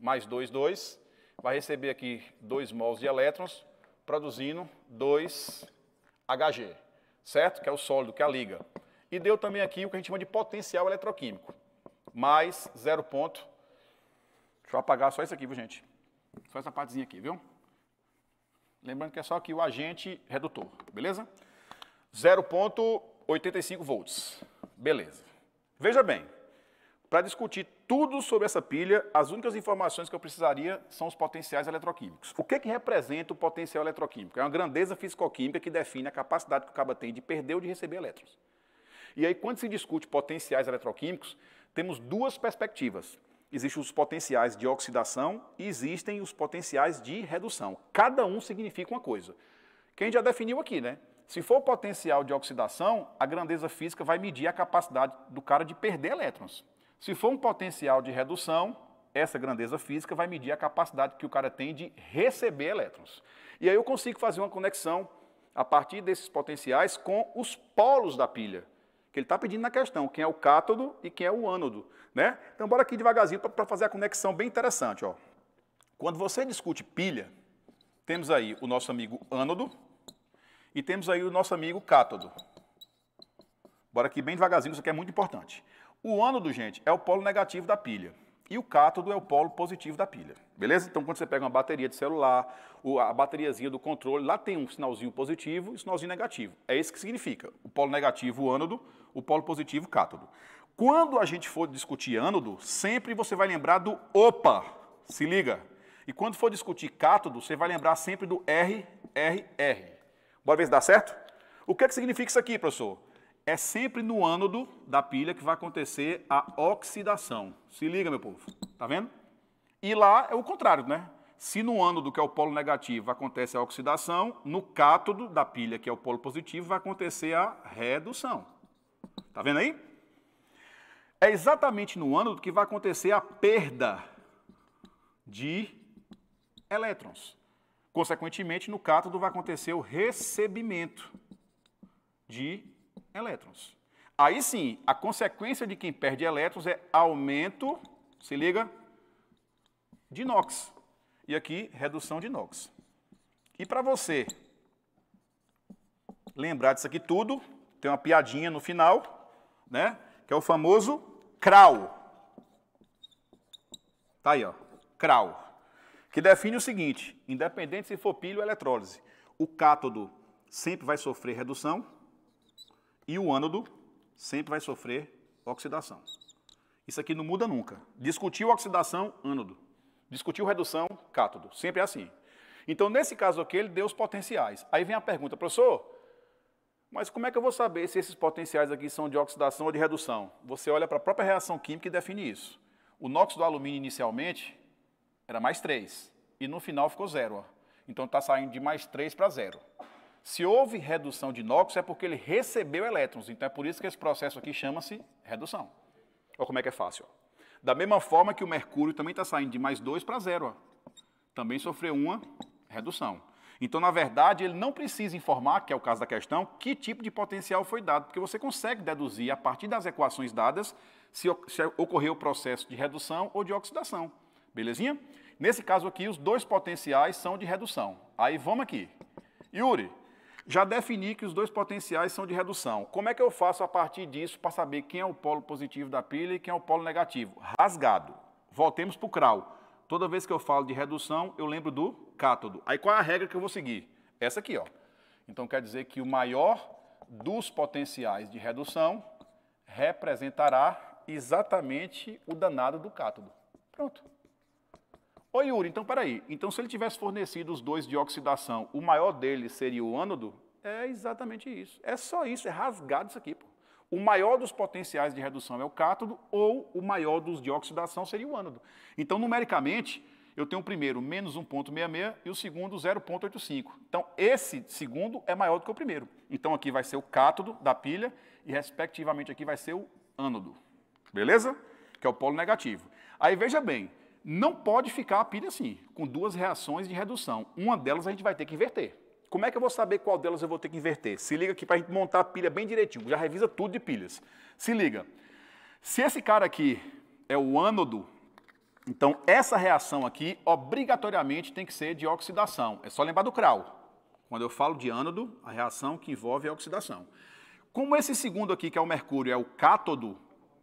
mais 2,2, vai receber aqui 2 mols de elétrons, produzindo 2Hg, certo? Que é o sólido, que é a liga. E deu também aqui o que a gente chama de potencial eletroquímico, mais 0. Ponto. Deixa eu apagar só isso aqui, viu, gente? Só essa partezinha aqui, viu? Lembrando que é só aqui o agente redutor, beleza? 0.85 volts, beleza. Veja bem, para discutir tudo sobre essa pilha, as únicas informações que eu precisaria são os potenciais eletroquímicos. O que, que representa o potencial eletroquímico? É uma grandeza fisicoquímica que define a capacidade que o cabo tem de perder ou de receber elétrons. E aí, quando se discute potenciais eletroquímicos, temos duas perspectivas. Existem os potenciais de oxidação e existem os potenciais de redução. Cada um significa uma coisa. Quem já definiu aqui, né? Se for potencial de oxidação, a grandeza física vai medir a capacidade do cara de perder elétrons. Se for um potencial de redução, essa grandeza física vai medir a capacidade que o cara tem de receber elétrons. E aí eu consigo fazer uma conexão a partir desses potenciais com os polos da pilha, que ele está pedindo na questão, quem é o cátodo e quem é o ânodo. Né? Então, bora aqui devagarzinho para fazer a conexão bem interessante. Ó. Quando você discute pilha, temos aí o nosso amigo ânodo e temos aí o nosso amigo cátodo. Bora aqui bem devagarzinho, isso aqui é muito importante. O ânodo, gente, é o polo negativo da pilha. E o cátodo é o polo positivo da pilha. Beleza? Então, quando você pega uma bateria de celular, a bateriazinha do controle, lá tem um sinalzinho positivo e um sinalzinho negativo. É isso que significa. O polo negativo, o ânodo, o polo positivo, o cátodo. Quando a gente for discutir ânodo, sempre você vai lembrar do opa. Se liga. E quando for discutir cátodo, você vai lembrar sempre do r r r. Bora ver se dá certo? O que, é que significa isso aqui, professor? é sempre no ânodo da pilha que vai acontecer a oxidação. Se liga, meu povo. Tá vendo? E lá é o contrário, né? Se no ânodo, que é o polo negativo, acontece a oxidação, no cátodo da pilha, que é o polo positivo, vai acontecer a redução. Tá vendo aí? É exatamente no ânodo que vai acontecer a perda de elétrons. Consequentemente, no cátodo vai acontecer o recebimento de elétrons elétrons. Aí sim, a consequência de quem perde elétrons é aumento, se liga, de NOx. E aqui, redução de NOx. E para você lembrar disso aqui tudo, tem uma piadinha no final, né? Que é o famoso CRAU. Tá aí, ó. CRAU. Que define o seguinte: independente se for pilha ou eletrólise, o cátodo sempre vai sofrer redução e o ânodo sempre vai sofrer oxidação. Isso aqui não muda nunca. Discutiu oxidação, ânodo. Discutiu redução, cátodo. Sempre é assim. Então, nesse caso aqui, ele deu os potenciais. Aí vem a pergunta, professor, mas como é que eu vou saber se esses potenciais aqui são de oxidação ou de redução? Você olha para a própria reação química e define isso. O nóxido do alumínio inicialmente era mais 3 e no final ficou zero. Então está saindo de mais 3 para zero. Se houve redução de NOx, é porque ele recebeu elétrons. Então é por isso que esse processo aqui chama-se redução. Olha como é que é fácil. Ó. Da mesma forma que o mercúrio também está saindo de mais 2 para 0. Também sofreu uma redução. Então, na verdade, ele não precisa informar, que é o caso da questão, que tipo de potencial foi dado, porque você consegue deduzir a partir das equações dadas se, se ocorreu o processo de redução ou de oxidação. Belezinha? Nesse caso aqui, os dois potenciais são de redução. Aí vamos aqui. Yuri, já defini que os dois potenciais são de redução. Como é que eu faço a partir disso para saber quem é o polo positivo da pilha e quem é o polo negativo? Rasgado. Voltemos para o crawl. Toda vez que eu falo de redução, eu lembro do cátodo. Aí qual é a regra que eu vou seguir? Essa aqui, ó. Então quer dizer que o maior dos potenciais de redução representará exatamente o danado do cátodo. Pronto. Ô Yuri, então peraí, então se ele tivesse fornecido os dois de oxidação, o maior deles seria o ânodo? É exatamente isso. É só isso, é rasgado isso aqui. Pô. O maior dos potenciais de redução é o cátodo ou o maior dos de oxidação seria o ânodo. Então, numericamente, eu tenho o primeiro menos 1,66 e o segundo 0,85. Então, esse segundo é maior do que o primeiro. Então, aqui vai ser o cátodo da pilha e, respectivamente, aqui vai ser o ânodo. Beleza? Que é o polo negativo. Aí, veja bem, não pode ficar a pilha assim, com duas reações de redução. Uma delas a gente vai ter que inverter. Como é que eu vou saber qual delas eu vou ter que inverter? Se liga aqui para a gente montar a pilha bem direitinho. Já revisa tudo de pilhas. Se liga. Se esse cara aqui é o ânodo, então essa reação aqui obrigatoriamente tem que ser de oxidação. É só lembrar do Kral. Quando eu falo de ânodo, a reação que envolve é a oxidação. Como esse segundo aqui, que é o mercúrio, é o cátodo,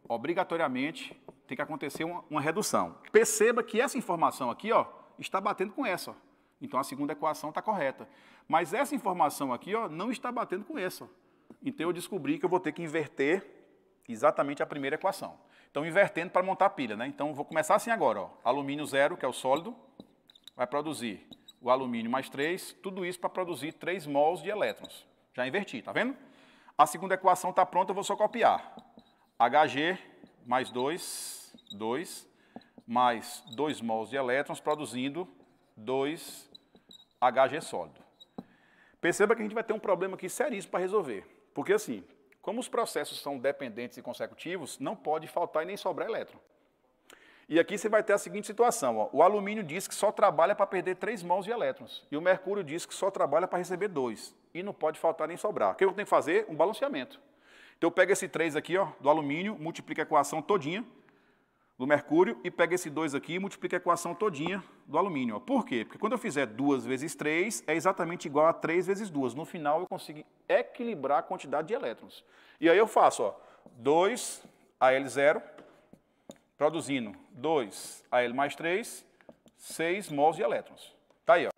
obrigatoriamente tem que acontecer uma, uma, redução. Perceba que essa informação aqui ó, está batendo com essa. Ó. Então a segunda equação está correta. Mas essa informação aqui ó, não está batendo com essa. Ó. Então eu descobri que eu vou ter que inverter exatamente a primeira equação. Então invertendo para montar a pilha. Né? Então vou começar assim agora. Ó. Alumínio zero, que é o sólido, vai produzir o alumínio mais 3, tudo isso para produzir 3 mols de elétrons. Já inverti, tá vendo? A segunda equação está pronta, eu vou só copiar. Hg mais 2, 2, mais 2 mols de elétrons, produzindo 2 HG sólido. Perceba que a gente vai ter um problema aqui seríssimo para resolver. Porque assim, como os processos são dependentes e consecutivos, não pode faltar e nem sobrar elétron. E aqui você vai ter a seguinte situação. Ó. O alumínio diz que só trabalha para perder 3 mols de elétrons. E o mercúrio diz que só trabalha para receber 2. E não pode faltar nem sobrar. O que eu tenho que fazer? Um balanceamento. Então eu pego esse 3 aqui, ó, do alumínio, multiplica a equação todinha do mercúrio e pego esse 2 aqui e multiplica a equação todinha do alumínio. Ó. Por quê? Porque quando eu fizer 2 vezes 3 é exatamente igual a 3 vezes 2. No final eu consigo equilibrar a quantidade de elétrons. E aí eu faço 2 AL0 produzindo 2 AL mais 3, 6 mols de elétrons. Tá aí, ó.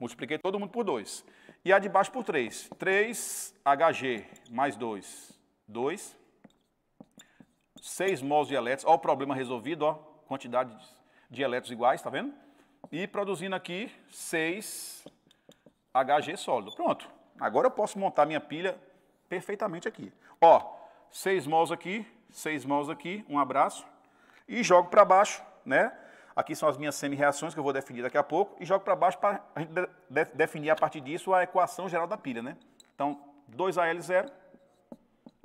Multipliquei todo mundo por 2. E a de baixo por 3. 3 HG mais 2 2. 6 mols de elétrons. Olha o problema resolvido, ó. Quantidade de elétrons iguais, tá vendo? E produzindo aqui 6 HG sólido. Pronto. Agora eu posso montar minha pilha perfeitamente aqui. Ó, 6 mols aqui, 6 mols aqui, um abraço. E jogo para baixo, né? Aqui são as minhas semi-reações que eu vou definir daqui a pouco. E jogo para baixo para definir a partir disso a equação geral da pilha, né? Então, 2AL0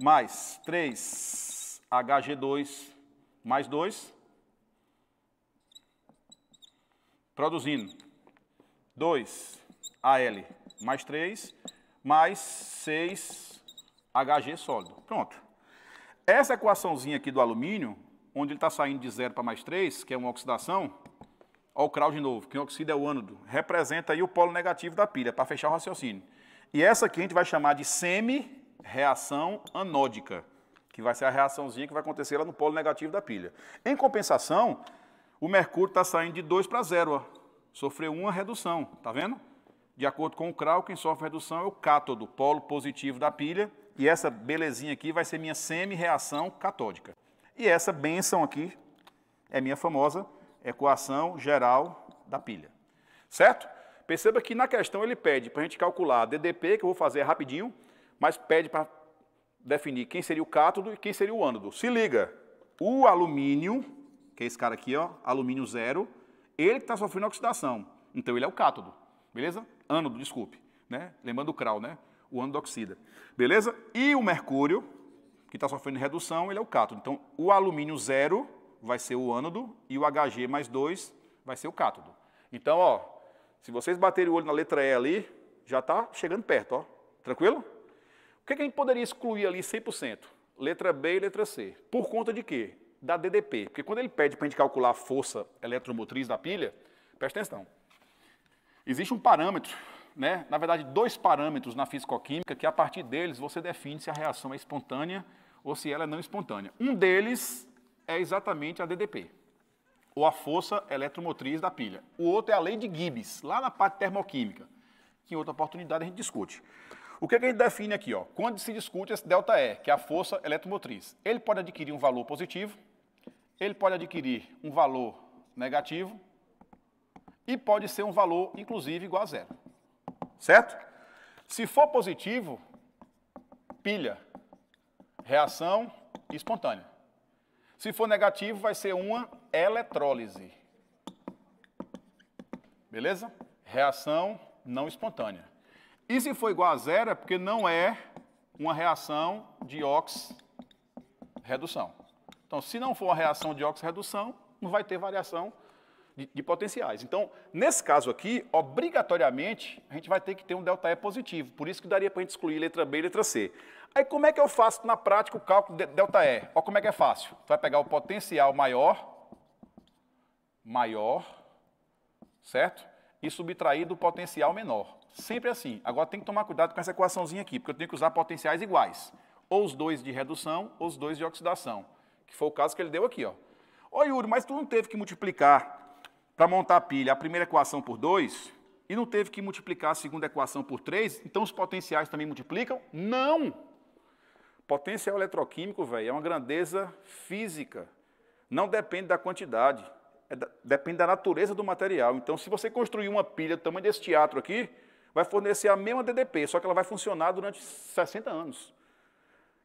mais 3 HG2 mais 2, produzindo 2 AL mais 3 mais 6 HG sólido. Pronto. Essa equaçãozinha aqui do alumínio, onde ele está saindo de 0 para mais 3, que é uma oxidação, o crau de novo, quem oxida é o ânodo, representa aí o polo negativo da pilha, para fechar o raciocínio. E essa aqui a gente vai chamar de semi reação anódica, que vai ser a reaçãozinha que vai acontecer lá no polo negativo da pilha. Em compensação, o mercúrio está saindo de 2 para 0. Sofreu uma redução, tá vendo? De acordo com o Krau, quem sofre redução é o cátodo, polo positivo da pilha, e essa belezinha aqui vai ser minha semi-reação catódica. E essa benção aqui é minha famosa equação geral da pilha. Certo? Perceba que na questão ele pede para a gente calcular a DDP, que eu vou fazer rapidinho, mas pede para definir quem seria o cátodo e quem seria o ânodo. Se liga, o alumínio, que é esse cara aqui, ó, alumínio zero, ele que está sofrendo oxidação. Então ele é o cátodo, beleza? Ânodo, desculpe. Né? Lembrando o Kral, né? O ânodo oxida. Beleza? E o mercúrio, que está sofrendo redução, ele é o cátodo. Então o alumínio zero vai ser o ânodo e o Hg mais 2 vai ser o cátodo. Então, ó, se vocês baterem o olho na letra E ali, já está chegando perto, ó. Tranquilo? O que, é que a gente poderia excluir ali 100%? Letra B e letra C. Por conta de quê? Da DDP. Porque quando ele pede para a gente calcular a força eletromotriz da pilha, preste atenção. Existe um parâmetro, né? na verdade, dois parâmetros na fisicoquímica que a partir deles você define se a reação é espontânea ou se ela é não espontânea. Um deles é exatamente a DDP, ou a força eletromotriz da pilha. O outro é a lei de Gibbs, lá na parte termoquímica, que em outra oportunidade a gente discute. O que, é que a gente define aqui? Ó? Quando se discute esse delta E, que é a força eletromotriz, ele pode adquirir um valor positivo, ele pode adquirir um valor negativo e pode ser um valor, inclusive, igual a zero. Certo? Se for positivo, pilha, reação espontânea. Se for negativo, vai ser uma eletrólise. Beleza? Reação não espontânea. E se for igual a zero, é porque não é uma reação de ox-redução. Então, se não for uma reação de ox-redução, não vai ter variação de, de, potenciais. Então, nesse caso aqui, obrigatoriamente, a gente vai ter que ter um delta E positivo. Por isso que daria para a gente excluir letra B e letra C. Aí, como é que eu faço na prática o cálculo de delta E? Olha como é que é fácil. Você vai pegar o potencial maior, maior, certo? E subtrair do potencial menor. Sempre assim. Agora tem que tomar cuidado com essa equaçãozinha aqui, porque eu tenho que usar potenciais iguais. Ou os dois de redução, ou os dois de oxidação. Que foi o caso que ele deu aqui. Ó, ó Yuri, mas tu não teve que multiplicar para montar a pilha a primeira equação por 2 e não teve que multiplicar a segunda equação por 3, então os potenciais também multiplicam? Não! Potencial eletroquímico, velho, é uma grandeza física. Não depende da quantidade. É da, depende da natureza do material. Então, se você construir uma pilha do tamanho desse teatro aqui, vai fornecer a mesma DDP, só que ela vai funcionar durante 60 anos.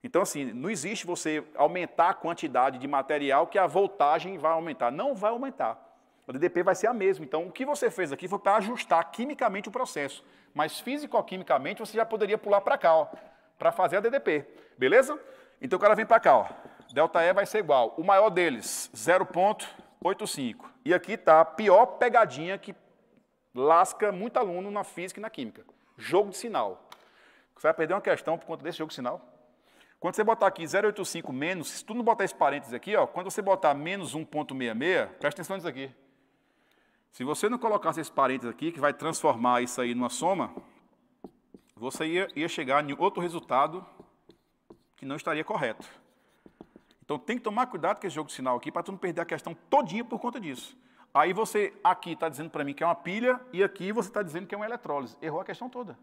Então, assim, não existe você aumentar a quantidade de material que a voltagem vai aumentar. Não vai aumentar. A DDP vai ser a mesma. Então, o que você fez aqui foi para ajustar quimicamente o processo. Mas físico-quimicamente você já poderia pular para cá, para fazer a DDP. Beleza? Então o cara vem para cá, ó. Delta E vai ser igual. O maior deles, 0,85. E aqui está a pior pegadinha que lasca muito aluno na física e na química. Jogo de sinal. Você vai perder uma questão por conta desse jogo de sinal. Quando você botar aqui 0,85 menos, se tu não botar esse parênteses aqui, ó, quando você botar menos 1,66, presta atenção nisso aqui. Se você não colocasse esse parênteses aqui, que vai transformar isso aí numa soma, você ia, ia chegar em outro resultado que não estaria correto. Então tem que tomar cuidado com esse jogo de sinal aqui para tu não perder a questão todinha por conta disso. Aí você aqui está dizendo para mim que é uma pilha e aqui você está dizendo que é uma eletrólise. Errou a questão toda.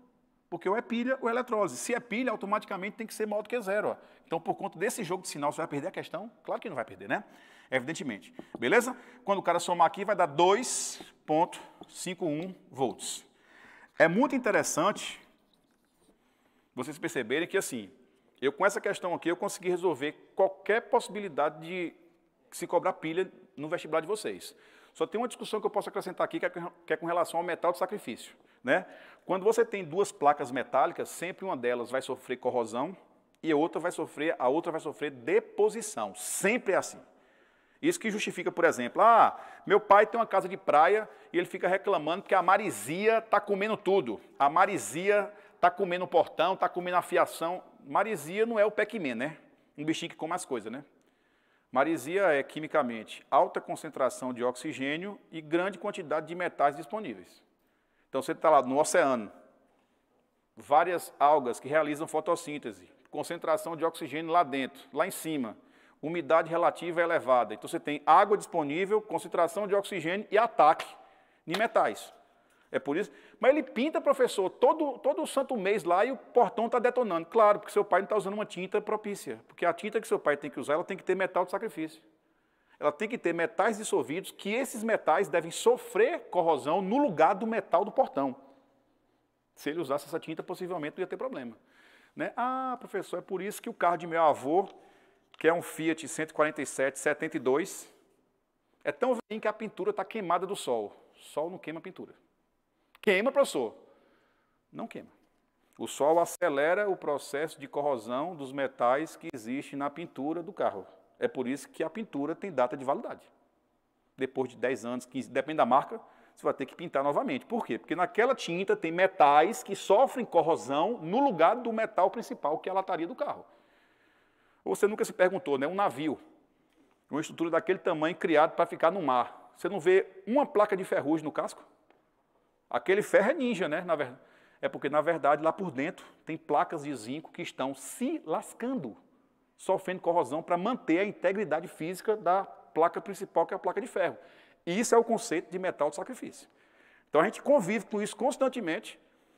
Porque ou é pilha ou é eletrólise. Se é pilha, automaticamente tem que ser maior do que zero. Ó. Então, por conta desse jogo de sinal, você vai perder a questão? Claro que não vai perder, né? Evidentemente. Beleza? Quando o cara somar aqui, vai dar 2,51 volts. É muito interessante vocês perceberem que, assim, eu com essa questão aqui, eu consegui resolver qualquer possibilidade de se cobrar pilha no vestibular de vocês. Só tem uma discussão que eu posso acrescentar aqui, é que é com relação ao metal de sacrifício. Né? Quando você tem duas placas metálicas, sempre uma delas vai sofrer corrosão e a outra vai sofrer, a outra vai sofrer deposição. Sempre é assim. Isso que justifica, por exemplo, ah, meu pai tem uma casa de praia e ele fica reclamando que a marisia está comendo tudo. A marisia está comendo o portão, está comendo a fiação. Marisia não é o pac men né? Um bichinho que come as coisas, né? Marisia é quimicamente alta concentração de oxigênio e grande quantidade de metais disponíveis. Então você está lá no oceano, várias algas que realizam fotossíntese, concentração de oxigênio lá dentro, lá em cima, umidade relativa elevada. Então você tem água disponível, concentração de oxigênio e ataque de metais. É por isso. Mas ele pinta, professor, todo, todo o santo mês lá e o portão está detonando. Claro, porque seu pai não está usando uma tinta propícia. Porque a tinta que seu pai tem que usar, ela tem que ter metal de sacrifício. Ela tem que ter metais dissolvidos, que esses metais devem sofrer corrosão no lugar do metal do portão. Se ele usasse essa tinta, possivelmente não ia ter problema. Né? Ah, professor, é por isso que o carro de meu avô, que é um Fiat 147, 72, é tão velhinho que a pintura está queimada do sol. Sol não queima a pintura. Queima, professor? Não queima. O sol acelera o processo de corrosão dos metais que existe na pintura do carro. É por isso que a pintura tem data de validade. Depois de 10 anos, 15, depende da marca, você vai ter que pintar novamente. Por quê? Porque naquela tinta tem metais que sofrem corrosão no lugar do metal principal, que é a lataria do carro. você nunca se perguntou, né? Um navio, uma estrutura daquele tamanho criado para ficar no mar. Você não vê uma placa de ferrugem no casco? Aquele ferro é ninja, né? Na verdade. É porque, na verdade, lá por dentro tem placas de zinco que estão se lascando, sofrendo corrosão para manter a integridade física da placa principal, que é a placa de ferro. E isso é o conceito de metal de sacrifício. Então a gente convive com isso constantemente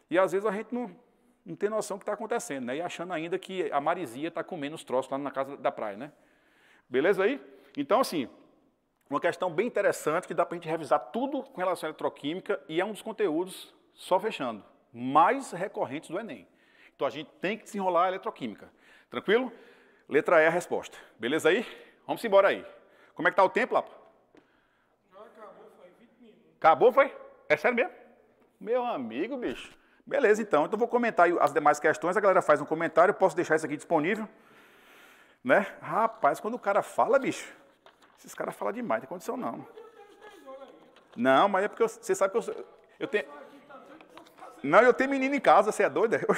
e às vezes a gente não, não tem noção do que está acontecendo, né? E achando ainda que a marisia está comendo os troços lá na casa da praia, né? Beleza aí? Então, assim, uma questão bem interessante que dá para a gente revisar tudo com relação à eletroquímica e é um dos conteúdos, só fechando, mais recorrentes do Enem. Então a gente tem que desenrolar a eletroquímica. Tranquilo? Letra E é a resposta. Beleza aí? Vamos embora aí. Como é que tá o tempo, Lapa? Já acabou, foi 20 minutos. Acabou, foi? É sério mesmo? Meu amigo, bicho. Beleza, então. Então vou comentar as demais questões, a galera faz um comentário, eu posso deixar isso aqui disponível. Né? Rapaz, quando o cara fala, bicho, esses caras falam demais, não tem condição não. Não, mas é porque eu, você sabe que eu, sou, eu tenho. Não, eu tenho menino em casa, você é doida?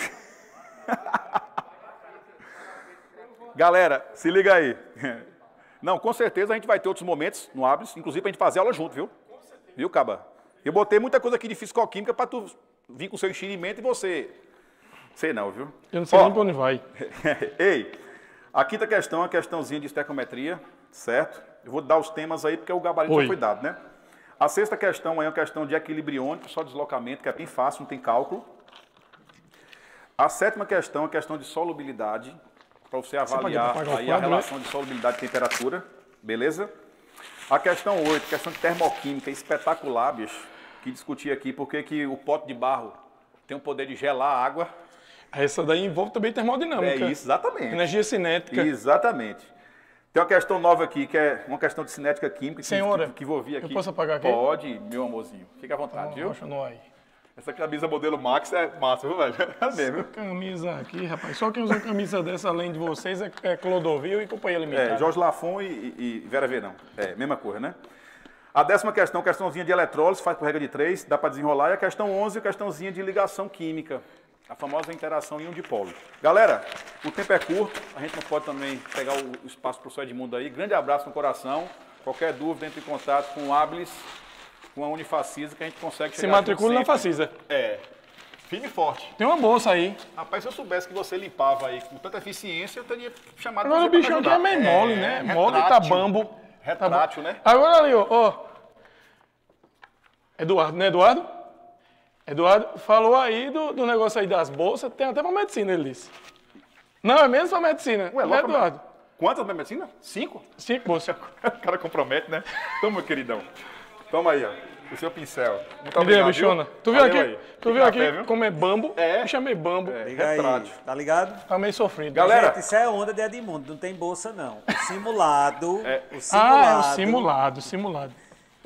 Galera, se liga aí. Não, com certeza a gente vai ter outros momentos no Abris, inclusive para a gente fazer aula junto, viu? Viu, Caba? Eu botei muita coisa aqui de fisicoquímica para tu vir com o seu enchimento e você. Sei não, viu? Eu não sei Ó, nem pra onde vai. Ei, a quinta questão é a questãozinha de estecometria, certo? Eu vou dar os temas aí porque o gabarito Oi. já foi dado, né? A sexta questão é uma questão de equilibriônico, só deslocamento, que é bem fácil, não tem cálculo. A sétima questão é a questão de solubilidade, para você avaliar você aí quadro, a né? relação né? de solubilidade e temperatura, beleza? A questão 8, questão de termoquímica, é espetacular, bicho, que discutir aqui porque que o pote de barro tem o poder de gelar a água. Essa daí envolve também termodinâmica. É isso, exatamente. Energia cinética. Exatamente. Tem uma questão nova aqui, que é uma questão de cinética química que, Senhora, que, vou envolvia aqui. Eu posso apagar aqui? Pode, meu amorzinho. Fique à vontade, então, viu? Aí. Essa camisa modelo Max é massa, viu, velho? É mesmo. Essa camisa aqui, rapaz. Só quem usa camisa dessa além de vocês é, é, Clodovil e Companhia Limitada. É, Jorge Lafon e, e, e Vera Verão. É, mesma coisa, né? A décima questão, questãozinha de eletrólise, faz por regra de três, dá para desenrolar. E a questão 11, questãozinha de ligação química. A famosa interação em um dipolo. Galera, o tempo é curto, a gente não pode também pegar o espaço para o Edmundo aí. Grande abraço no coração. Qualquer dúvida, entre em contato com o Ablis, com a Unifacisa, que a gente consegue chegar Se matricula na Facisa. É. Firme e forte. Tem uma bolsa aí. Rapaz, se eu soubesse que você limpava aí com tanta eficiência, eu teria chamado Mas o bichão aqui é meio mole, né? é, né? Retrátil, mole tá bambo. Retrátil, né? Agora ali, ó. Eduardo, né, Eduardo? Eduardo falou aí do, do negócio aí das bolsas, tem até uma medicina, ele disse. Não, é menos uma medicina. Ué, é Eduardo. Quantas para medicina? Cinco? Cinco bolsas. o cara compromete, né? Toma, queridão. Toma aí, ó. O seu pincel. Muito Me bichona. Tu viu Valeu aqui, aí. tu viu aqui viu? comer bambo? É. Eu chamei bambo. É, Liga é, aí, tá ligado? Tá meio sofrido. Galera. Gente, isso é onda de Edmundo, não tem bolsa não. O simulado, é. o simulado. Ah, é o simulado, simulado.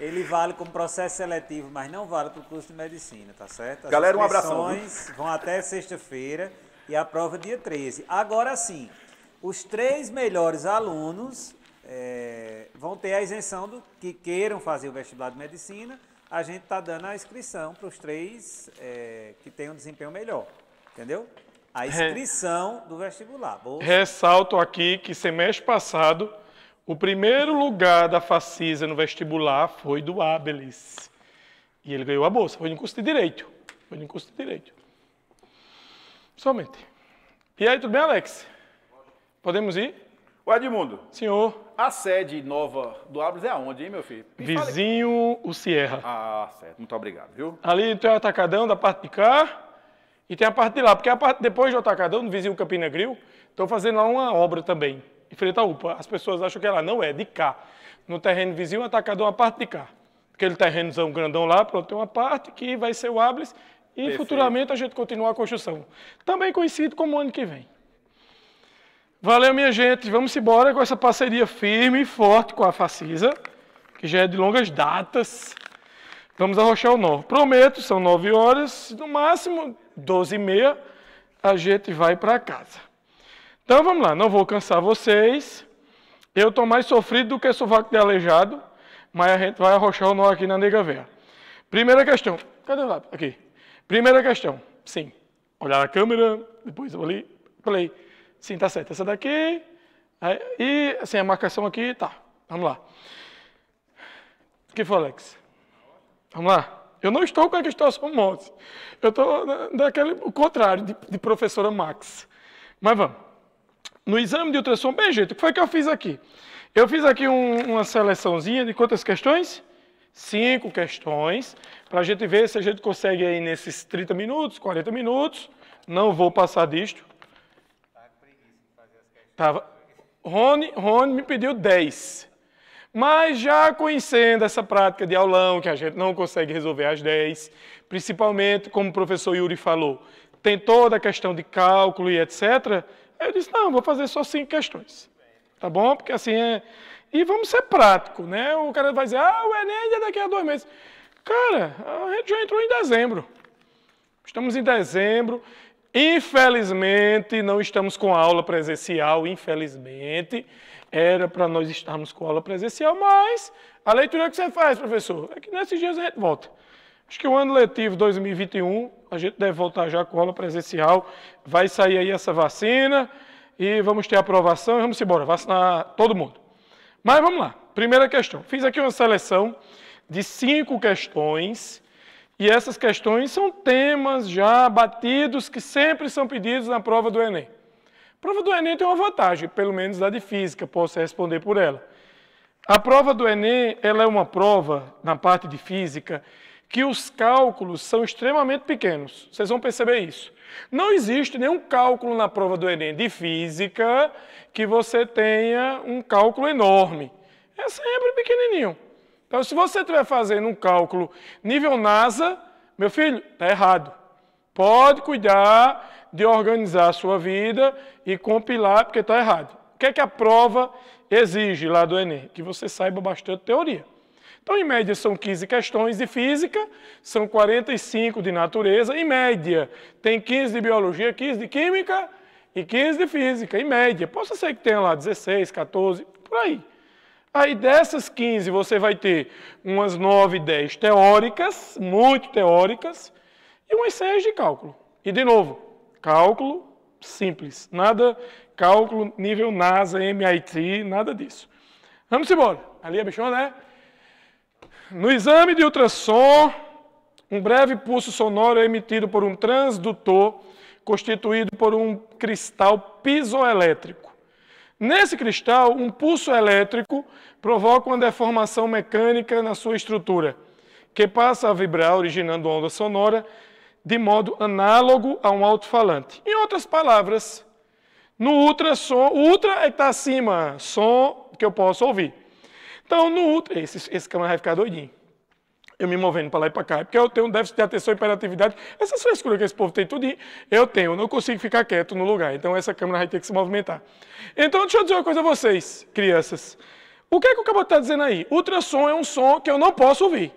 Ele vale como processo seletivo, mas não vale para o curso de medicina, tá certo? As Galera, um abraço. Viu? vão até sexta-feira e a prova é dia 13. Agora sim, os três melhores alunos é, vão ter a isenção do que queiram fazer o vestibular de medicina. A gente está dando a inscrição para os três é, que têm um desempenho melhor, entendeu? A inscrição do vestibular. Bolsa. Ressalto aqui que semestre passado o primeiro lugar da Facisa no vestibular foi do Abelis. E ele ganhou a bolsa. Foi no curso de Direito. Foi no curso de Direito. Somente. E aí, tudo bem, Alex? Podemos ir? O Edmundo. Senhor. A sede nova do Abelis é aonde, hein, meu filho? Me Vizinho o Sierra. Ah, certo. Muito obrigado, viu? Ali tem o atacadão da parte de cá e tem a parte de lá. Porque a parte, depois do atacadão, do vizinho Campina Grill, estão fazendo lá uma obra também em frente à UPA. As pessoas acham que ela não é, de cá. No terreno vizinho, atacado é uma parte de cá. Aquele terrenozão grandão lá, pronto, tem uma parte que vai ser o Ablis e Perfeito. futuramente a gente continua a construção. Também conhecido como ano que vem. Valeu, minha gente. Vamos embora com essa parceria firme e forte com a Facisa, que já é de longas datas. Vamos arrochar o nó. Prometo, são nove horas, no máximo doze e meia, a gente vai para casa. Então vamos lá, não vou cansar vocês. Eu estou mais sofrido do que sovaco de aleijado, mas a gente vai arrochar o nó aqui na nega véia. Primeira questão. Cadê o lápis? Aqui. Primeira questão. Sim. Olhar a câmera, depois eu ali, play. Sim, tá certo. Essa daqui. e assim, a marcação aqui, tá. Vamos lá. O que foi, Alex? Vamos lá. Eu não estou com a Cristóvão Montes. Eu estou né, daquele o contrário de, de professora Max. Mas vamos no exame de ultrassom, bem, gente, o que foi que eu fiz aqui? Eu fiz aqui um, uma seleçãozinha de quantas questões? Cinco questões, para a gente ver se a gente consegue aí nesses 30 minutos, 40 minutos. Não vou passar disto. Tava... Rony, Rony me pediu 10. Mas já conhecendo essa prática de aulão, que a gente não consegue resolver às 10, principalmente como o professor Yuri falou, tem toda a questão de cálculo e etc., eu disse, não, vou fazer só cinco questões. Tá bom? Porque assim é. E vamos ser práticos, né? O cara vai dizer, ah, o Enem é daqui a dois meses. Cara, a gente já entrou em dezembro. Estamos em dezembro. Infelizmente, não estamos com aula presencial, infelizmente. Era para nós estarmos com aula presencial, mas a leitura que você faz, professor, é que nesses dias a gente volta. Acho que o ano letivo 2021, a gente deve voltar já com aula presencial, vai sair aí essa vacina e vamos ter aprovação e vamos embora, vacinar todo mundo. Mas vamos lá, primeira questão. Fiz aqui uma seleção de cinco questões e essas questões são temas já batidos que sempre são pedidos na prova do Enem. A prova do Enem tem uma vantagem, pelo menos da de física, posso responder por ela. A prova do Enem, ela é uma prova, na parte de física, que os cálculos são extremamente pequenos. Vocês vão perceber isso. Não existe nenhum cálculo na prova do Enem de física que você tenha um cálculo enorme. É sempre pequenininho. Então, se você estiver fazendo um cálculo nível NASA, meu filho, está errado. Pode cuidar de organizar a sua vida e compilar, porque está errado. O que é que a prova exige lá do Enem? Que você saiba bastante teoria. Então, em média, são 15 questões de física, são 45 de natureza, em média, tem 15 de biologia, 15 de química e 15 de física, em média. Posso ser que tenha lá 16, 14, por aí. Aí dessas 15 você vai ter umas 9, 10 teóricas, muito teóricas, e umas 6 de cálculo. E de novo, cálculo simples, nada cálculo nível NASA, MIT, nada disso. Vamos embora. Ali é bichona né? No exame de ultrassom, um breve pulso sonoro é emitido por um transdutor constituído por um cristal pisoelétrico. Nesse cristal, um pulso elétrico provoca uma deformação mecânica na sua estrutura, que passa a vibrar, originando onda sonora, de modo análogo a um alto-falante. Em outras palavras, no ultrassom, o ultra é que está acima, som que eu posso ouvir. Então, no último, esse, esse camarada vai ficar doidinho. Eu me movendo para lá e para cá, é porque eu tenho um déficit de atenção e hiperatividade. Essas frescuras que esse povo tem tudo, eu tenho, eu não consigo ficar quieto no lugar. Então, essa câmera vai ter que se movimentar. Então, deixa eu dizer uma coisa a vocês, crianças. O que é que o caboclo está dizendo aí? Ultrassom é um som que eu não posso ouvir.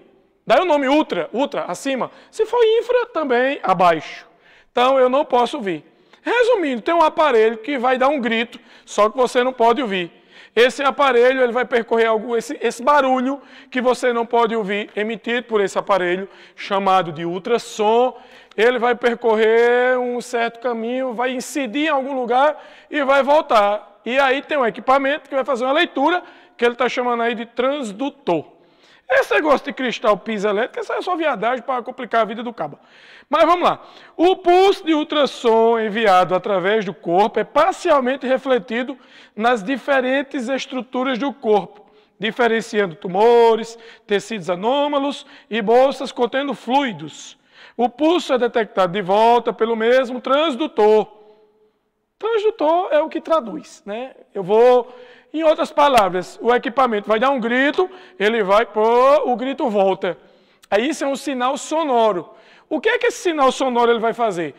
Daí o nome ultra, ultra, acima. Se for infra, também abaixo. Então, eu não posso ouvir. Resumindo, tem um aparelho que vai dar um grito, só que você não pode ouvir esse aparelho ele vai percorrer algum, esse, esse barulho que você não pode ouvir, emitido por esse aparelho, chamado de ultrassom. Ele vai percorrer um certo caminho, vai incidir em algum lugar e vai voltar. E aí tem um equipamento que vai fazer uma leitura, que ele está chamando aí de transdutor. Esse negócio de cristal pisa elétrico, essa é só viadagem para complicar a vida do cabo. Mas vamos lá. O pulso de ultrassom enviado através do corpo é parcialmente refletido nas diferentes estruturas do corpo, diferenciando tumores, tecidos anômalos e bolsas contendo fluidos. O pulso é detectado de volta pelo mesmo transdutor. Transdutor é o que traduz, né? Eu vou em outras palavras, o equipamento vai dar um grito, ele vai, pô, o grito volta. Aí isso é um sinal sonoro. O que é que esse sinal sonoro ele vai fazer?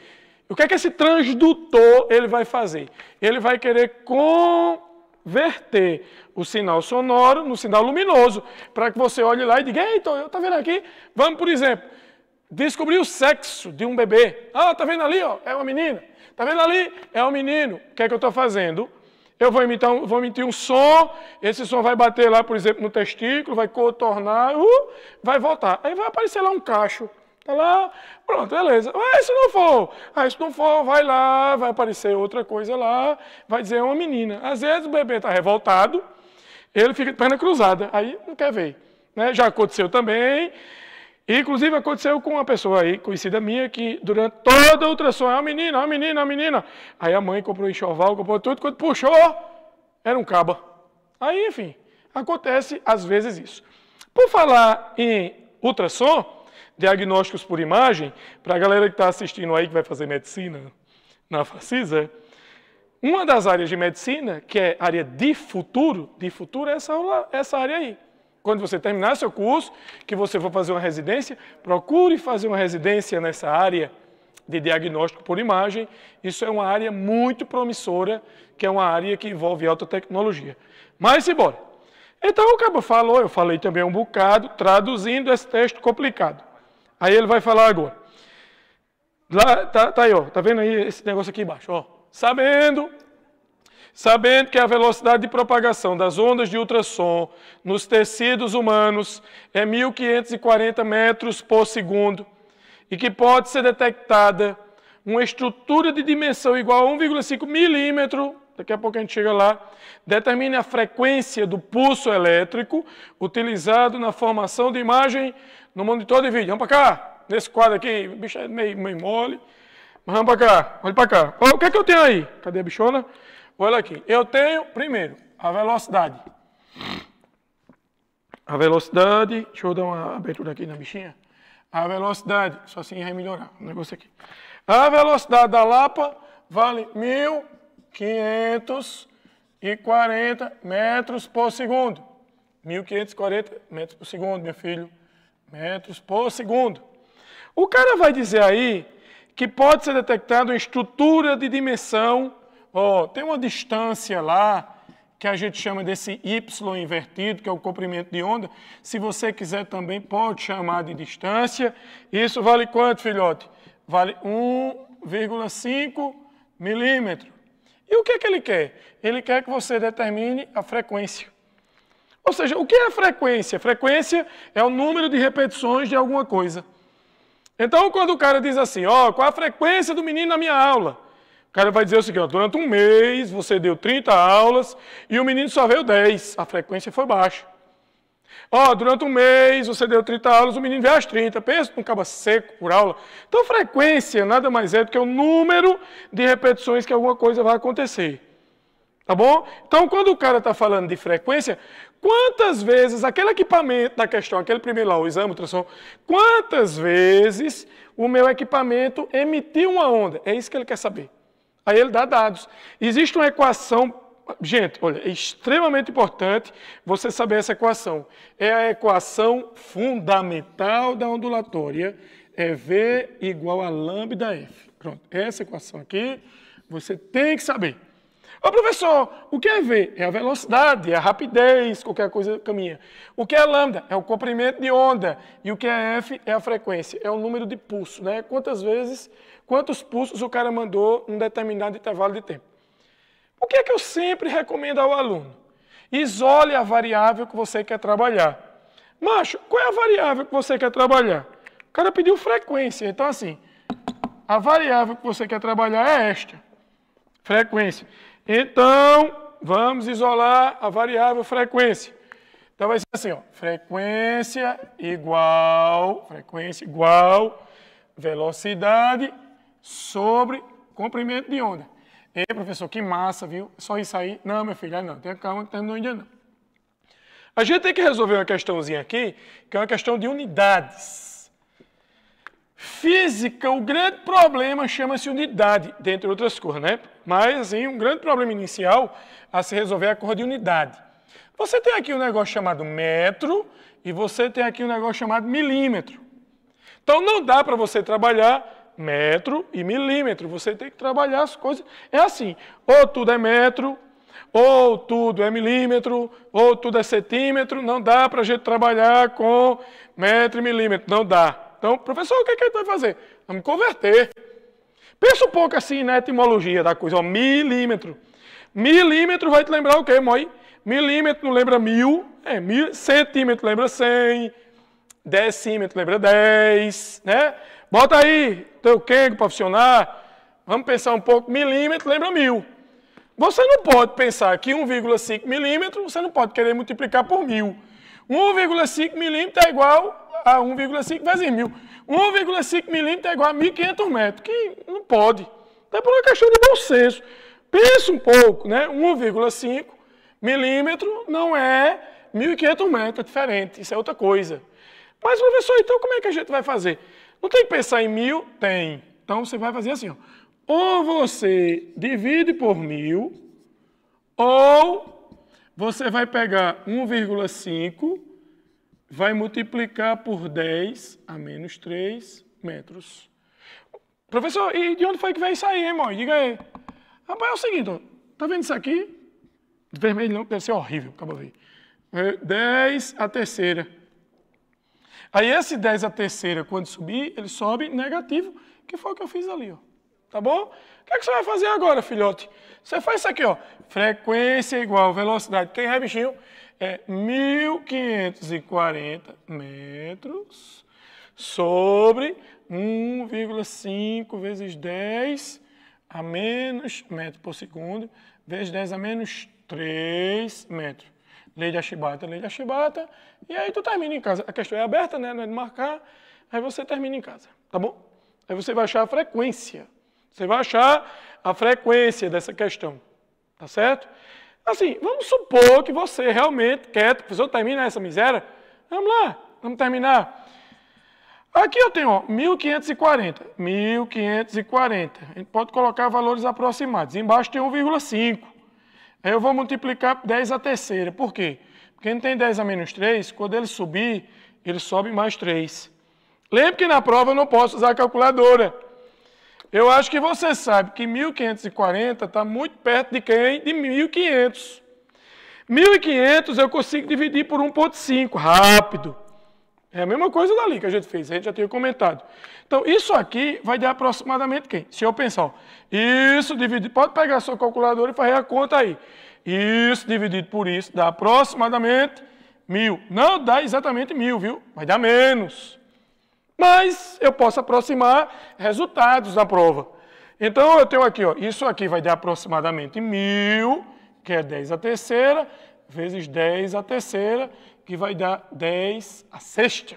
O que é que esse transdutor ele vai fazer? Ele vai querer converter o sinal sonoro no sinal luminoso, para que você olhe lá e diga, eita, eu tá vendo aqui? Vamos, por exemplo, descobrir o sexo de um bebê. Ah, tá vendo ali, ó, é uma menina. Tá vendo ali, é um menino. O que é que eu estou fazendo? Eu vou, um, vou emitir um som, esse som vai bater lá, por exemplo, no testículo, vai contornar, uh, vai voltar. Aí vai aparecer lá um cacho. Tá lá, pronto, beleza. Ah, isso não for. Ah, isso não for, vai lá, vai aparecer outra coisa lá, vai dizer uma menina. Às vezes o bebê está revoltado, ele fica de perna cruzada, aí não quer ver. Né? Já aconteceu também inclusive, aconteceu com uma pessoa aí, conhecida minha, que durante toda a ultrassom, é ah, uma menina, é ah, uma menina, é ah, uma menina. Aí a mãe comprou enxoval, comprou tudo, quando puxou, era um caba. Aí, enfim, acontece às vezes isso. Por falar em ultrassom, diagnósticos por imagem, para a galera que está assistindo aí, que vai fazer medicina na Facisa, uma das áreas de medicina, que é área de futuro, de futuro é essa, essa área aí quando você terminar seu curso, que você for fazer uma residência, procure fazer uma residência nessa área de diagnóstico por imagem. Isso é uma área muito promissora, que é uma área que envolve alta tecnologia. Mas embora. Então o Cabo falou, eu falei também um bocado, traduzindo esse texto complicado. Aí ele vai falar agora. Lá, tá, tá aí, ó, tá vendo aí esse negócio aqui embaixo, ó. Sabendo sabendo que a velocidade de propagação das ondas de ultrassom nos tecidos humanos é 1540 metros por segundo e que pode ser detectada uma estrutura de dimensão igual a 1,5 milímetro, daqui a pouco a gente chega lá, determine a frequência do pulso elétrico utilizado na formação de imagem no monitor de vídeo. Vamos para cá, nesse quadro aqui, o bicho é meio, meio mole. vamos para cá, olha para cá. o que é que eu tenho aí? Cadê a bichona? Olha aqui, eu tenho, primeiro, a velocidade. A velocidade, deixa eu dar uma abertura aqui na bichinha. A velocidade, só assim vai melhorar o negócio aqui. A velocidade da Lapa vale 1.540 metros por segundo. 1.540 metros por segundo, meu filho. Metros por segundo. O cara vai dizer aí que pode ser detectado uma estrutura de dimensão Oh, tem uma distância lá que a gente chama desse Y invertido, que é o comprimento de onda. Se você quiser também, pode chamar de distância. Isso vale quanto, filhote? Vale 1,5 milímetro. E o que é que ele quer? Ele quer que você determine a frequência. Ou seja, o que é frequência? Frequência é o número de repetições de alguma coisa. Então, quando o cara diz assim, ó, oh, qual a frequência do menino na minha aula? cara vai dizer o seguinte, durante um mês você deu 30 aulas e o menino só veio 10, a frequência foi baixa. Ó, oh, durante um mês você deu 30 aulas, o menino veio às 30. Pensa num caba seco por aula. Então, frequência nada mais é do que o número de repetições que alguma coisa vai acontecer. Tá bom? Então, quando o cara está falando de frequência, quantas vezes aquele equipamento da questão, aquele primeiro lá, o exame, o ultrassom, quantas vezes o meu equipamento emitiu uma onda? É isso que ele quer saber. Aí ele dá dados. Existe uma equação, gente, olha, é extremamente importante você saber essa equação. É a equação fundamental da ondulatória, é V igual a lambda F. Pronto, essa equação aqui você tem que saber. Ô professor, o que é V? É a velocidade, é a rapidez, qualquer coisa caminha. O que é lambda? É o comprimento de onda. E o que é F? É a frequência, é o número de pulso, né? Quantas vezes quantos pulsos o cara mandou num determinado intervalo de tempo. O que é que eu sempre recomendo ao aluno? Isole a variável que você quer trabalhar. Macho, qual é a variável que você quer trabalhar? O cara pediu frequência, então assim, a variável que você quer trabalhar é esta, frequência. Então, vamos isolar a variável frequência. Então vai ser assim, ó, frequência igual, frequência igual, velocidade sobre comprimento de onda. Ei, professor, que massa, viu? Só isso aí? Não, meu filho, é não. Tenha calma que terminou tá ainda não. A gente tem que resolver uma questãozinha aqui, que é uma questão de unidades. Física, o grande problema chama-se unidade, dentre outras coisas, né? Mas, assim, um grande problema inicial a se resolver é a cor de unidade. Você tem aqui um negócio chamado metro e você tem aqui um negócio chamado milímetro. Então, não dá para você trabalhar metro e milímetro. Você tem que trabalhar as coisas. É assim: ou tudo é metro, ou tudo é milímetro, ou tudo é centímetro. Não dá para a gente trabalhar com metro e milímetro. Não dá. Então, professor, o que, é que a gente vai fazer? Vamos converter. Pensa um pouco assim na etimologia da coisa: ó, milímetro. Milímetro vai te lembrar o quê, mãe? Milímetro não lembra mil, é, mil centímetro lembra cem, decímetro lembra dez, né? Bota aí teu queigo para funcionar. Vamos pensar um pouco. Milímetro lembra mil. Você não pode pensar que 1,5 milímetro, você não pode querer multiplicar por mil. 1,5 milímetro é igual a 1,5 vezes mil. 1,5 milímetro é igual a 1.500 metros, que não pode. Até por uma questão de bom senso. Pensa um pouco, né? 1,5 milímetro não é 1.500 metros, é diferente, isso é outra coisa. Mas, professor, então como é que a gente vai fazer? Não tem que pensar em mil? Tem. Então você vai fazer assim, ó. Ou você divide por mil, ou você vai pegar 1,5, vai multiplicar por 10 a menos 3 metros. Professor, e de onde foi que veio isso aí, hein, Diga aí. Rapaz, é o seguinte, ó. Tá vendo isso aqui? Vermelho não, deve ser horrível, acabou de ver. 10 é, a terceira. Aí esse 10 a terceira, quando subir, ele sobe negativo, que foi o que eu fiz ali, ó. Tá bom? O que, é que você vai fazer agora, filhote? Você faz isso aqui, ó. Frequência igual velocidade. Quem é, bichinho? É 1540 metros sobre 1,5 vezes 10 a menos metro por segundo, vezes 10 a menos 3 metros lei de Ashibata, lei de Ashibata, e aí tu termina em casa. A questão é aberta, né, não é de marcar, aí você termina em casa, tá bom? Aí você vai achar a frequência, você vai achar a frequência dessa questão, tá certo? Assim, vamos supor que você realmente quer, professor, termina essa miséria, vamos lá, vamos terminar. Aqui eu tenho ó, 1540, 1540, a gente pode colocar valores aproximados, embaixo tem 1,5, Aí eu vou multiplicar 10 a terceira. Por quê? Porque não tem 10 a menos 3, quando ele subir, ele sobe mais 3. Lembre que na prova eu não posso usar a calculadora. Eu acho que você sabe que 1540 está muito perto de quem? De 1500. 1500 eu consigo dividir por 1.5, rápido. É a mesma coisa dali que a gente fez, a gente já tinha comentado. Então, isso aqui vai dar aproximadamente quem? Se eu pensar, ó, isso dividido, pode pegar a sua calculadora e fazer a conta aí. Isso dividido por isso dá aproximadamente mil. Não dá exatamente mil, viu? Vai dar menos. Mas eu posso aproximar resultados da prova. Então, eu tenho aqui, ó, isso aqui vai dar aproximadamente mil, que é 10 a terceira, vezes 10 a terceira, que vai dar 10 a sexta.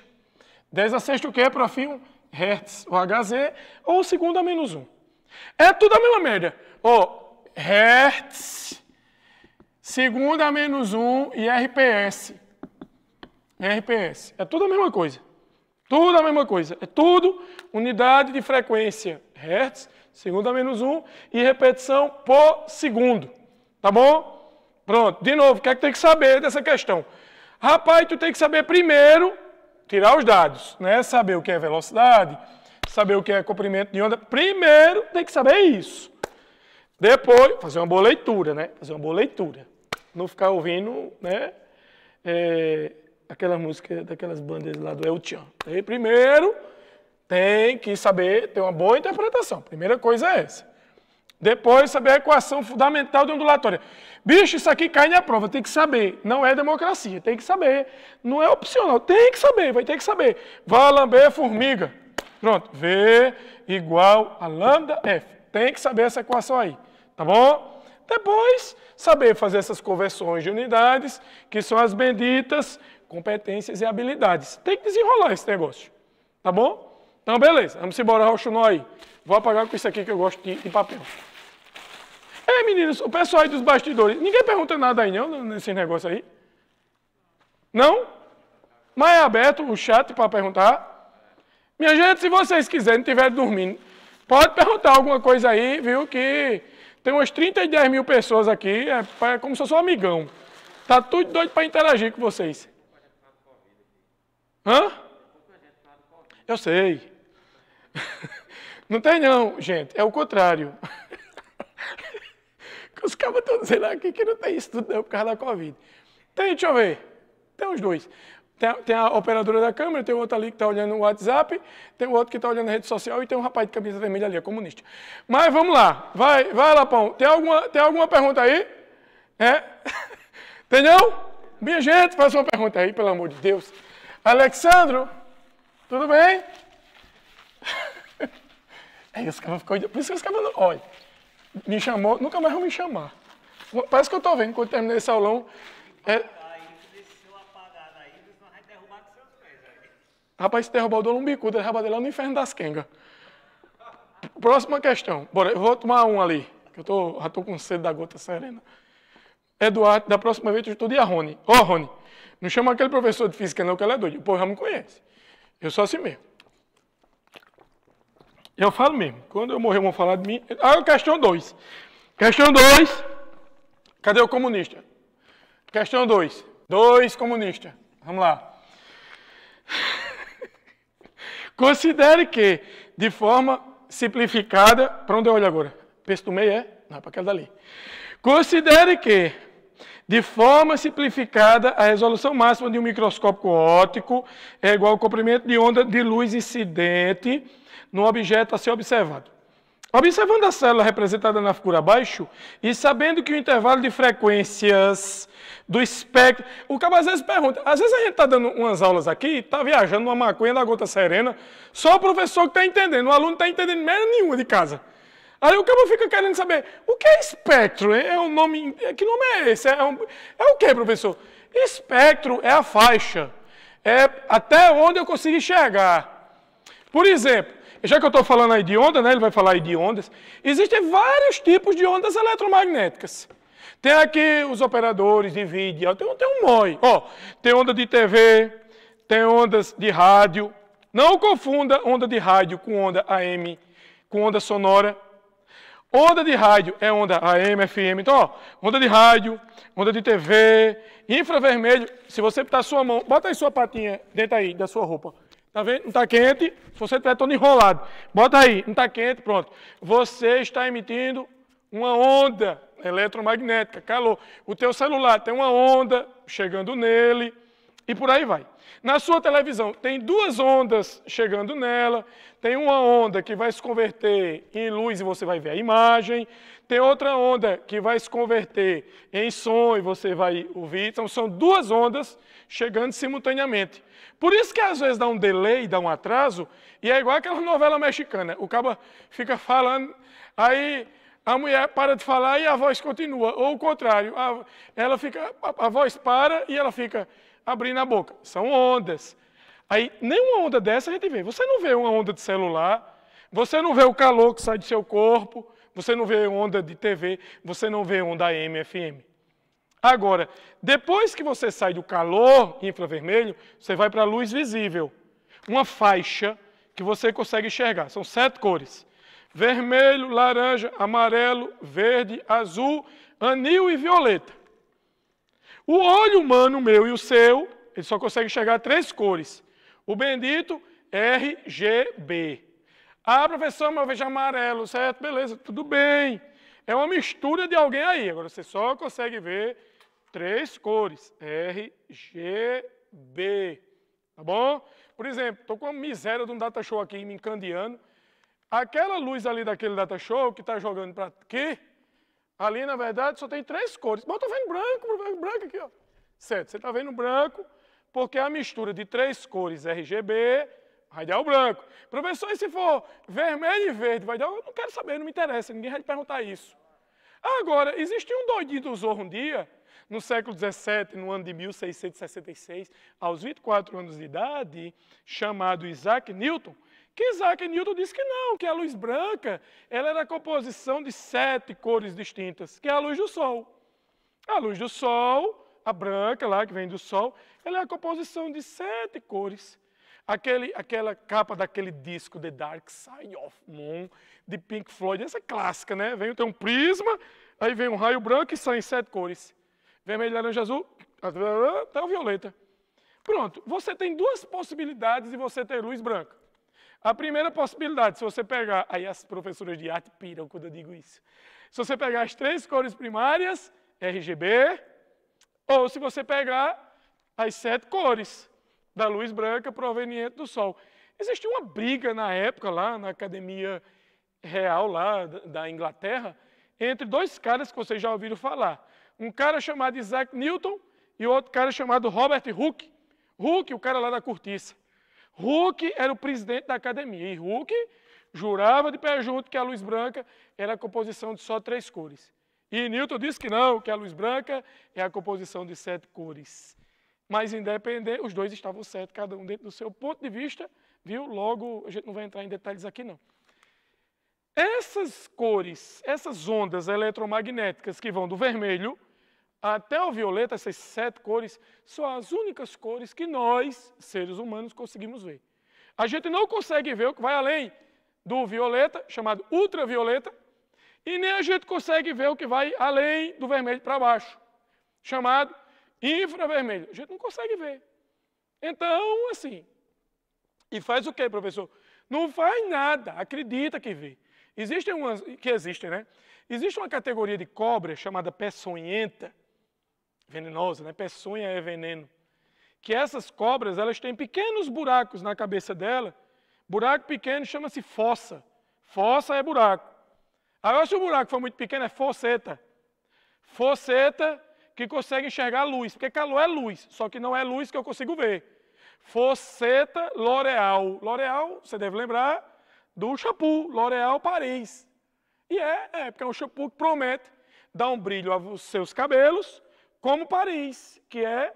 10 a sexta o que é, profinho? Hz, o HZ, ou segunda menos 1. É tudo a mesma merda. Ou Hz, segunda menos 1 e RPS. RPS. É tudo a mesma coisa. Tudo a mesma coisa. É tudo unidade de frequência Hz, segunda menos 1 e repetição por segundo. Tá bom? Pronto. De novo, o que é que tem que saber dessa questão? Rapaz, tu tem que saber primeiro tirar os dados, né? Saber o que é velocidade, saber o que é comprimento de onda. Primeiro tem que saber isso. Depois, fazer uma boa leitura, né? Fazer uma boa leitura. Não ficar ouvindo, né? É, aquela música daquelas bandas lá do El Tian. primeiro, tem que saber ter uma boa interpretação. Primeira coisa é essa. Depois, saber a equação fundamental de ondulatória. Bicho, isso aqui cai na prova, tem que saber. Não é democracia, tem que saber. Não é opcional, tem que saber, vai ter que saber. Vá lamber formiga. Pronto, V igual a lambda F. Tem que saber essa equação aí, tá bom? Depois, saber fazer essas conversões de unidades, que são as benditas competências e habilidades. Tem que desenrolar esse negócio, tá bom? Então, beleza, vamos embora, Rochunó aí. Vou apagar com isso aqui que eu gosto de, de papel. É, meninas, o pessoal aí dos bastidores, ninguém pergunta nada aí não, nesse negócio aí? Não? Mas é aberto o chat para perguntar. Minha gente, se vocês quiserem, estiverem dormindo, pode perguntar alguma coisa aí, viu, que tem umas 30 e 10 mil pessoas aqui, é, é, como se eu fosse um amigão. Tá tudo doido para interagir com vocês. Hã? Eu sei. Não tem não, gente, é o contrário. Os cabos estão dizendo aqui que não tem isso tudo não, por causa da Covid. Tem, então, deixa eu ver. Tem os dois. Tem a, tem a operadora da câmera, tem o outro ali que está olhando o WhatsApp, tem o outro que está olhando a rede social e tem um rapaz de camisa vermelha ali, é comunista. Mas vamos lá. Vai, vai, Lapão. Tem alguma, tem alguma pergunta aí? É? Tem não? Minha gente, faça uma pergunta aí, pelo amor de Deus. Alexandro, tudo bem? É, os caras ficam... Por isso que os caras Olha me chamou, nunca mais vão me chamar. Parece que eu estou vendo, quando terminei esse aulão. É... Rapaz, se derrubar o dono um bicudo, ele vai lá no inferno das quengas. Próxima questão. Bora, eu vou tomar um ali, que eu tô, já estou com sede da gota serena. Eduardo, da próxima vez eu estudo a Rony. Ô, oh, Rony, não chama aquele professor de física não, que ela é doido. O povo já me conhece. Eu sou assim mesmo. Eu falo mesmo. Quando eu morrer, vão falar de mim. Ah, é questão 2. Questão 2. Cadê o comunista? Questão 2. Dois comunistas. Vamos lá. Considere que, de forma simplificada, para onde eu olho agora? Penso do meio é? Não, é para aquela dali. Considere que, de forma simplificada, a resolução máxima de um microscópio óptico é igual ao comprimento de onda de luz incidente no objeto a ser observado. Observando a célula representada na figura abaixo e sabendo que o intervalo de frequências do espectro. O cabo às vezes pergunta, às vezes a gente está dando umas aulas aqui, está viajando uma maconha da gota serena, só o professor que está entendendo, o aluno está entendendo merda nenhuma de casa. Aí o cabo fica querendo saber, o que é espectro? É um nome. É, que nome é esse? É, um... é o que, professor? Espectro é a faixa. É até onde eu consigo enxergar. Por exemplo, já que eu estou falando aí de onda, né, ele vai falar aí de ondas. Existem vários tipos de ondas eletromagnéticas. Tem aqui os operadores de vídeo, tem, tem um monte. Ó, tem onda de TV, tem ondas de rádio. Não confunda onda de rádio com onda AM, com onda sonora. Onda de rádio é onda AM, FM. Então, ó, onda de rádio, onda de TV, infravermelho. Se você botar sua mão, bota aí sua patinha dentro aí da sua roupa. Tá vendo? Não está quente? Se você estiver todo enrolado, bota aí, não está quente, pronto. Você está emitindo uma onda eletromagnética, calor. O teu celular tem uma onda chegando nele e por aí vai. Na sua televisão tem duas ondas chegando nela, tem uma onda que vai se converter em luz e você vai ver a imagem, tem outra onda que vai se converter em som e você vai ouvir. Então são duas ondas chegando simultaneamente. Por isso que às vezes dá um delay, dá um atraso, e é igual aquela novela mexicana. O cabo fica falando, aí a mulher para de falar e a voz continua. Ou o contrário, a, ela fica, a, a voz para e ela fica abrindo a boca. São ondas. Aí, nenhuma onda dessa a gente vê. Você não vê uma onda de celular, você não vê o calor que sai do seu corpo, você não vê onda de TV, você não vê onda AM, FM. Agora, depois que você sai do calor infravermelho, você vai para a luz visível. Uma faixa que você consegue enxergar. São sete cores: vermelho, laranja, amarelo, verde, azul, anil e violeta. O olho humano, meu e o seu, ele só consegue enxergar três cores: o bendito RGB. Ah, professor, mas eu vejo amarelo, certo? Beleza, tudo bem. É uma mistura de alguém aí. Agora você só consegue ver três cores: R, G, B. Tá bom? Por exemplo, estou com uma miséria de um data show aqui me encandeando. Aquela luz ali daquele data show que está jogando para quê? ali na verdade só tem três cores. Mas eu estou vendo branco, branco aqui, ó. Certo, você está vendo branco porque é a mistura de três cores RGB vai dar o branco. Professor, e se for vermelho e verde, vai dar. Eu não quero saber, não me interessa, ninguém vai lhe perguntar isso. Agora, existia um doidinho do Zorro um dia, no século XVII, no ano de 1666, aos 24 anos de idade, chamado Isaac Newton, que Isaac Newton disse que não, que a luz branca ela era a composição de sete cores distintas, que é a luz do Sol. A luz do Sol, a branca lá que vem do Sol, ela é a composição de sete cores. Aquele, aquela capa daquele disco The Dark Side of Moon, de Pink Floyd, essa é clássica, né? Vem, tem um prisma, aí vem um raio branco e saem sete cores. Vermelho, laranja, azul, até o violeta. Pronto, você tem duas possibilidades de você ter luz branca. A primeira possibilidade, se você pegar, aí as professoras de arte piram quando eu digo isso. Se você pegar as três cores primárias, RGB, ou se você pegar as sete cores da luz branca proveniente do Sol. Existia uma briga na época lá na Academia Real lá da Inglaterra entre dois caras que vocês já ouviram falar. Um cara chamado Isaac Newton e outro cara chamado Robert Hooke. Hooke, o cara lá da cortiça. Hooke era o presidente da academia e Hooke jurava de pé junto que a luz branca era a composição de só três cores. E Newton disse que não, que a luz branca é a composição de sete cores. Mas independente, os dois estavam certos, cada um dentro do seu ponto de vista, viu? Logo, a gente não vai entrar em detalhes aqui não. Essas cores, essas ondas eletromagnéticas que vão do vermelho até o violeta, essas sete cores, são as únicas cores que nós, seres humanos, conseguimos ver. A gente não consegue ver o que vai além do violeta, chamado ultravioleta, e nem a gente consegue ver o que vai além do vermelho para baixo, chamado Infravermelho. A gente não consegue ver. Então, assim. E faz o quê, professor? Não faz nada, acredita que vê. Existem umas. que existem, né? Existe uma categoria de cobra chamada peçonhenta, venenosa, né? Peçonha é veneno. Que essas cobras, elas têm pequenos buracos na cabeça dela. Buraco pequeno chama-se fossa. Fossa é buraco. Agora, se o buraco for muito pequeno, é foceta. Foceta que consegue enxergar luz, porque calor é luz, só que não é luz que eu consigo ver. Foceta L'Oréal. L'Oréal, você deve lembrar do shampoo L'Oréal Paris. E é, é, porque é um shampoo que promete dar um brilho aos seus cabelos, como Paris, que é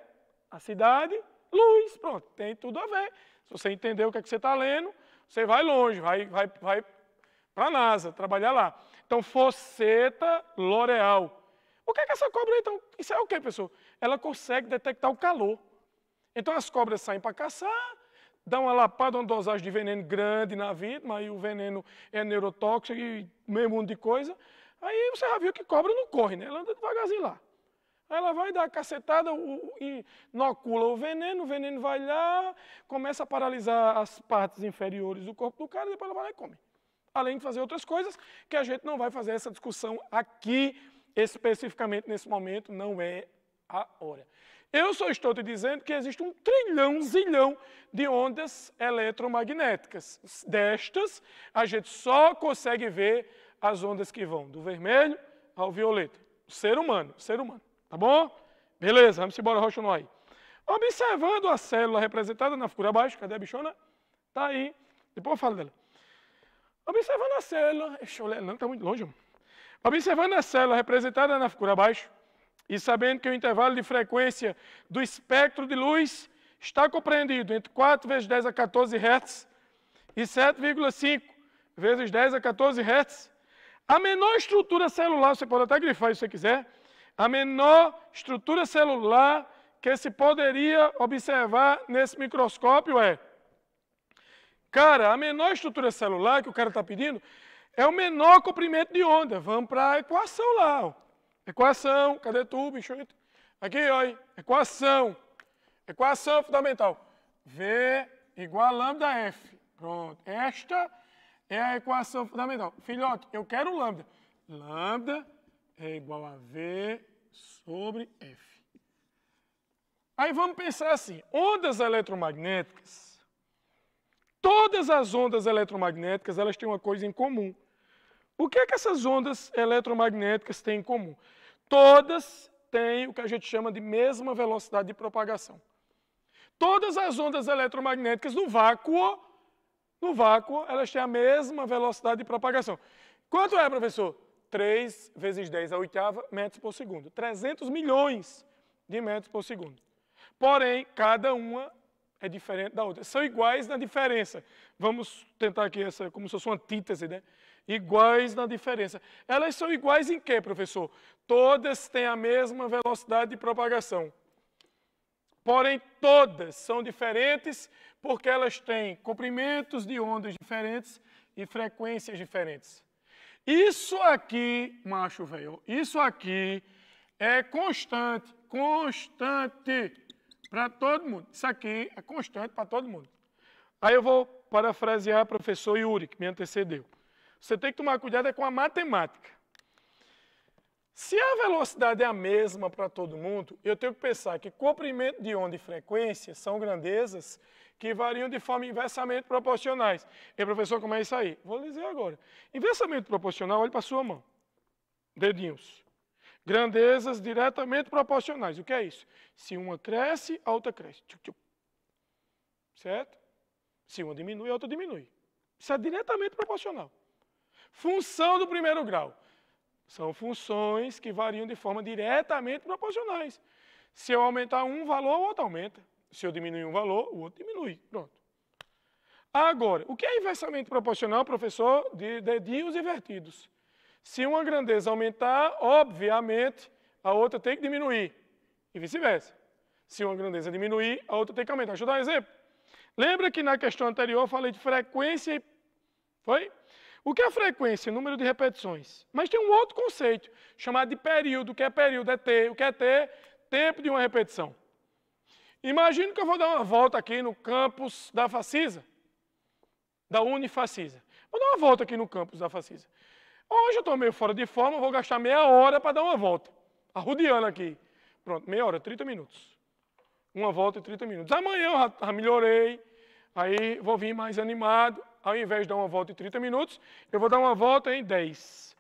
a cidade, luz. Pronto, tem tudo a ver. Se você entender o que, é que você está lendo, você vai longe, vai, vai, vai para a NASA trabalhar lá. Então, Foceta L'Oréal. O que é que essa cobra, então, isso é o que, pessoal? Ela consegue detectar o calor. Então as cobras saem para caçar, dão uma lapada, uma dosagem de veneno grande na vítima, aí o veneno é neurotóxico e meio mundo de coisa. Aí você já viu que cobra não corre, né? Ela anda devagarzinho lá. Aí ela vai dar a cacetada, o, inocula o veneno, o veneno vai lá, começa a paralisar as partes inferiores do corpo do cara, e depois ela vai lá e come. Além de fazer outras coisas que a gente não vai fazer essa discussão aqui especificamente nesse momento, não é a hora. Eu só estou te dizendo que existe um trilhão, zilhão de ondas eletromagnéticas. Destas, a gente só consegue ver as ondas que vão do vermelho ao violeta. O ser humano, o ser humano, tá bom? Beleza, vamos embora, Rocha aí. Observando a célula representada na figura abaixo, cadê a bichona? Tá aí, depois eu falo dela. Observando a célula, deixa eu olhar, não, tá muito longe, mano. Observando a célula representada na figura abaixo e sabendo que o intervalo de frequência do espectro de luz está compreendido entre 4 vezes 10 a 14 Hz e 7,5 vezes 10 a 14 Hz, a menor estrutura celular, você pode até grifar isso se você quiser, a menor estrutura celular que se poderia observar nesse microscópio é, cara, a menor estrutura celular que o cara está pedindo é o menor comprimento de onda. Vamos para a equação lá. Ó. Equação, cadê tubo, bicho? Aqui, olha, equação. Equação fundamental. V igual a lambda F. Pronto. Esta é a equação fundamental. Filhote, eu quero lambda. Lambda é igual a V sobre F. Aí vamos pensar assim, ondas eletromagnéticas, todas as ondas eletromagnéticas, elas têm uma coisa em comum. O que é que essas ondas eletromagnéticas têm em comum? Todas têm o que a gente chama de mesma velocidade de propagação. Todas as ondas eletromagnéticas no vácuo, no vácuo, elas têm a mesma velocidade de propagação. Quanto é, professor? 3 vezes 10 a oitava metros por segundo. 300 milhões de metros por segundo. Porém, cada uma é diferente da outra. São iguais na diferença. Vamos tentar aqui essa, como se fosse uma antítese, né? Iguais na diferença. Elas são iguais em quê, professor? Todas têm a mesma velocidade de propagação. Porém, todas são diferentes porque elas têm comprimentos de ondas diferentes e frequências diferentes. Isso aqui, macho velho, isso aqui é constante, constante para todo mundo. Isso aqui é constante para todo mundo. Aí eu vou parafrasear o professor Yuri, que me antecedeu você tem que tomar cuidado é com a matemática. Se a velocidade é a mesma para todo mundo, eu tenho que pensar que comprimento de onda e frequência são grandezas que variam de forma inversamente proporcionais. E professor, como é isso aí? Vou ler dizer agora. Inversamente proporcional, olhe para a sua mão. Dedinhos. Grandezas diretamente proporcionais. O que é isso? Se uma cresce, a outra cresce. Certo? Se uma diminui, a outra diminui. Isso é diretamente proporcional. Função do primeiro grau. São funções que variam de forma diretamente proporcionais. Se eu aumentar um valor, o outro aumenta. Se eu diminuir um valor, o outro diminui. Pronto. Agora, o que é inversamente proporcional, professor, de dedinhos invertidos? Se uma grandeza aumentar, obviamente, a outra tem que diminuir. E vice-versa. Se uma grandeza diminuir, a outra tem que aumentar. Deixa eu dar um exemplo. Lembra que na questão anterior eu falei de frequência e... Foi? O que é frequência? Número de repetições. Mas tem um outro conceito, chamado de período. O que é período? É T. O que é T? Tempo de uma repetição. Imagino que eu vou dar uma volta aqui no campus da Facisa, da Unifacisa. Vou dar uma volta aqui no campus da Facisa. Hoje eu estou meio fora de forma, vou gastar meia hora para dar uma volta. Arrudeando aqui. Pronto, meia hora, 30 minutos. Uma volta e 30 minutos. Amanhã eu já, já melhorei, aí vou vir mais animado ao invés de dar uma volta em 30 minutos, eu vou dar uma volta em 10.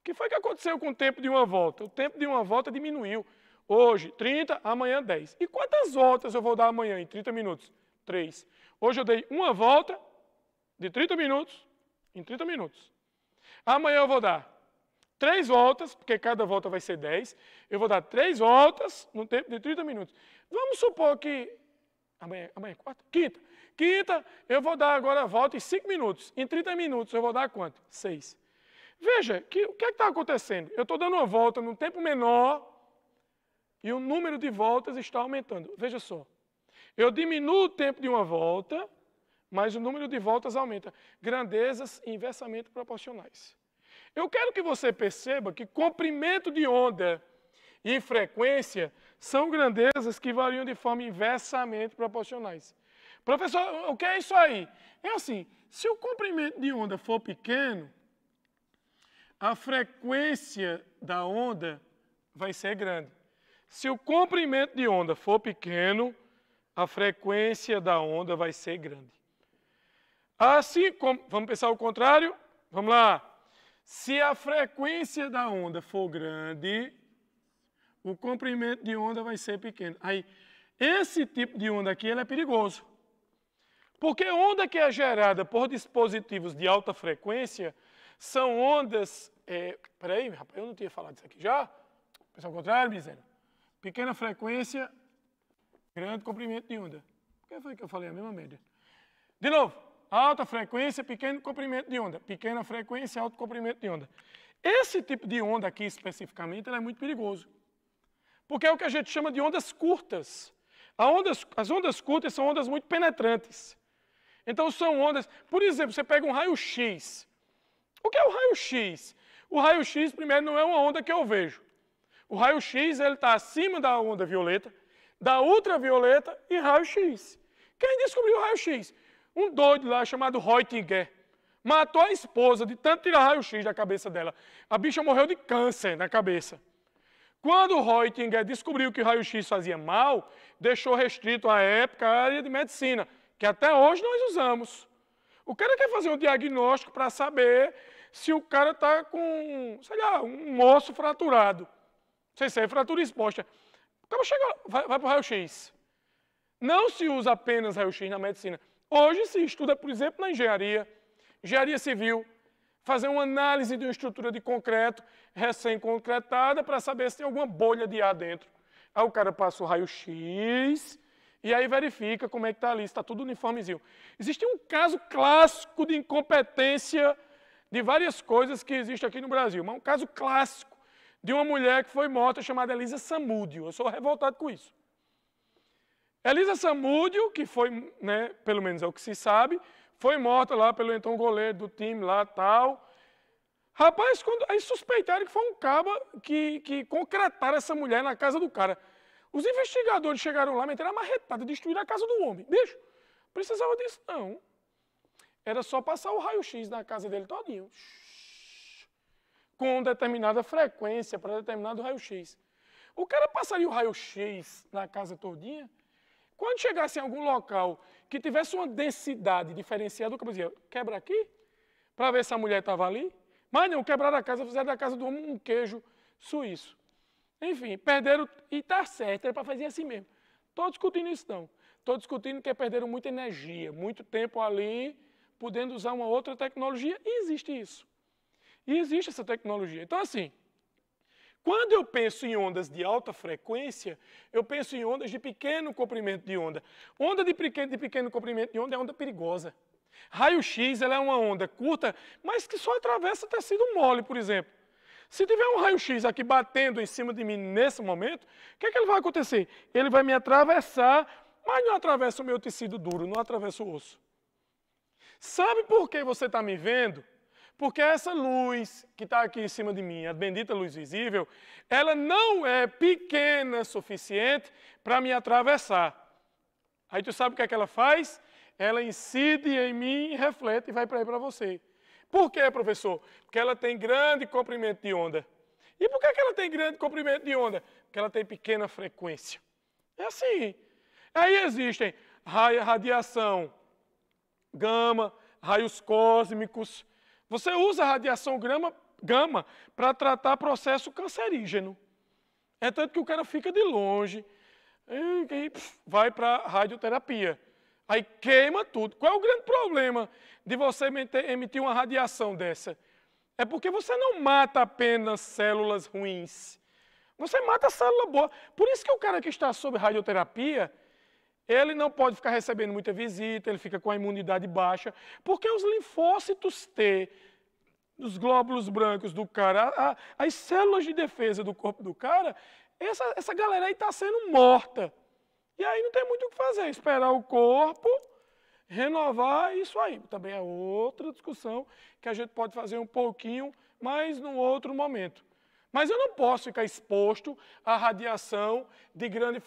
O que foi que aconteceu com o tempo de uma volta? O tempo de uma volta diminuiu. Hoje 30, amanhã 10. E quantas voltas eu vou dar amanhã em 30 minutos? 3. Hoje eu dei uma volta de 30 minutos em 30 minutos. Amanhã eu vou dar 3 voltas, porque cada volta vai ser 10. Eu vou dar 3 voltas no tempo de 30 minutos. Vamos supor que. Amanhã, amanhã é quarta? Quinta. Quinta, eu vou dar agora a volta em 5 minutos. Em 30 minutos eu vou dar quanto? 6. Veja, que, o que é está acontecendo? Eu estou dando uma volta num tempo menor e o número de voltas está aumentando. Veja só. Eu diminuo o tempo de uma volta, mas o número de voltas aumenta. Grandezas inversamente proporcionais. Eu quero que você perceba que comprimento de onda e frequência são grandezas que variam de forma inversamente proporcionais. Professor, o que é isso aí? É assim, se o comprimento de onda for pequeno, a frequência da onda vai ser grande. Se o comprimento de onda for pequeno, a frequência da onda vai ser grande. Assim como, vamos pensar o contrário? Vamos lá. Se a frequência da onda for grande, o comprimento de onda vai ser pequeno. Aí, esse tipo de onda aqui é perigoso. Porque onda que é gerada por dispositivos de alta frequência são ondas. É, peraí, rapaz, eu não tinha falado isso aqui já? Pessoal contrário, me dizendo. Pequena frequência, grande comprimento de onda. Por que foi que eu falei a mesma média? De novo, alta frequência, pequeno comprimento de onda. Pequena frequência, alto comprimento de onda. Esse tipo de onda aqui especificamente é muito perigoso. Porque é o que a gente chama de ondas curtas. Ondas, as ondas curtas são ondas muito penetrantes. Então são ondas. Por exemplo, você pega um raio-x. O que é o raio-x? O raio-x, primeiro, não é uma onda que eu vejo. O raio-x está acima da onda violeta, da ultravioleta e raio-x. Quem descobriu o raio-x? Um doido lá chamado Reutinger. Matou a esposa de tanto tirar raio-x da cabeça dela. A bicha morreu de câncer na cabeça. Quando Reutinger descobriu que o raio-x fazia mal, deixou restrito à época a área de medicina que até hoje nós usamos. O cara quer fazer um diagnóstico para saber se o cara está com, sei lá, um osso fraturado. se é fratura exposta. então chega, vai, vai para o raio-x. Não se usa apenas raio-x na medicina. Hoje se estuda, por exemplo, na engenharia, engenharia civil, fazer uma análise de uma estrutura de concreto recém-concretada para saber se tem alguma bolha de ar dentro. Aí o cara passa o raio-x, e aí verifica como é que está ali, está tudo uniformezinho. Existe um caso clássico de incompetência de várias coisas que existe aqui no Brasil, mas um caso clássico de uma mulher que foi morta chamada Elisa Samúdio. Eu sou revoltado com isso. Elisa Samúdio, que foi, né, pelo menos é o que se sabe, foi morta lá pelo então goleiro do time lá tal. Rapaz, quando, aí suspeitaram que foi um caba que, que concretaram essa mulher na casa do cara. Os investigadores chegaram lá, meteram a marretada, destruíram a casa do homem. Bicho, precisava disso? Não. Era só passar o raio-x na casa dele todinho. Com determinada frequência para determinado raio-x. O cara passaria o raio-x na casa todinha. Quando chegasse em algum local que tivesse uma densidade diferenciada, o cara dizia, quebra aqui, para ver se a mulher estava ali. Mas não, quebraram a casa, fizeram da casa do homem um queijo suíço. Enfim, perderam e está certo, era para fazer assim mesmo. Estou discutindo isso não. Estou discutindo que perderam muita energia, muito tempo ali, podendo usar uma outra tecnologia, e existe isso. E existe essa tecnologia. Então, assim, quando eu penso em ondas de alta frequência, eu penso em ondas de pequeno comprimento de onda. Onda de pequeno, de pequeno comprimento de onda é onda perigosa. Raio-X é uma onda curta, mas que só atravessa tecido mole, por exemplo. Se tiver um raio-x aqui batendo em cima de mim nesse momento, o que, é que ele vai acontecer? Ele vai me atravessar, mas não atravessa o meu tecido duro, não atravessa o osso. Sabe por que você está me vendo? Porque essa luz que está aqui em cima de mim, a bendita luz visível, ela não é pequena o suficiente para me atravessar. Aí tu sabe o que é que ela faz? Ela incide em mim, reflete e vai para aí para você. Por que, professor? Porque ela tem grande comprimento de onda. E por que ela tem grande comprimento de onda? Porque ela tem pequena frequência. É assim. Aí existem radiação gama, raios cósmicos. Você usa a radiação grama, gama para tratar processo cancerígeno. É tanto que o cara fica de longe e, e vai para radioterapia. Aí queima tudo. Qual é o grande problema de você emitir uma radiação dessa? É porque você não mata apenas células ruins. Você mata a célula boa. Por isso que o cara que está sob radioterapia, ele não pode ficar recebendo muita visita, ele fica com a imunidade baixa, porque os linfócitos T, os glóbulos brancos do cara, a, as células de defesa do corpo do cara, essa, essa galera aí está sendo morta. E aí não tem muito o que fazer, esperar o corpo renovar é isso aí. Também é outra discussão que a gente pode fazer um pouquinho, mas num outro momento. Mas eu não posso ficar exposto à radiação de grande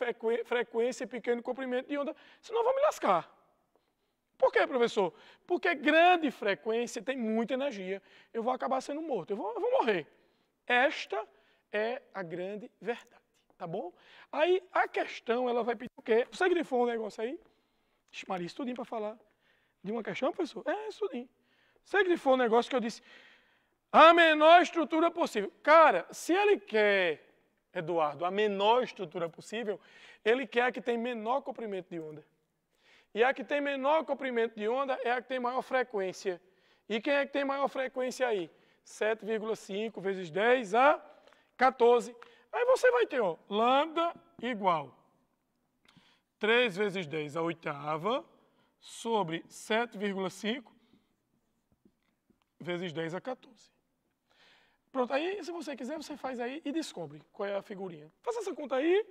frequência e pequeno comprimento de onda, senão eu vou me lascar. Por quê, professor? Porque grande frequência tem muita energia. Eu vou acabar sendo morto, eu vou, eu vou morrer. Esta é a grande verdade tá bom? Aí a questão, ela vai pedir o quê? Você grifou um negócio aí? Maria, estudinho para falar de uma questão, professor? É, estudinho. Você grifou um negócio que eu disse, a menor estrutura possível. Cara, se ele quer, Eduardo, a menor estrutura possível, ele quer a que tem menor comprimento de onda. E a que tem menor comprimento de onda é a que tem maior frequência. E quem é que tem maior frequência aí? 7,5 vezes 10 a 14. Aí você vai ter, ó, lambda igual 3 vezes 10 a oitava sobre 7,5 vezes 10 a 14. Pronto, aí se você quiser, você faz aí e descobre qual é a figurinha. Faça essa conta aí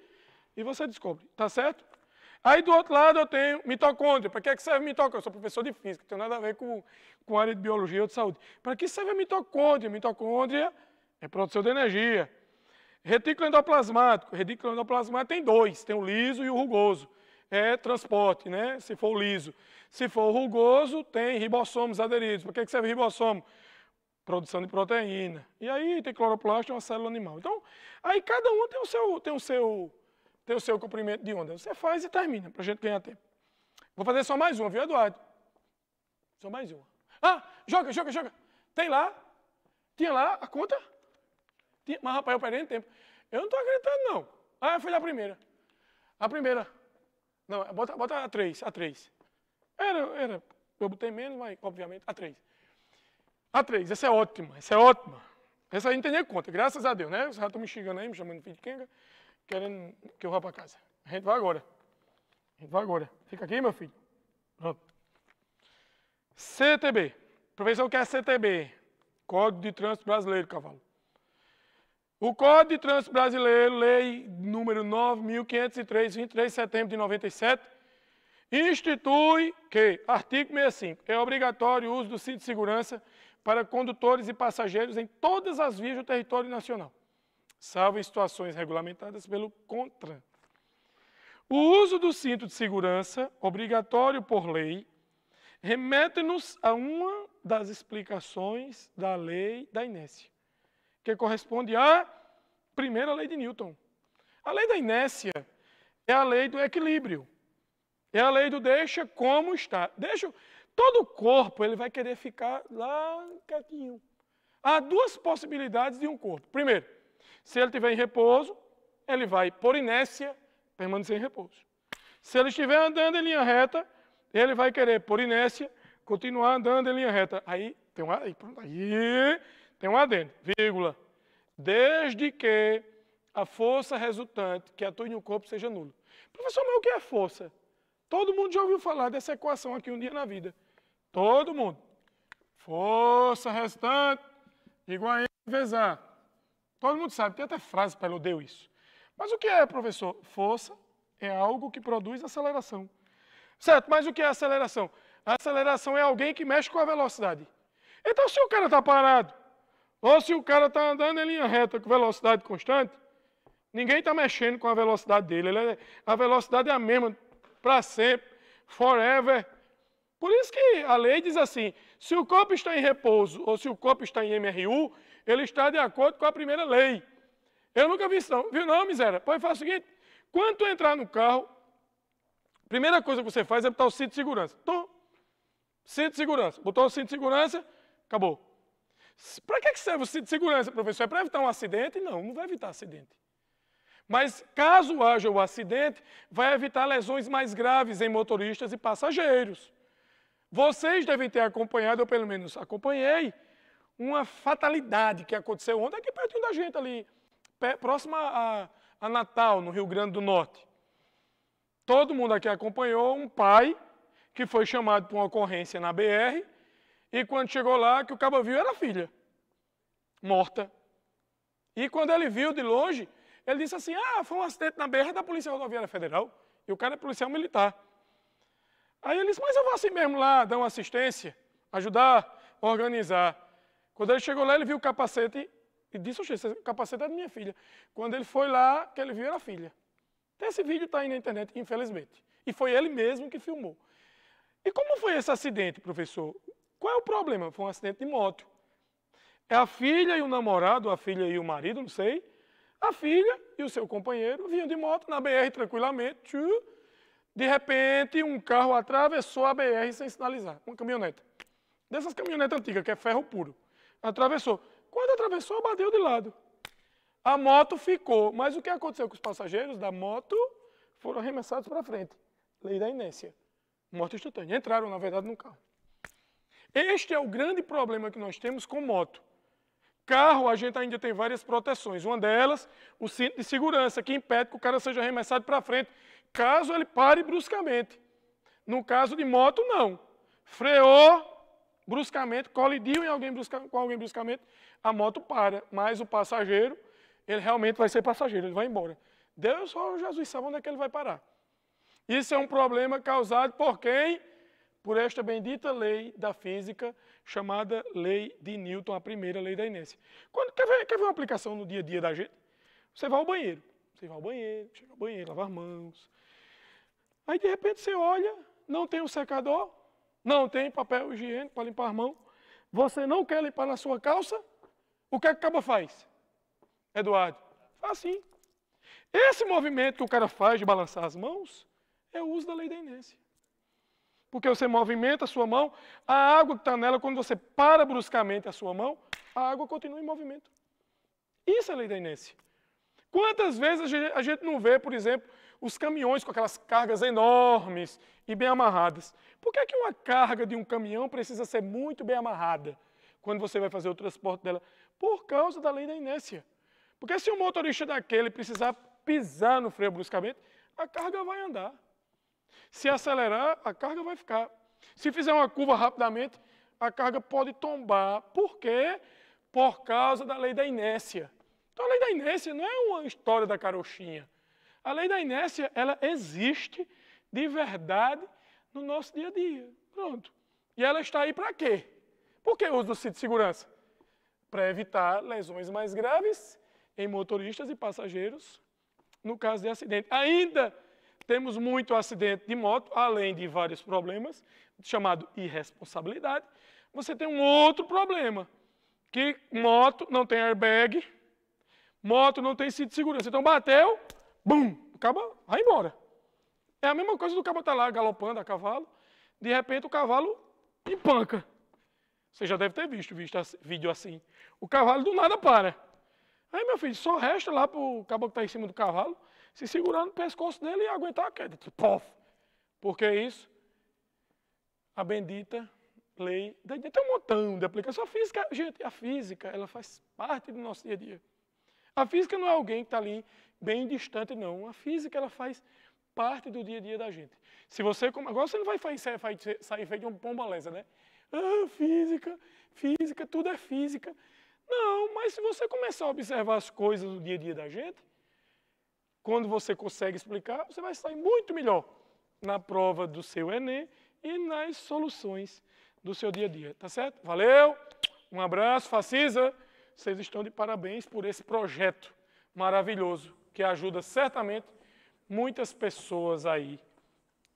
e você descobre, tá certo? Aí do outro lado eu tenho mitocôndria. Para que, é que serve mitocôndria? Eu sou professor de física, não tem nada a ver com, com área de biologia ou de saúde. Para que serve a mitocôndria? Mitocôndria é produção de energia. Retículo endoplasmático. Retículo endoplasmático tem dois, tem o liso e o rugoso. É transporte, né? Se for o liso. Se for o rugoso, tem ribossomos aderidos. Para que serve ribossomo? Produção de proteína. E aí tem cloroplasto, é uma célula animal. Então, aí cada um tem o seu, tem o seu, tem o seu comprimento de onda. Você faz e termina, para a gente ganhar tempo. Vou fazer só mais uma, viu, Eduardo? Só mais uma. Ah, joga, joga, joga. Tem lá, tinha lá a conta mas, rapaz, eu perdendo tempo. Eu não tô acreditando, não. Ah, eu fui na primeira. A primeira. Não, bota, bota a três, a três. Era, era. Eu botei menos, mas, obviamente, a três. A três, essa é ótima, essa é ótima. Essa aí não tem nem conta, graças a Deus, né? Vocês já estão me xingando aí, me chamando de filho de quenga, querendo que eu vá para casa. A gente vai agora. A gente vai agora. Fica aqui, meu filho. Pronto. CTB. Professor, o que é CTB? Código de Trânsito Brasileiro, cavalo. O Código de Trânsito Brasileiro, lei número 9.503, 23 de setembro de 97, institui que, artigo 65, é obrigatório o uso do cinto de segurança para condutores e passageiros em todas as vias do território nacional, salvo em situações regulamentadas pelo CONTRAN. O uso do cinto de segurança, obrigatório por lei, remete-nos a uma das explicações da lei da inércia que corresponde à primeira lei de Newton. A lei da inércia é a lei do equilíbrio. É a lei do deixa como está. Deixa todo o corpo, ele vai querer ficar lá quietinho. Há duas possibilidades de um corpo. Primeiro, se ele estiver em repouso, ele vai por inércia permanecer em repouso. Se ele estiver andando em linha reta, ele vai querer por inércia continuar andando em linha reta. Aí tem um aí, pronto, aí tem um adendo, vírgula. Desde que a força resultante que atua em um corpo seja nula. Professor, mas o que é força? Todo mundo já ouviu falar dessa equação aqui um dia na vida. Todo mundo. Força restante igual a M vezes A. Todo mundo sabe, tem até frase para ele, deu isso. Mas o que é, professor? Força é algo que produz aceleração. Certo, mas o que é aceleração? A aceleração é alguém que mexe com a velocidade. Então, se o cara está parado ou se o cara está andando em linha reta com velocidade constante, ninguém está mexendo com a velocidade dele. É, a velocidade é a mesma para sempre, forever. Por isso que a lei diz assim: se o corpo está em repouso ou se o corpo está em MRU, ele está de acordo com a primeira lei. Eu nunca vi isso, não. Viu, não, miséria? Pode falar o seguinte: quando tu entrar no carro, a primeira coisa que você faz é botar o cinto de segurança. Tu, cinto de segurança. Botou o cinto de segurança, acabou. Para que serve o cinto de segurança, professor? É para evitar um acidente? Não, não vai evitar acidente. Mas caso haja o acidente, vai evitar lesões mais graves em motoristas e passageiros. Vocês devem ter acompanhado, eu pelo menos acompanhei, uma fatalidade que aconteceu ontem, aqui pertinho da gente, ali, próxima a, a Natal, no Rio Grande do Norte. Todo mundo aqui acompanhou um pai que foi chamado para uma ocorrência na BR e quando chegou lá, que o cabo viu era a filha, morta. E quando ele viu de longe, ele disse assim: Ah, foi um acidente na BR da Polícia Rodoviária Federal. E o cara é policial militar. Aí ele disse: Mas eu vou assim mesmo lá dar uma assistência, ajudar, organizar. Quando ele chegou lá, ele viu o capacete e disse: Oxe, esse capacete é da minha filha. Quando ele foi lá, que ele viu era a filha. Esse vídeo está aí na internet, infelizmente. E foi ele mesmo que filmou. E como foi esse acidente, professor? Qual é o problema? Foi um acidente de moto. É a filha e o namorado, a filha e o marido, não sei. A filha e o seu companheiro vinham de moto na BR tranquilamente. de repente, um carro atravessou a BR sem sinalizar. Uma caminhonete. Dessas caminhonetas antigas, que é ferro puro. Atravessou. Quando atravessou, bateu de lado. A moto ficou. Mas o que aconteceu com os passageiros da moto? Foram arremessados para frente. Lei da inércia. Morte instantânea. Entraram, na verdade, no carro. Este é o grande problema que nós temos com moto. Carro, a gente ainda tem várias proteções. Uma delas, o cinto de segurança, que impede que o cara seja arremessado para frente, caso ele pare bruscamente. No caso de moto, não. Freou bruscamente, colidiu em alguém brusca, com alguém bruscamente, a moto para. Mas o passageiro, ele realmente vai ser passageiro, ele vai embora. Deus só Jesus sabe onde é que ele vai parar. Isso é um problema causado por quem por esta bendita lei da física, chamada lei de Newton, a primeira lei da inércia. Quando, quer, ver, quer ver uma aplicação no dia a dia da gente? Você vai ao banheiro, você vai ao banheiro, chega ao banheiro, lava as mãos. Aí, de repente, você olha, não tem um secador, não tem papel higiênico para limpar a mão, você não quer limpar na sua calça, o que é que acaba faz? Eduardo, faz assim. Esse movimento que o cara faz de balançar as mãos é o uso da lei da inércia porque você movimenta a sua mão, a água que está nela, quando você para bruscamente a sua mão, a água continua em movimento. Isso é lei da inércia. Quantas vezes a gente, não vê, por exemplo, os caminhões com aquelas cargas enormes e bem amarradas? Por que, é que uma carga de um caminhão precisa ser muito bem amarrada quando você vai fazer o transporte dela? Por causa da lei da inércia. Porque se o motorista daquele precisar pisar no freio bruscamente, a carga vai andar. Se acelerar, a carga vai ficar. Se fizer uma curva rapidamente, a carga pode tombar. Por quê? Por causa da lei da inércia. Então, a lei da inércia não é uma história da carochinha. A lei da inércia, ela existe de verdade no nosso dia a dia. Pronto. E ela está aí para quê? Por que o uso do cinto de segurança? Para evitar lesões mais graves em motoristas e passageiros no caso de acidente. Ainda temos muito acidente de moto, além de vários problemas, chamado irresponsabilidade. Você tem um outro problema, que moto não tem airbag, moto não tem cinto de segurança. Então bateu, bum, acaba, vai embora. É a mesma coisa do cabo estar tá lá galopando a cavalo, de repente o cavalo empanca. Você já deve ter visto, visto vídeo assim. O cavalo do nada para. Aí, meu filho, só resta lá para o cabo que está em cima do cavalo se segurar no pescoço dele e aguentar a queda. Tipo, pof! Porque é isso, a bendita lei, tem um montão de aplicação. A física, gente, a física, ela faz parte do nosso dia a dia. A física não é alguém que está ali bem distante, não. A física, ela faz parte do dia a dia da gente. Se você, agora você não vai sair, sair feito de um pombalesa, né? Ah, física, física, tudo é física. Não, mas se você começar a observar as coisas do dia a dia da gente, quando você consegue explicar, você vai sair muito melhor na prova do seu Enem e nas soluções do seu dia a dia, tá certo? Valeu, um abraço, Facisa. Vocês estão de parabéns por esse projeto maravilhoso que ajuda certamente muitas pessoas aí.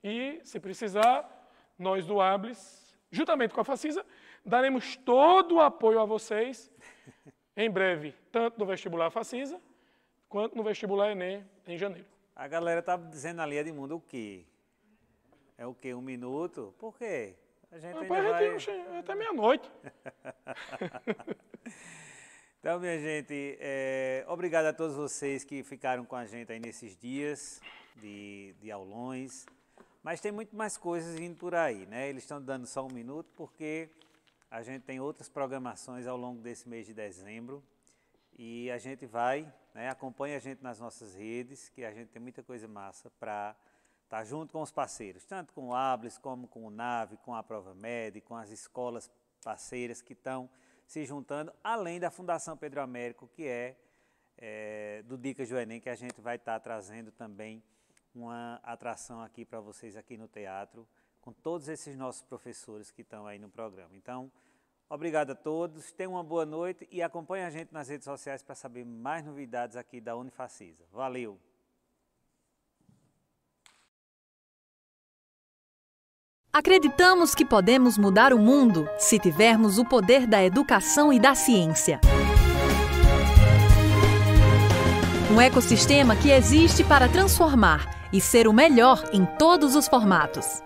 E, se precisar, nós do Ables, juntamente com a Facisa, daremos todo o apoio a vocês em breve, tanto no vestibular Facisa, quanto no vestibular Enem, em janeiro. A galera tá dizendo ali, Edmundo, o quê? É o quê? Um minuto? Por quê? A gente Rapaz, ainda vai... até meia-noite. então, minha gente, é, obrigado a todos vocês que ficaram com a gente aí nesses dias de, de aulões. Mas tem muito mais coisas vindo por aí, né? Eles estão dando só um minuto porque a gente tem outras programações ao longo desse mês de dezembro e a gente vai né? Acompanhe a gente nas nossas redes, que a gente tem muita coisa massa para estar tá junto com os parceiros, tanto com o Ables, como com o NAVE, com a Prova Média, com as escolas parceiras que estão se juntando, além da Fundação Pedro Américo, que é, é do Dicas do Enem, que a gente vai estar tá trazendo também uma atração aqui para vocês aqui no teatro, com todos esses nossos professores que estão aí no programa. Então, Obrigado a todos, tenham uma boa noite e acompanhe a gente nas redes sociais para saber mais novidades aqui da Unifacisa. Valeu! Acreditamos que podemos mudar o mundo se tivermos o poder da educação e da ciência. Um ecossistema que existe para transformar e ser o melhor em todos os formatos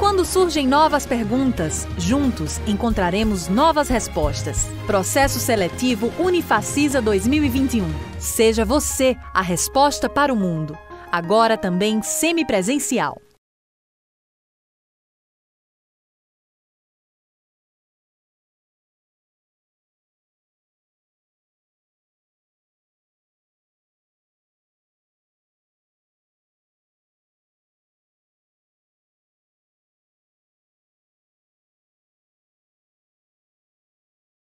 quando surgem novas perguntas, juntos encontraremos novas respostas. Processo Seletivo Unifacisa 2021. Seja você a resposta para o mundo. Agora também semipresencial.